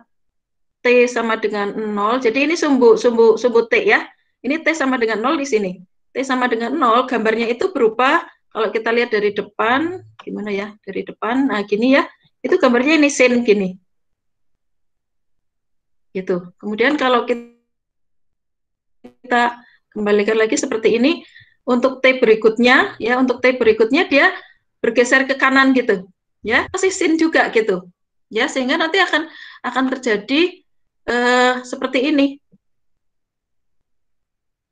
t sama dengan nol, jadi ini sumbu sumbu sumbu t ya ini t sama dengan nol di sini t sama dengan nol gambarnya itu berupa kalau kita lihat dari depan gimana ya dari depan nah gini ya itu gambarnya ini sin gini gitu kemudian kalau kita kembalikan lagi seperti ini untuk T berikutnya ya untuk T berikutnya dia bergeser ke kanan gitu ya masih sin juga gitu ya sehingga nanti akan akan terjadi uh, seperti ini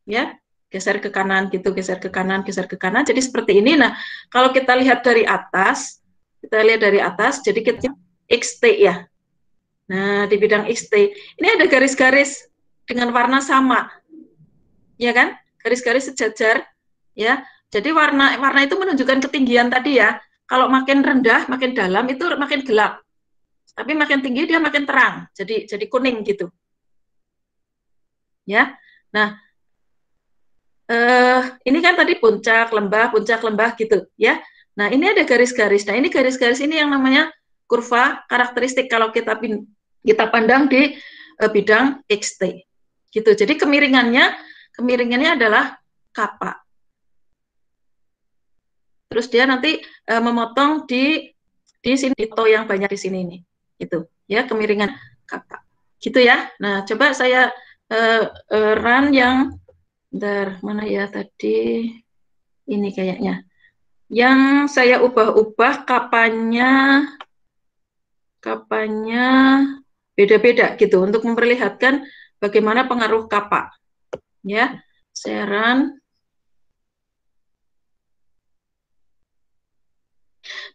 ya geser ke kanan gitu geser ke kanan geser ke kanan jadi seperti ini nah kalau kita lihat dari atas kita lihat dari atas, jadi kita ya. XT ya. Nah, di bidang XT. Ini ada garis-garis dengan warna sama. Ya kan? Garis-garis sejajar, ya. Jadi warna warna itu menunjukkan ketinggian tadi ya. Kalau makin rendah, makin dalam itu makin gelap. Tapi makin tinggi dia makin terang. Jadi jadi kuning gitu. Ya. Nah, eh ini kan tadi puncak lembah, puncak lembah gitu, ya. Nah, ini ada garis-garis. Nah, ini garis-garis ini yang namanya kurva karakteristik kalau kita kita pandang di uh, bidang XT. Gitu. Jadi kemiringannya kemiringannya adalah kappa. Terus dia nanti uh, memotong di di sini itu yang banyak di sini ini Gitu. Ya, kemiringan kappa. Gitu ya. Nah, coba saya uh, uh, run yang bentar, mana ya tadi ini kayaknya yang saya ubah-ubah kapannya kapannya beda-beda gitu untuk memperlihatkan bagaimana pengaruh kapak ya seran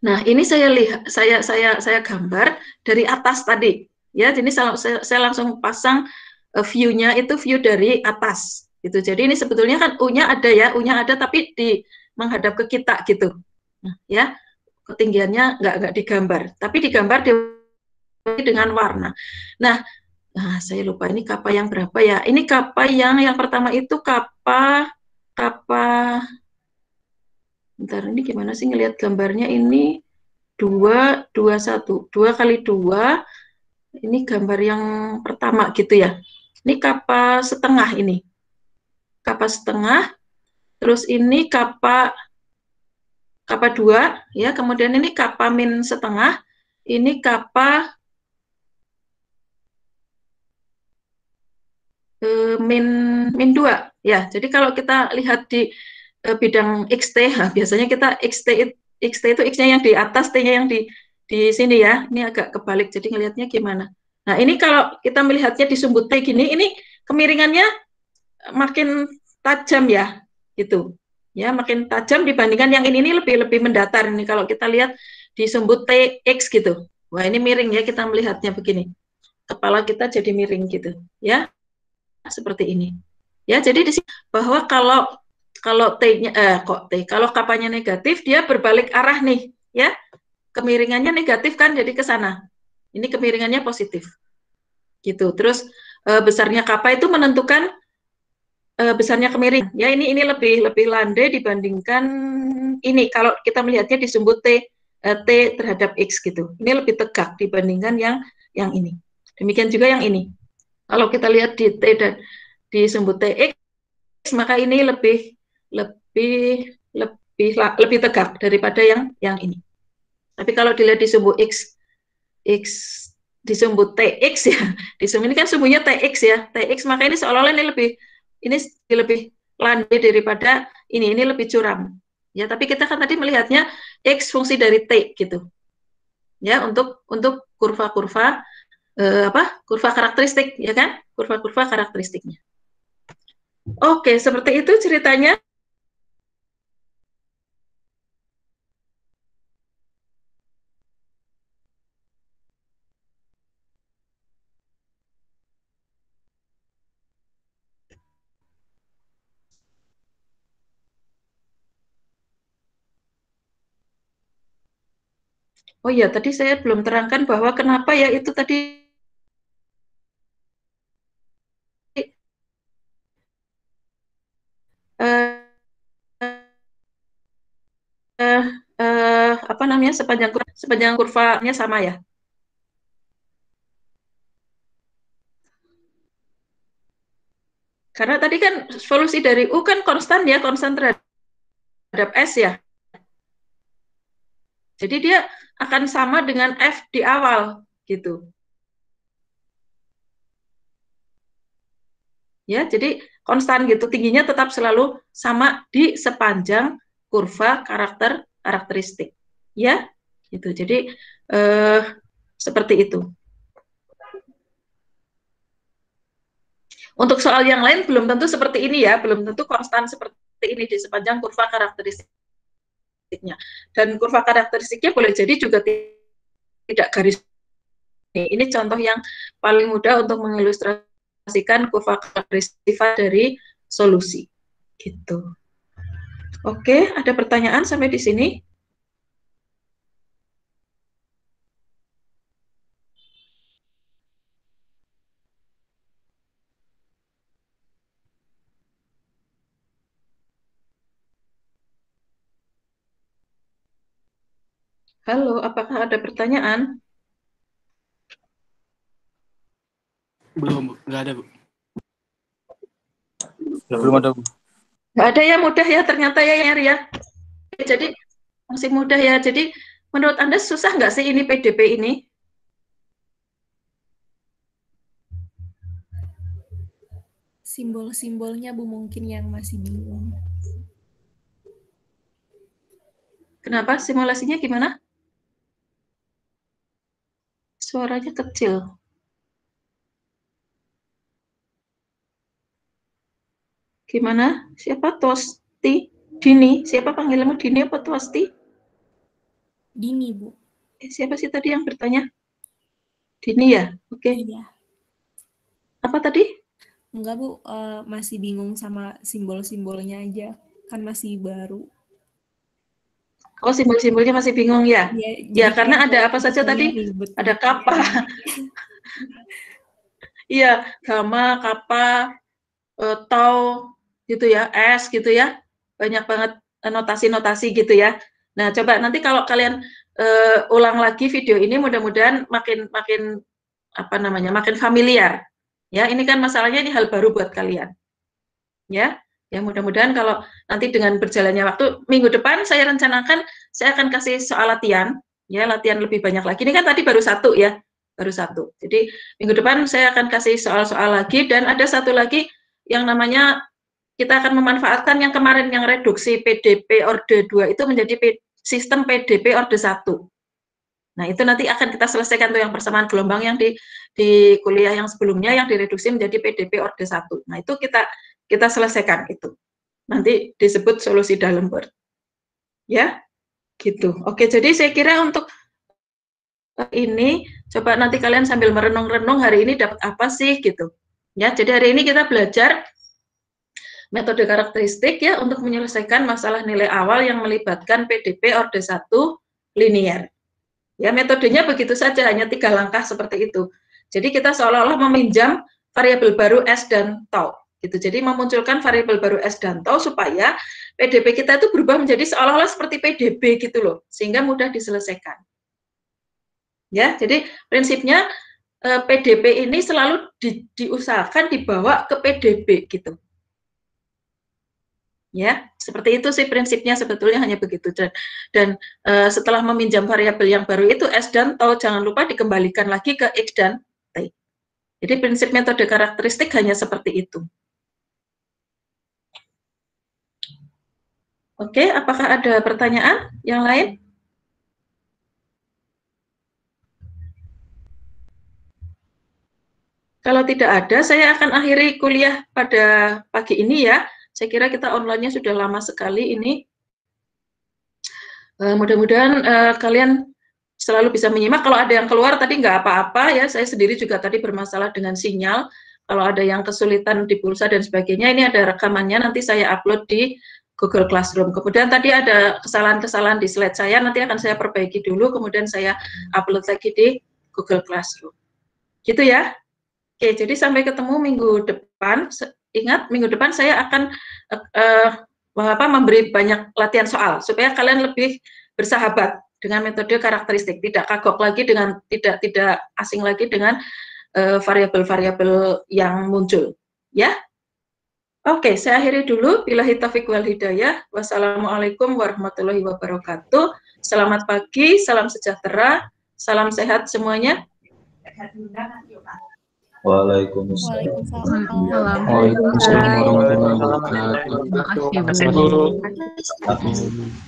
Nah, ini saya lihat saya saya saya gambar dari atas tadi ya. Jadi saya, saya langsung pasang eh, view-nya itu view dari atas gitu. Jadi ini sebetulnya kan U-nya ada ya, U-nya ada tapi di menghadap ke kita gitu nah, ya ketinggiannya nggak nggak digambar tapi digambar dengan warna nah nah saya lupa ini kapal yang berapa ya ini kapal yang yang pertama itu kapal kapal ntar ini gimana sih ngelihat gambarnya ini dua dua satu dua kali dua ini gambar yang pertama gitu ya ini kapal setengah ini kapal setengah Terus ini kappa kappa 2 ya, kemudian ini kappa min setengah, ini kappa e, min min 2 ya. Jadi kalau kita lihat di e, bidang xt ha, biasanya kita xt xt itu x-nya yang di atas, t-nya yang di di sini ya. Ini agak kebalik jadi ngelihatnya gimana. Nah, ini kalau kita melihatnya di sumbu T gini, ini kemiringannya makin tajam ya gitu ya makin tajam dibandingkan yang ini, ini lebih lebih mendatar ini kalau kita lihat di sumbu TX gitu wah ini miring ya kita melihatnya begini kepala kita jadi miring gitu ya seperti ini ya jadi di sini bahwa kalau kalau T-nya eh, kok T kalau kapanya negatif dia berbalik arah nih ya kemiringannya negatif kan jadi ke sana ini kemiringannya positif gitu terus eh, besarnya kapal itu menentukan uh, besarnya kemiri. Ya ini ini lebih lebih landai dibandingkan ini kalau kita melihatnya di sumbu T eh, T terhadap X gitu. Ini lebih tegak dibandingkan yang yang ini. Demikian juga yang ini. Kalau kita lihat di T dan di sumbu x maka ini lebih lebih lebih lebih tegak daripada yang yang ini. Tapi kalau dilihat di sumbu X X di sumbu TX ya, di sumbu ini kan sumbunya TX ya. TX maka ini seolah-olah ini lebih ini lebih landai daripada ini, ini lebih curam. Ya, tapi kita kan tadi melihatnya x fungsi dari t gitu. Ya, untuk untuk kurva-kurva eh, apa? kurva karakteristik ya kan? Kurva-kurva karakteristiknya. Oke, seperti itu ceritanya. Oh iya, tadi saya belum terangkan bahwa kenapa ya itu tadi eh, eh, eh, apa namanya sepanjang kurva, sepanjang kurvanya sama ya. Karena tadi kan solusi dari U kan konstan ya, konstan terhadap S ya. Jadi dia akan sama dengan F di awal gitu. Ya, jadi konstan gitu tingginya tetap selalu sama di sepanjang kurva karakter karakteristik. Ya, gitu. Jadi eh, seperti itu. Untuk soal yang lain belum tentu seperti ini ya, belum tentu konstan seperti ini di sepanjang kurva karakteristik karakteristiknya. Dan kurva karakteristiknya boleh jadi juga tidak garis. Ini contoh yang paling mudah untuk mengilustrasikan kurva karakteristik dari solusi. Gitu. Oke, ada pertanyaan sampai di sini? Halo, apakah ada pertanyaan? Belum, Nggak ada, Bu. Belum ada, Bu. Nggak ada ya, mudah ya ternyata ya, Yer, ya. Jadi, masih mudah ya. Jadi, menurut Anda susah nggak sih ini PDP ini? Simbol-simbolnya, Bu, mungkin yang masih bingung. Kenapa? Simulasinya gimana? Suaranya kecil. Gimana? Siapa Tosti? Dini? Siapa panggilanmu Dini apa Tosti? Dini, Bu. Eh, siapa sih tadi yang bertanya? Dini ya? Oke. Okay. Iya. Apa tadi? Enggak, Bu. Uh, masih bingung sama simbol-simbolnya aja. Kan masih baru. Oh, simbol-simbolnya masih bingung ya? Iya, ya, ya karena ada apa saja tadi? Ada kapal. Iya, gamma, kapal, uh, tau, gitu ya, es gitu ya. Banyak banget notasi-notasi gitu ya. Nah, coba nanti kalau kalian uh, ulang lagi video ini mudah-mudahan makin makin apa namanya? makin familiar. Ya, ini kan masalahnya ini hal baru buat kalian. Ya. Ya mudah-mudahan kalau nanti dengan berjalannya waktu minggu depan saya rencanakan saya akan kasih soal latihan ya latihan lebih banyak lagi. Ini kan tadi baru satu ya, baru satu. Jadi minggu depan saya akan kasih soal-soal lagi dan ada satu lagi yang namanya kita akan memanfaatkan yang kemarin yang reduksi PDP orde 2 itu menjadi sistem PDP orde 1. Nah, itu nanti akan kita selesaikan tuh yang persamaan gelombang yang di di kuliah yang sebelumnya yang direduksi menjadi PDP orde 1. Nah, itu kita kita selesaikan itu. Nanti disebut solusi dalam word, Ya, gitu. Oke, jadi saya kira untuk eh, ini coba nanti kalian sambil merenung-renung hari ini dapat apa sih gitu. Ya, jadi hari ini kita belajar metode karakteristik ya untuk menyelesaikan masalah nilai awal yang melibatkan PDP Orde 1 linier. Ya, metodenya begitu saja, hanya tiga langkah seperti itu. Jadi kita seolah-olah meminjam variabel baru S dan tau gitu. Jadi memunculkan variabel baru S dan tau supaya PDB kita itu berubah menjadi seolah-olah seperti PDB gitu loh, sehingga mudah diselesaikan. Ya, jadi prinsipnya PDP eh, ini selalu di, diusahakan dibawa ke PDB gitu. Ya, seperti itu sih prinsipnya sebetulnya hanya begitu dan dan e, setelah meminjam variabel yang baru itu S dan T jangan lupa dikembalikan lagi ke X dan T. Jadi prinsip metode karakteristik hanya seperti itu. Oke, apakah ada pertanyaan yang lain? Kalau tidak ada, saya akan akhiri kuliah pada pagi ini ya. Saya kira kita online-nya sudah lama sekali ini. Uh, Mudah-mudahan uh, kalian selalu bisa menyimak. Kalau ada yang keluar tadi nggak apa-apa ya, saya sendiri juga tadi bermasalah dengan sinyal. Kalau ada yang kesulitan di pulsa dan sebagainya, ini ada rekamannya, nanti saya upload di Google Classroom. Kemudian tadi ada kesalahan-kesalahan di slide saya, nanti akan saya perbaiki dulu, kemudian saya upload lagi di Google Classroom. Gitu ya. Oke, jadi sampai ketemu minggu depan. Ingat, minggu depan saya akan uh, apa, memberi banyak latihan soal, supaya kalian lebih bersahabat dengan metode karakteristik, tidak kagok lagi dengan tidak tidak asing lagi dengan eh, variabel-variabel uh, yang muncul, ya. Oke, saya akhiri dulu. Bila taufiq wal hidayah. Wassalamualaikum warahmatullahi wabarakatuh. Selamat pagi, salam sejahtera, salam sehat semuanya. Waalaikumsalam. Waalaikumsalam. Waalaikumsalam warahmatullahi wabarakatuh.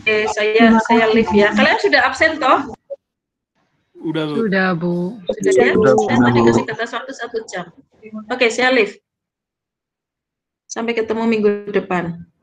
Oke, saya saya live ya. Kalian sudah absen toh? Udah, Bu. Sudah, Bu. Sudah, ya? Sudah, Bu. Saya tadi dikasih kertas satu satu jam. Oke, saya live. Sampai ketemu minggu depan.